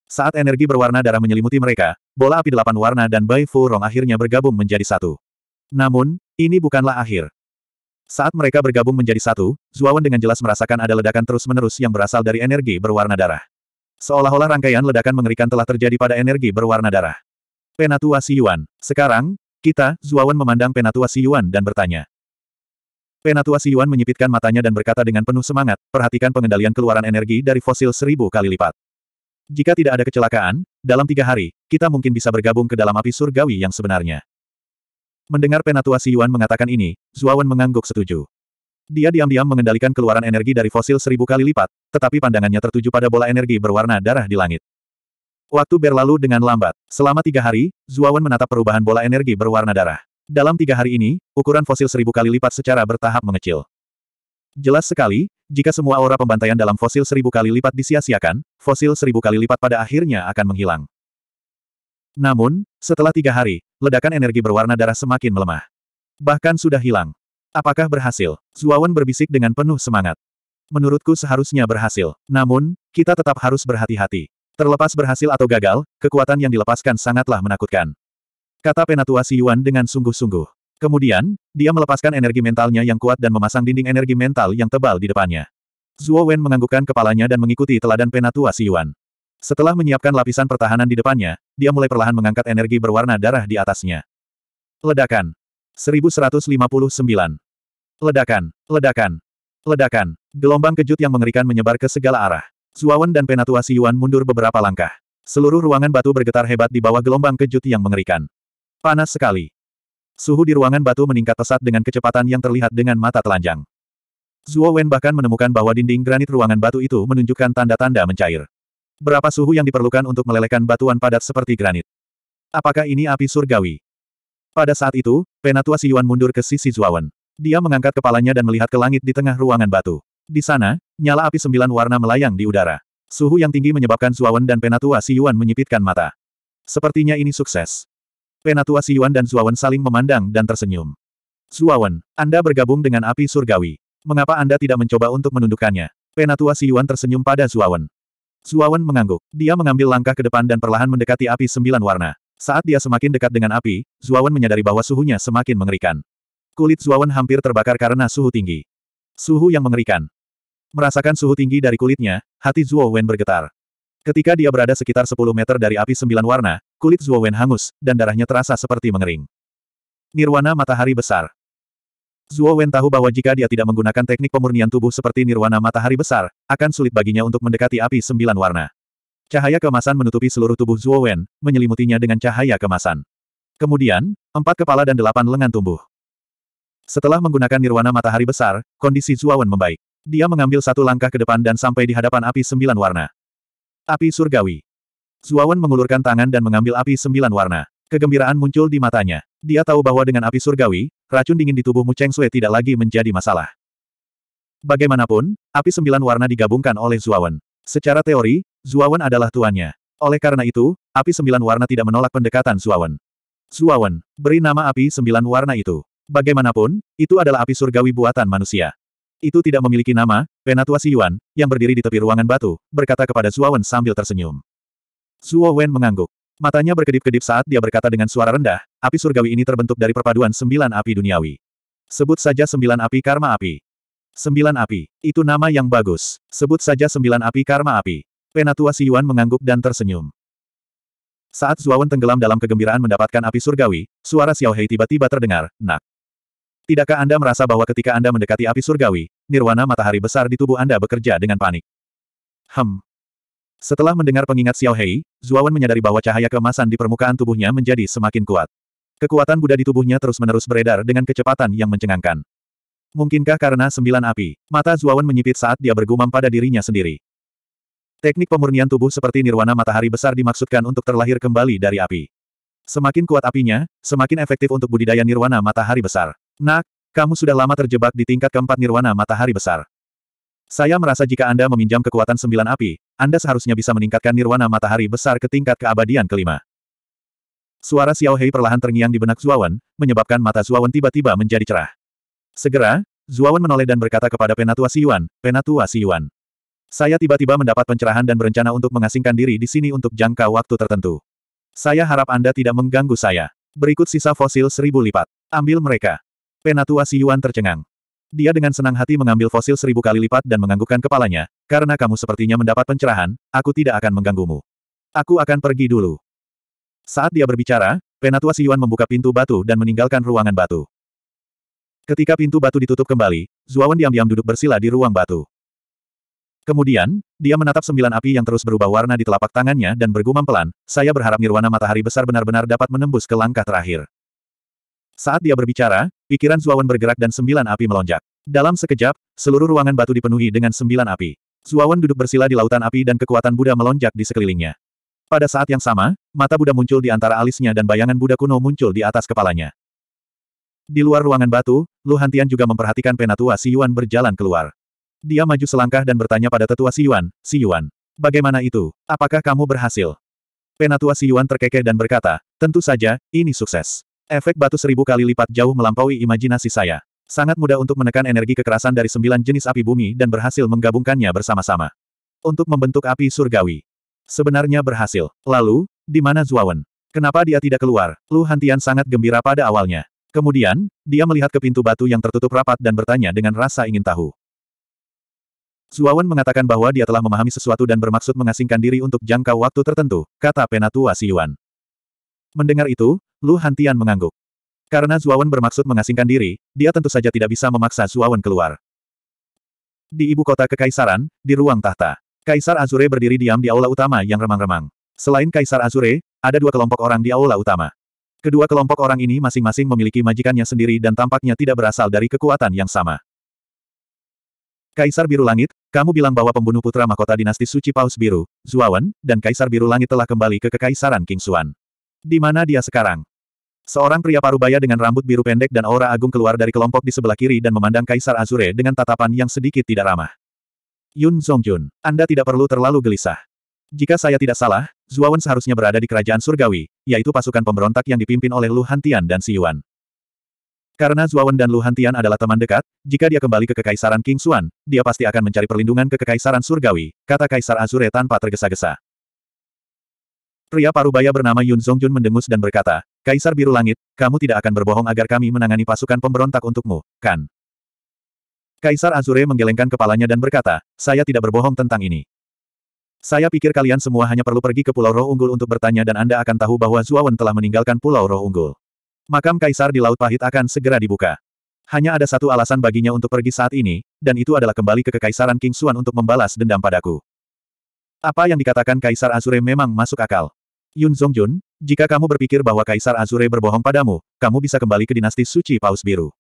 Saat energi berwarna darah menyelimuti mereka, bola api delapan warna dan Bai Furong akhirnya bergabung menjadi satu. Namun, ini bukanlah akhir. Saat mereka bergabung menjadi satu, Zuawan dengan jelas merasakan ada ledakan terus-menerus yang berasal dari energi berwarna darah. Seolah-olah rangkaian ledakan mengerikan telah terjadi pada energi berwarna darah. Penatua Si Yuan, Sekarang, kita, Zuawan memandang Penatua Si Yuan dan bertanya. Penatua Si Yuan menyipitkan matanya dan berkata dengan penuh semangat, perhatikan pengendalian keluaran energi dari fosil seribu kali lipat. Jika tidak ada kecelakaan, dalam tiga hari, kita mungkin bisa bergabung ke dalam api surgawi yang sebenarnya. Mendengar penatua Si Yuan mengatakan ini, Zuawan mengangguk setuju. Dia diam-diam mengendalikan keluaran energi dari fosil seribu kali lipat, tetapi pandangannya tertuju pada bola energi berwarna darah di langit. Waktu berlalu dengan lambat. Selama tiga hari, Zuawan menatap perubahan bola energi berwarna darah. Dalam tiga hari ini, ukuran fosil seribu kali lipat secara bertahap mengecil. Jelas sekali, jika semua aura pembantaian dalam fosil seribu kali lipat disia-siakan, fosil seribu kali lipat pada akhirnya akan menghilang. Namun, setelah tiga hari, ledakan energi berwarna darah semakin melemah. Bahkan sudah hilang. Apakah berhasil? Zuawan berbisik dengan penuh semangat. Menurutku seharusnya berhasil. Namun, kita tetap harus berhati-hati. Terlepas berhasil atau gagal, kekuatan yang dilepaskan sangatlah menakutkan. Kata penatua Si Yuan dengan sungguh-sungguh. Kemudian, dia melepaskan energi mentalnya yang kuat dan memasang dinding energi mental yang tebal di depannya. Zuo Wen menganggukkan kepalanya dan mengikuti teladan penatua Si Yuan. Setelah menyiapkan lapisan pertahanan di depannya, dia mulai perlahan mengangkat energi berwarna darah di atasnya. Ledakan. 1159. Ledakan. Ledakan. Ledakan. Gelombang kejut yang mengerikan menyebar ke segala arah. Zuawan dan Penatua Yuan mundur beberapa langkah. Seluruh ruangan batu bergetar hebat di bawah gelombang kejut yang mengerikan. Panas sekali. Suhu di ruangan batu meningkat pesat dengan kecepatan yang terlihat dengan mata telanjang. Zuo Wen bahkan menemukan bahwa dinding granit ruangan batu itu menunjukkan tanda-tanda mencair. Berapa suhu yang diperlukan untuk melelehkan batuan padat seperti granit? Apakah ini api surgawi? Pada saat itu, Penatua Siyuan mundur ke sisi Zuawan. Dia mengangkat kepalanya dan melihat ke langit di tengah ruangan batu. Di sana, nyala api sembilan warna melayang di udara. Suhu yang tinggi menyebabkan Zuawan dan Penatua Siyuan menyipitkan mata. Sepertinya ini sukses. Penatua Siyuan dan Zuawan saling memandang dan tersenyum. Zuawan, Anda bergabung dengan api surgawi. Mengapa Anda tidak mencoba untuk menundukkannya? Penatua Siyuan tersenyum pada Zuawan. Zuawan mengangguk. Dia mengambil langkah ke depan dan perlahan mendekati api sembilan warna. Saat dia semakin dekat dengan api, Zuawan menyadari bahwa suhunya semakin mengerikan. Kulit Zuawan hampir terbakar karena suhu tinggi. Suhu yang mengerikan. Merasakan suhu tinggi dari kulitnya, hati Zuowen bergetar. Ketika dia berada sekitar 10 meter dari api sembilan warna, kulit Zuowen hangus, dan darahnya terasa seperti mengering. Nirwana matahari besar. Zuo Wen tahu bahwa jika dia tidak menggunakan teknik pemurnian tubuh seperti nirwana matahari besar, akan sulit baginya untuk mendekati api sembilan warna. Cahaya kemasan menutupi seluruh tubuh Zuo Wen, menyelimutinya dengan cahaya kemasan. Kemudian, empat kepala dan delapan lengan tumbuh. Setelah menggunakan nirwana matahari besar, kondisi Zuo Wen membaik. Dia mengambil satu langkah ke depan dan sampai di hadapan api sembilan warna. Api surgawi. Wen mengulurkan tangan dan mengambil api sembilan warna. Kegembiraan muncul di matanya. Dia tahu bahwa dengan api surgawi, racun dingin di tubuh Mu Cheng Sui tidak lagi menjadi masalah. Bagaimanapun, api sembilan warna digabungkan oleh Zuawan. Secara teori, Zuawan adalah tuannya. Oleh karena itu, api sembilan warna tidak menolak pendekatan Zuawan. Zuawan, beri nama api sembilan warna itu. Bagaimanapun, itu adalah api surgawi buatan manusia. Itu tidak memiliki nama, Penatua Si Yuan, yang berdiri di tepi ruangan batu, berkata kepada Zuawan sambil tersenyum. Zuo mengangguk. Matanya berkedip-kedip saat dia berkata dengan suara rendah, api surgawi ini terbentuk dari perpaduan sembilan api duniawi. Sebut saja sembilan api karma api. Sembilan api, itu nama yang bagus. Sebut saja sembilan api karma api. Penatua Si Yuan mengangguk dan tersenyum. Saat Zuawan tenggelam dalam kegembiraan mendapatkan api surgawi, suara Xiao Hei tiba-tiba terdengar, nak. Tidakkah Anda merasa bahwa ketika Anda mendekati api surgawi, nirwana matahari besar di tubuh Anda bekerja dengan panik? Hem, setelah mendengar pengingat Xiao Hei, Zuawan menyadari bahwa cahaya kemasan di permukaan tubuhnya menjadi semakin kuat. Kekuatan Buddha di tubuhnya terus-menerus beredar dengan kecepatan yang mencengangkan. Mungkinkah karena sembilan api, mata Zuawan menyipit saat dia bergumam pada dirinya sendiri. Teknik pemurnian tubuh seperti nirwana matahari besar dimaksudkan untuk terlahir kembali dari api. Semakin kuat apinya, semakin efektif untuk budidaya nirwana matahari besar. Nak, kamu sudah lama terjebak di tingkat keempat nirwana matahari besar. Saya merasa jika Anda meminjam kekuatan sembilan api, anda seharusnya bisa meningkatkan nirwana matahari besar ke tingkat keabadian kelima. Suara Xiao Hei perlahan terngiang di benak Zuawan, menyebabkan mata Zuawan tiba-tiba menjadi cerah. Segera, Zuawan menoleh dan berkata kepada Penatua Siyuan, Penatua Siyuan. Saya tiba-tiba mendapat pencerahan dan berencana untuk mengasingkan diri di sini untuk jangka waktu tertentu. Saya harap Anda tidak mengganggu saya. Berikut sisa fosil seribu lipat. Ambil mereka. Penatua Siyuan tercengang. Dia dengan senang hati mengambil fosil seribu kali lipat dan menganggukkan kepalanya, karena kamu sepertinya mendapat pencerahan, aku tidak akan mengganggumu. Aku akan pergi dulu. Saat dia berbicara, Penatua Si Yuan membuka pintu batu dan meninggalkan ruangan batu. Ketika pintu batu ditutup kembali, Zuawan diam-diam duduk bersila di ruang batu. Kemudian, dia menatap sembilan api yang terus berubah warna di telapak tangannya dan bergumam pelan, saya berharap nirwana matahari besar benar-benar dapat menembus ke langkah terakhir. Saat dia berbicara, pikiran Zuawan bergerak dan sembilan api melonjak. Dalam sekejap, seluruh ruangan batu dipenuhi dengan sembilan api. Zuawan duduk bersila di lautan api dan kekuatan Buddha melonjak di sekelilingnya. Pada saat yang sama, mata Buddha muncul di antara alisnya dan bayangan Buddha kuno muncul di atas kepalanya. Di luar ruangan batu, Lu Hantian juga memperhatikan penatua Si Yuan berjalan keluar. Dia maju selangkah dan bertanya pada tetua Si Yuan, Si Yuan, bagaimana itu? Apakah kamu berhasil? Penatua Si Yuan terkekeh dan berkata, tentu saja, ini sukses. Efek batu seribu kali lipat jauh melampaui imajinasi saya. Sangat mudah untuk menekan energi kekerasan dari sembilan jenis api bumi dan berhasil menggabungkannya bersama-sama. Untuk membentuk api surgawi. Sebenarnya berhasil. Lalu, di mana Zuawan? Kenapa dia tidak keluar? Lu Hantian sangat gembira pada awalnya. Kemudian, dia melihat ke pintu batu yang tertutup rapat dan bertanya dengan rasa ingin tahu. Zuawan mengatakan bahwa dia telah memahami sesuatu dan bermaksud mengasingkan diri untuk jangka waktu tertentu, kata penatua Yuan. Mendengar itu, Lu Hantian mengangguk. Karena Zuawan bermaksud mengasingkan diri, dia tentu saja tidak bisa memaksa Zuawan keluar. Di ibu kota kekaisaran, di ruang tahta, Kaisar Azure berdiri diam di aula utama yang remang-remang. Selain Kaisar Azure, ada dua kelompok orang di aula utama. Kedua kelompok orang ini masing-masing memiliki majikannya sendiri dan tampaknya tidak berasal dari kekuatan yang sama. Kaisar Biru Langit, kamu bilang bahwa pembunuh putra mahkota dinasti Suci Paus Biru, Zuawan, dan Kaisar Biru Langit telah kembali ke Kekaisaran King Suan. Di mana dia sekarang? Seorang pria parubaya dengan rambut biru pendek dan aura agung keluar dari kelompok di sebelah kiri dan memandang Kaisar Azure dengan tatapan yang sedikit tidak ramah. Yun Zhongjun, Anda tidak perlu terlalu gelisah. Jika saya tidak salah, Zuawan seharusnya berada di kerajaan surgawi, yaitu pasukan pemberontak yang dipimpin oleh Lu Hantian dan Yuan. Karena Zuawan dan Lu Hantian adalah teman dekat, jika dia kembali ke Kekaisaran King Xuan, dia pasti akan mencari perlindungan ke Kekaisaran Surgawi, kata Kaisar Azure tanpa tergesa-gesa. Pria parubaya bernama Yun Zongjun mendengus dan berkata, Kaisar Biru Langit, kamu tidak akan berbohong agar kami menangani pasukan pemberontak untukmu, kan? Kaisar Azure menggelengkan kepalanya dan berkata, saya tidak berbohong tentang ini. Saya pikir kalian semua hanya perlu pergi ke Pulau Roh Unggul untuk bertanya dan Anda akan tahu bahwa Zuawan telah meninggalkan Pulau Roh Unggul. Makam Kaisar di Laut Pahit akan segera dibuka. Hanya ada satu alasan baginya untuk pergi saat ini, dan itu adalah kembali ke Kekaisaran King Xuan untuk membalas dendam padaku. Apa yang dikatakan Kaisar Azure memang masuk akal. Yun Zhongjun, jika kamu berpikir bahwa Kaisar Azure berbohong padamu, kamu bisa kembali ke dinasti suci Paus Biru.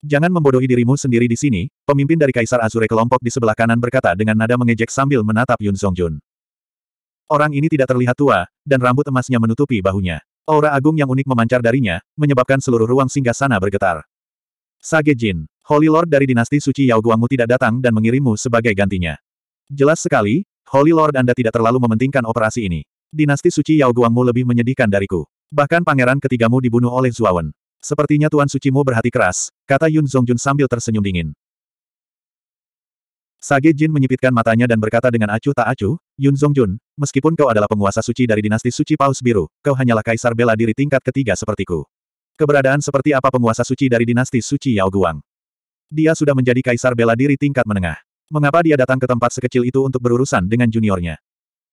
Jangan membodohi dirimu sendiri di sini, pemimpin dari Kaisar Azure kelompok di sebelah kanan berkata dengan nada mengejek sambil menatap Yun Zhongjun. Orang ini tidak terlihat tua, dan rambut emasnya menutupi bahunya. Aura agung yang unik memancar darinya, menyebabkan seluruh ruang singgah sana bergetar. Sage Jin, Holy Lord dari dinasti suci Yao Guangmu tidak datang dan mengirimmu sebagai gantinya. Jelas sekali, Holy Lord Anda tidak terlalu mementingkan operasi ini. Dinasti suci Yao Guangmu lebih menyedihkan dariku. Bahkan pangeran ketigamu dibunuh oleh Zuawan. Sepertinya Tuan Sucimu berhati keras, kata Yun Zongjun sambil tersenyum dingin. Sage Jin menyipitkan matanya dan berkata dengan acuh tak acuh, Yun Zongjun, meskipun kau adalah penguasa suci dari dinasti suci Paus Biru, kau hanyalah kaisar bela diri tingkat ketiga sepertiku. Keberadaan seperti apa penguasa suci dari dinasti suci Yao Guang? Dia sudah menjadi kaisar bela diri tingkat menengah. Mengapa dia datang ke tempat sekecil itu untuk berurusan dengan juniornya?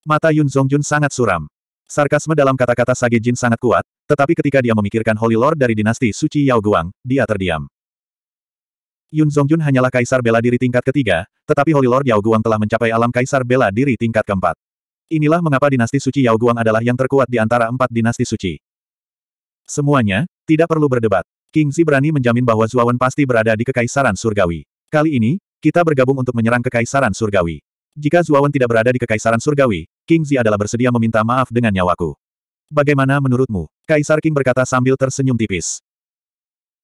Mata Yun Zongjun sangat suram. Sarkasme dalam kata-kata Sage Jin sangat kuat, tetapi ketika dia memikirkan Holy Lord dari dinasti Suci Yao Guang, dia terdiam. Yun Zongjun hanyalah kaisar bela diri tingkat ketiga, tetapi Holy Lord Yao Guang telah mencapai alam kaisar bela diri tingkat keempat. Inilah mengapa dinasti suci Yao Guang adalah yang terkuat di antara empat dinasti suci. Semuanya, tidak perlu berdebat. King Zi berani menjamin bahwa Zuawan pasti berada di Kekaisaran Surgawi. Kali ini, kita bergabung untuk menyerang Kekaisaran Surgawi. Jika Zuawan tidak berada di Kekaisaran Surgawi, King Zi adalah bersedia meminta maaf dengan nyawaku. Bagaimana menurutmu? Kaisar King berkata sambil tersenyum tipis.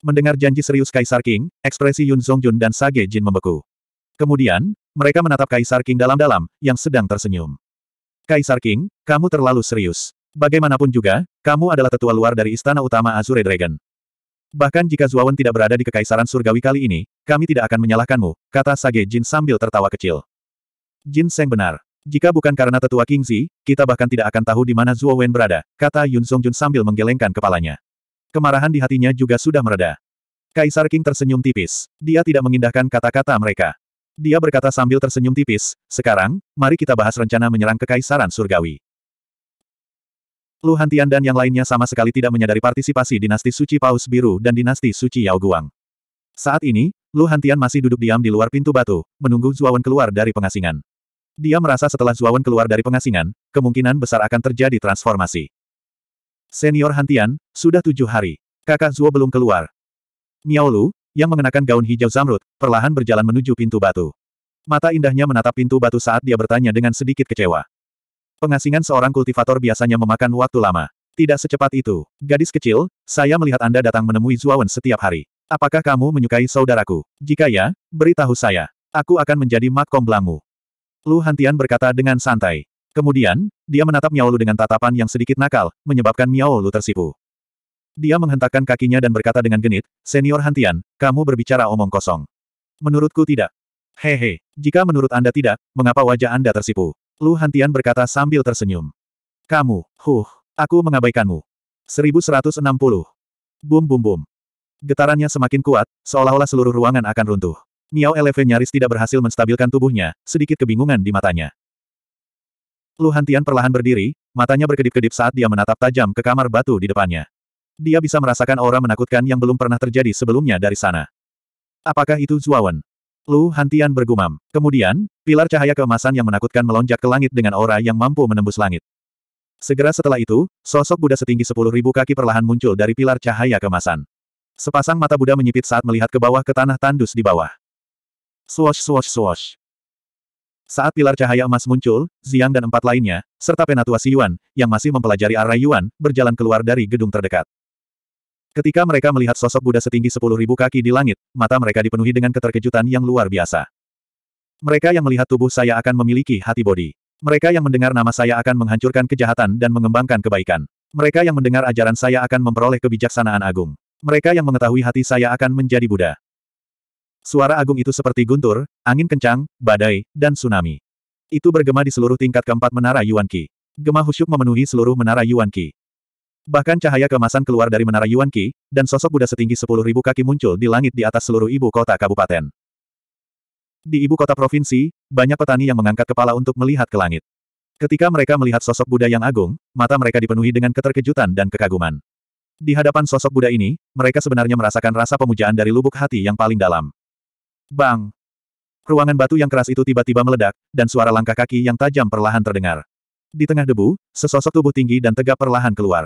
Mendengar janji serius Kaisar King, ekspresi Yun Zongjun dan Sage Jin membeku. Kemudian, mereka menatap Kaisar King dalam-dalam, yang sedang tersenyum. Kaisar King, kamu terlalu serius. Bagaimanapun juga, kamu adalah tetua luar dari istana utama Azure Dragon. Bahkan jika Zuawan tidak berada di Kekaisaran Surgawi kali ini, kami tidak akan menyalahkanmu, kata Sage Jin sambil tertawa kecil. Jin Seng benar. Jika bukan karena tetua King Zi, kita bahkan tidak akan tahu di mana Zuo Wen berada, kata Yun Songjun sambil menggelengkan kepalanya. Kemarahan di hatinya juga sudah mereda. Kaisar King tersenyum tipis. Dia tidak mengindahkan kata-kata mereka. Dia berkata sambil tersenyum tipis, sekarang, mari kita bahas rencana menyerang kekaisaran surgawi. Lu Hantian dan yang lainnya sama sekali tidak menyadari partisipasi dinasti suci Paus Biru dan dinasti suci Yao Guang. Saat ini, Lu Hantian masih duduk diam di luar pintu batu, menunggu Zuawan keluar dari pengasingan. Dia merasa setelah Zuawan keluar dari pengasingan, kemungkinan besar akan terjadi transformasi. Senior Hantian, sudah tujuh hari. Kakak Zuo belum keluar. Miaolu, yang mengenakan gaun hijau zamrud, perlahan berjalan menuju pintu batu. Mata indahnya menatap pintu batu saat dia bertanya dengan sedikit kecewa. Pengasingan seorang kultivator biasanya memakan waktu lama. Tidak secepat itu. Gadis kecil, saya melihat Anda datang menemui Zuawan setiap hari. Apakah kamu menyukai saudaraku? Jika ya, beritahu saya. Aku akan menjadi makom belangmu. Lu Hantian berkata dengan santai. Kemudian, dia menatap Miao Lu dengan tatapan yang sedikit nakal, menyebabkan Miao Lu tersipu. Dia menghentakkan kakinya dan berkata dengan genit, Senior Hantian, kamu berbicara omong kosong. Menurutku tidak. Hehe, jika menurut Anda tidak, mengapa wajah Anda tersipu? Lu Hantian berkata sambil tersenyum. Kamu, huh, aku mengabaikanmu. 1160. Bum bum bum. Getarannya semakin kuat, seolah-olah seluruh ruangan akan runtuh. Miao LV nyaris tidak berhasil menstabilkan tubuhnya, sedikit kebingungan di matanya. Lu Hantian perlahan berdiri, matanya berkedip-kedip saat dia menatap tajam ke kamar batu di depannya. Dia bisa merasakan aura menakutkan yang belum pernah terjadi sebelumnya dari sana. Apakah itu Zuawan? Lu Hantian bergumam. Kemudian, pilar cahaya keemasan yang menakutkan melonjak ke langit dengan aura yang mampu menembus langit. Segera setelah itu, sosok Buddha setinggi 10.000 kaki perlahan muncul dari pilar cahaya kemasan. Sepasang mata Buddha menyipit saat melihat ke bawah ke tanah tandus di bawah. Swash swash swash. Saat pilar cahaya emas muncul, Ziang dan empat lainnya, serta penatua Yuan, yang masih mempelajari arah Yuan, berjalan keluar dari gedung terdekat. Ketika mereka melihat sosok Buddha setinggi sepuluh ribu kaki di langit, mata mereka dipenuhi dengan keterkejutan yang luar biasa. Mereka yang melihat tubuh saya akan memiliki hati bodi. Mereka yang mendengar nama saya akan menghancurkan kejahatan dan mengembangkan kebaikan. Mereka yang mendengar ajaran saya akan memperoleh kebijaksanaan agung. Mereka yang mengetahui hati saya akan menjadi Buddha. Suara agung itu seperti guntur, angin kencang, badai, dan tsunami. Itu bergema di seluruh tingkat keempat menara Yuan Qi. Gema husyuk memenuhi seluruh menara Yuan Qi. Bahkan cahaya kemasan keluar dari menara Yuan Qi, dan sosok Buddha setinggi 10.000 kaki muncul di langit di atas seluruh ibu kota kabupaten. Di ibu kota provinsi, banyak petani yang mengangkat kepala untuk melihat ke langit. Ketika mereka melihat sosok Buddha yang agung, mata mereka dipenuhi dengan keterkejutan dan kekaguman. Di hadapan sosok Buddha ini, mereka sebenarnya merasakan rasa pemujaan dari lubuk hati yang paling dalam. Bang! Ruangan batu yang keras itu tiba-tiba meledak, dan suara langkah kaki yang tajam perlahan terdengar. Di tengah debu, sesosok tubuh tinggi dan tegap perlahan keluar.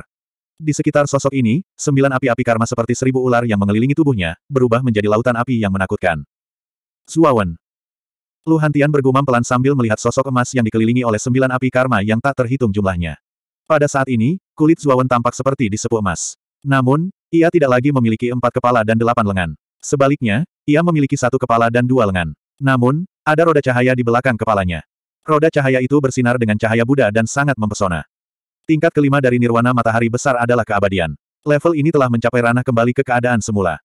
Di sekitar sosok ini, sembilan api-api karma seperti seribu ular yang mengelilingi tubuhnya, berubah menjadi lautan api yang menakutkan. Suawan. Lu Hantian bergumam pelan sambil melihat sosok emas yang dikelilingi oleh sembilan api karma yang tak terhitung jumlahnya. Pada saat ini, kulit Zuawan tampak seperti disepu emas. Namun, ia tidak lagi memiliki empat kepala dan delapan lengan. Sebaliknya, ia memiliki satu kepala dan dua lengan. Namun, ada roda cahaya di belakang kepalanya. Roda cahaya itu bersinar dengan cahaya Buddha dan sangat mempesona. Tingkat kelima dari nirwana matahari besar adalah keabadian. Level ini telah mencapai ranah kembali ke keadaan semula.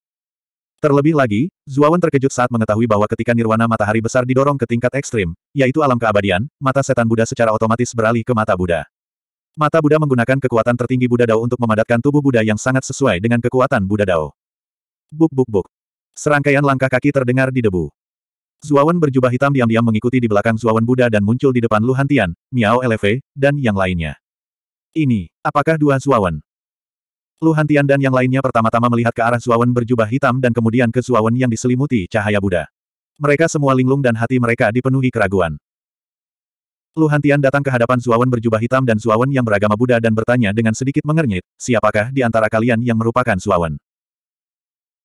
Terlebih lagi, Zuawan terkejut saat mengetahui bahwa ketika nirwana matahari besar didorong ke tingkat ekstrim, yaitu alam keabadian, mata setan Buddha secara otomatis beralih ke mata Buddha. Mata Buddha menggunakan kekuatan tertinggi Buddha Dao untuk memadatkan tubuh Buddha yang sangat sesuai dengan kekuatan Buddha Dao. Buk buk buk. Serangkaian langkah kaki terdengar di debu. Zuawan berjubah hitam diam-diam mengikuti di belakang Zuawan Buddha dan muncul di depan Luhantian, Miao Eleve, dan yang lainnya. Ini, apakah dua Zuawan? Luhantian dan yang lainnya pertama-tama melihat ke arah Zuawan berjubah hitam dan kemudian ke Zuawan yang diselimuti cahaya Buddha. Mereka semua linglung dan hati mereka dipenuhi keraguan. Luhantian datang ke hadapan Zuawan berjubah hitam dan Zuawan yang beragama Buddha dan bertanya dengan sedikit mengernyit, siapakah di antara kalian yang merupakan Zuawan?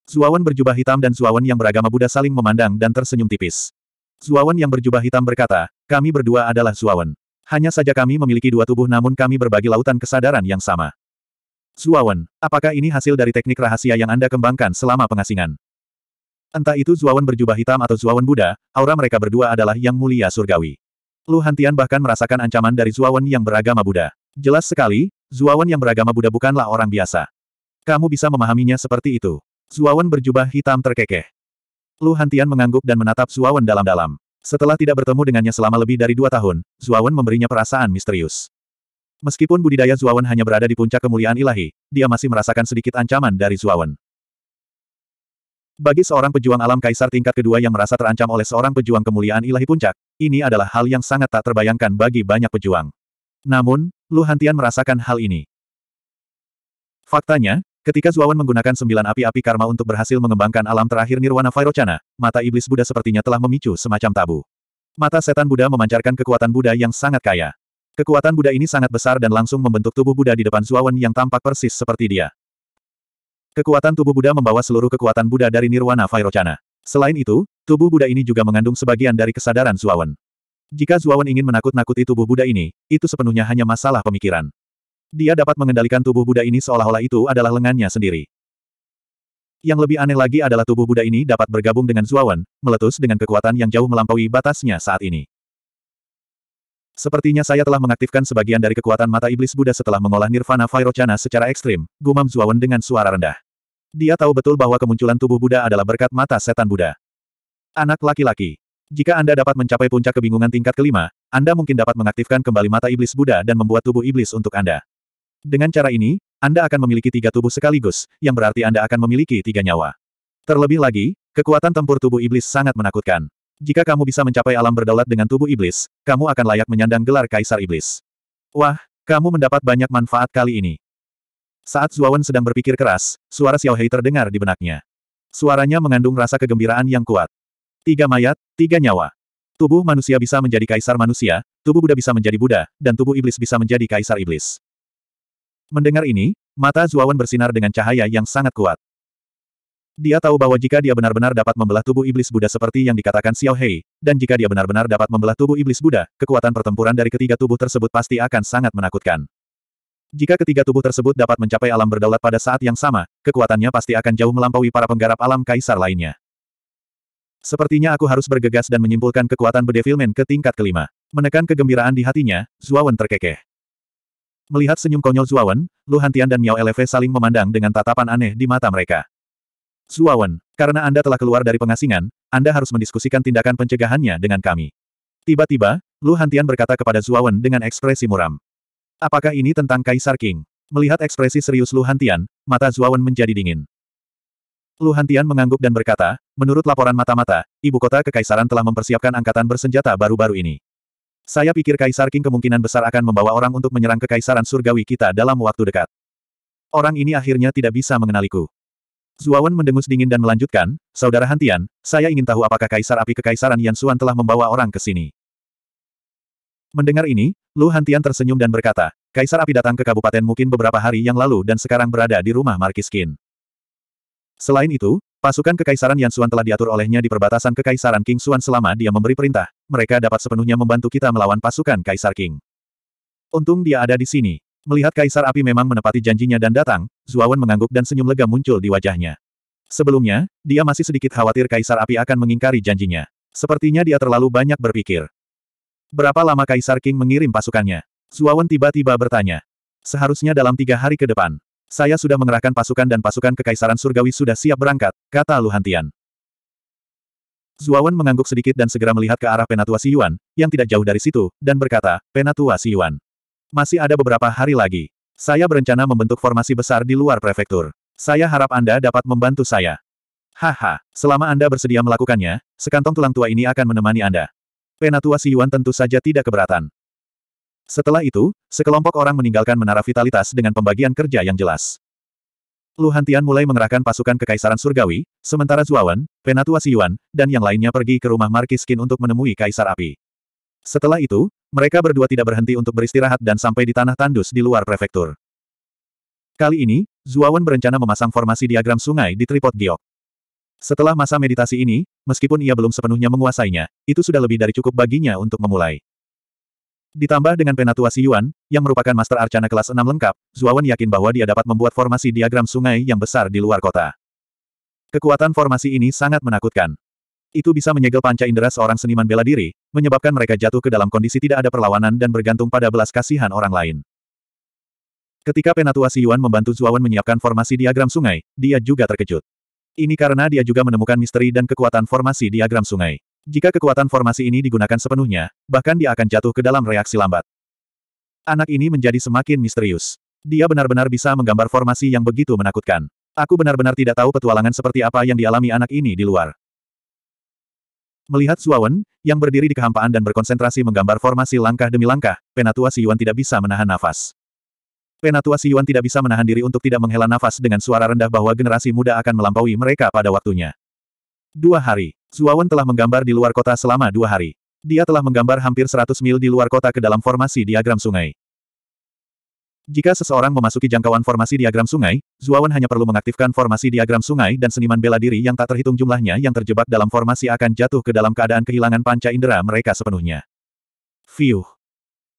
Zuawan berjubah hitam dan Zuawan yang beragama Buddha saling memandang dan tersenyum tipis. Zuawan yang berjubah hitam berkata, kami berdua adalah Zuawan. Hanya saja kami memiliki dua tubuh namun kami berbagi lautan kesadaran yang sama. Zuawan, apakah ini hasil dari teknik rahasia yang Anda kembangkan selama pengasingan? Entah itu Zuawan berjubah hitam atau Zuawan Buddha, aura mereka berdua adalah yang mulia surgawi. Lu Hantian bahkan merasakan ancaman dari Zuawan yang beragama Buddha. Jelas sekali, Zuawan yang beragama Buddha bukanlah orang biasa. Kamu bisa memahaminya seperti itu. Suawan berjubah hitam terkekeh. Lu Hantian mengangguk dan menatap Suawan dalam-dalam. Setelah tidak bertemu dengannya selama lebih dari dua tahun, Zuawan memberinya perasaan misterius. Meskipun budidaya Zuawan hanya berada di puncak kemuliaan ilahi, dia masih merasakan sedikit ancaman dari Zuawan. Bagi seorang pejuang alam kaisar tingkat kedua yang merasa terancam oleh seorang pejuang kemuliaan ilahi puncak, ini adalah hal yang sangat tak terbayangkan bagi banyak pejuang. Namun, Lu Hantian merasakan hal ini. Faktanya, Ketika Zuawan menggunakan sembilan api-api karma untuk berhasil mengembangkan alam terakhir Nirwana Vairocana, mata iblis Buddha sepertinya telah memicu semacam tabu. Mata setan Buddha memancarkan kekuatan Buddha yang sangat kaya. Kekuatan Buddha ini sangat besar dan langsung membentuk tubuh Buddha di depan Zuawan yang tampak persis seperti dia. Kekuatan tubuh Buddha membawa seluruh kekuatan Buddha dari Nirwana Vairocana. Selain itu, tubuh Buddha ini juga mengandung sebagian dari kesadaran Zuawan. Jika Zuawan ingin menakut-nakuti tubuh Buddha ini, itu sepenuhnya hanya masalah pemikiran. Dia dapat mengendalikan tubuh Buddha ini seolah-olah itu adalah lengannya sendiri. Yang lebih aneh lagi adalah tubuh Buddha ini dapat bergabung dengan Zuawan, meletus dengan kekuatan yang jauh melampaui batasnya saat ini. Sepertinya saya telah mengaktifkan sebagian dari kekuatan mata iblis Buddha setelah mengolah Nirvana Vairocana secara ekstrim, gumam Zuawan dengan suara rendah. Dia tahu betul bahwa kemunculan tubuh Buddha adalah berkat mata setan Buddha. Anak laki-laki. Jika Anda dapat mencapai puncak kebingungan tingkat kelima, Anda mungkin dapat mengaktifkan kembali mata iblis Buddha dan membuat tubuh iblis untuk Anda. Dengan cara ini, Anda akan memiliki tiga tubuh sekaligus, yang berarti Anda akan memiliki tiga nyawa. Terlebih lagi, kekuatan tempur tubuh iblis sangat menakutkan. Jika kamu bisa mencapai alam berdaulat dengan tubuh iblis, kamu akan layak menyandang gelar Kaisar Iblis. Wah, kamu mendapat banyak manfaat kali ini. Saat Zuawan sedang berpikir keras, suara Xiao Hei terdengar di benaknya. Suaranya mengandung rasa kegembiraan yang kuat. Tiga mayat, tiga nyawa. Tubuh manusia bisa menjadi kaisar manusia, tubuh Buddha bisa menjadi Buddha, dan tubuh iblis bisa menjadi kaisar iblis. Mendengar ini, mata Zuawan bersinar dengan cahaya yang sangat kuat. Dia tahu bahwa jika dia benar-benar dapat membelah tubuh iblis Buddha seperti yang dikatakan Xiao Hei, dan jika dia benar-benar dapat membelah tubuh iblis Buddha, kekuatan pertempuran dari ketiga tubuh tersebut pasti akan sangat menakutkan. Jika ketiga tubuh tersebut dapat mencapai alam berdaulat pada saat yang sama, kekuatannya pasti akan jauh melampaui para penggarap alam kaisar lainnya. Sepertinya aku harus bergegas dan menyimpulkan kekuatan bedevilmen ke tingkat kelima. Menekan kegembiraan di hatinya, Zuawan terkekeh. Melihat senyum konyol Zuawan, Lu Hantian dan Miao Eleve saling memandang dengan tatapan aneh di mata mereka. Zuawan, karena Anda telah keluar dari pengasingan, Anda harus mendiskusikan tindakan pencegahannya dengan kami. Tiba-tiba, Lu Hantian berkata kepada Zuawan dengan ekspresi muram. Apakah ini tentang Kaisar King? Melihat ekspresi serius Lu Hantian, mata Zuawan menjadi dingin. Lu Hantian mengangguk dan berkata, menurut laporan mata-mata, ibu kota kekaisaran telah mempersiapkan angkatan bersenjata baru-baru ini. Saya pikir Kaisar King kemungkinan besar akan membawa orang untuk menyerang kekaisaran surgawi kita dalam waktu dekat. Orang ini akhirnya tidak bisa mengenaliku. Zuawan mendengus dingin dan melanjutkan, Saudara Hantian, saya ingin tahu apakah Kaisar Api Kekaisaran Yan Xuan telah membawa orang ke sini. Mendengar ini, Lu Hantian tersenyum dan berkata, Kaisar Api datang ke kabupaten mungkin beberapa hari yang lalu dan sekarang berada di rumah Markis Qin. Selain itu, Pasukan Kekaisaran Yan Xuan telah diatur olehnya di perbatasan Kekaisaran King Xuan selama dia memberi perintah, mereka dapat sepenuhnya membantu kita melawan pasukan Kaisar King. Untung dia ada di sini. Melihat Kaisar Api memang menepati janjinya dan datang, Zuawan mengangguk dan senyum lega muncul di wajahnya. Sebelumnya, dia masih sedikit khawatir Kaisar Api akan mengingkari janjinya. Sepertinya dia terlalu banyak berpikir. Berapa lama Kaisar King mengirim pasukannya? Zuawan tiba-tiba bertanya. Seharusnya dalam tiga hari ke depan. Saya sudah mengerahkan pasukan dan pasukan Kekaisaran Surgawi sudah siap berangkat, kata Luhantian. Zuawan mengangguk sedikit dan segera melihat ke arah Penatua Siyuan, yang tidak jauh dari situ, dan berkata, Penatua Siyuan. Masih ada beberapa hari lagi. Saya berencana membentuk formasi besar di luar prefektur. Saya harap Anda dapat membantu saya. Haha, selama Anda bersedia melakukannya, sekantong tulang tua ini akan menemani Anda. Penatua Siyuan tentu saja tidak keberatan. Setelah itu, sekelompok orang meninggalkan menara vitalitas dengan pembagian kerja yang jelas. Luhantian mulai mengerahkan pasukan Kekaisaran Surgawi, sementara Zuawan, Penatua Siyuan, dan yang lainnya pergi ke rumah Marquis untuk menemui Kaisar Api. Setelah itu, mereka berdua tidak berhenti untuk beristirahat dan sampai di tanah tandus di luar prefektur. Kali ini, Zuawan berencana memasang formasi diagram sungai di tripod giok. Setelah masa meditasi ini, meskipun ia belum sepenuhnya menguasainya, itu sudah lebih dari cukup baginya untuk memulai. Ditambah dengan penatua Yuan, yang merupakan master arcana kelas 6 lengkap, Zuawan yakin bahwa dia dapat membuat formasi diagram sungai yang besar di luar kota. Kekuatan formasi ini sangat menakutkan. Itu bisa menyegel panca indera seorang seniman bela diri, menyebabkan mereka jatuh ke dalam kondisi tidak ada perlawanan dan bergantung pada belas kasihan orang lain. Ketika Penatua Yuan membantu Zuawan menyiapkan formasi diagram sungai, dia juga terkejut. Ini karena dia juga menemukan misteri dan kekuatan formasi diagram sungai. Jika kekuatan formasi ini digunakan sepenuhnya, bahkan dia akan jatuh ke dalam reaksi lambat. Anak ini menjadi semakin misterius. Dia benar-benar bisa menggambar formasi yang begitu menakutkan. Aku benar-benar tidak tahu petualangan seperti apa yang dialami anak ini di luar. Melihat Suawen yang berdiri di kehampaan dan berkonsentrasi menggambar formasi langkah demi langkah, Penatua Si Yuan tidak bisa menahan nafas. Penatua Si Yuan tidak bisa menahan diri untuk tidak menghela nafas dengan suara rendah bahwa generasi muda akan melampaui mereka pada waktunya. Dua hari. Zuawan telah menggambar di luar kota selama dua hari. Dia telah menggambar hampir 100 mil di luar kota ke dalam formasi diagram sungai. Jika seseorang memasuki jangkauan formasi diagram sungai, Zuawan hanya perlu mengaktifkan formasi diagram sungai dan seniman bela diri yang tak terhitung jumlahnya yang terjebak dalam formasi akan jatuh ke dalam keadaan kehilangan panca indera mereka sepenuhnya. Fiuh.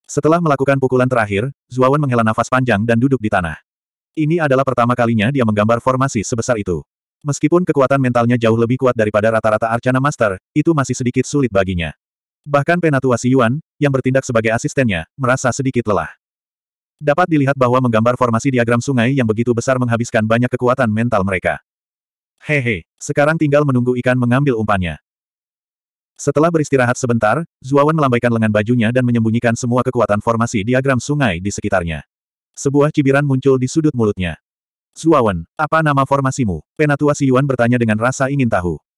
Setelah melakukan pukulan terakhir, Zuawan menghela nafas panjang dan duduk di tanah. Ini adalah pertama kalinya dia menggambar formasi sebesar itu. Meskipun kekuatan mentalnya jauh lebih kuat daripada rata-rata Arcana Master, itu masih sedikit sulit baginya. Bahkan Penatua Si Yuan, yang bertindak sebagai asistennya, merasa sedikit lelah. Dapat dilihat bahwa menggambar formasi diagram sungai yang begitu besar menghabiskan banyak kekuatan mental mereka. Hehe, sekarang tinggal menunggu ikan mengambil umpannya. Setelah beristirahat sebentar, Zuawan melambaikan lengan bajunya dan menyembunyikan semua kekuatan formasi diagram sungai di sekitarnya. Sebuah cibiran muncul di sudut mulutnya. Suawan, apa nama formasimu? Penatua Siyuan bertanya dengan rasa ingin tahu.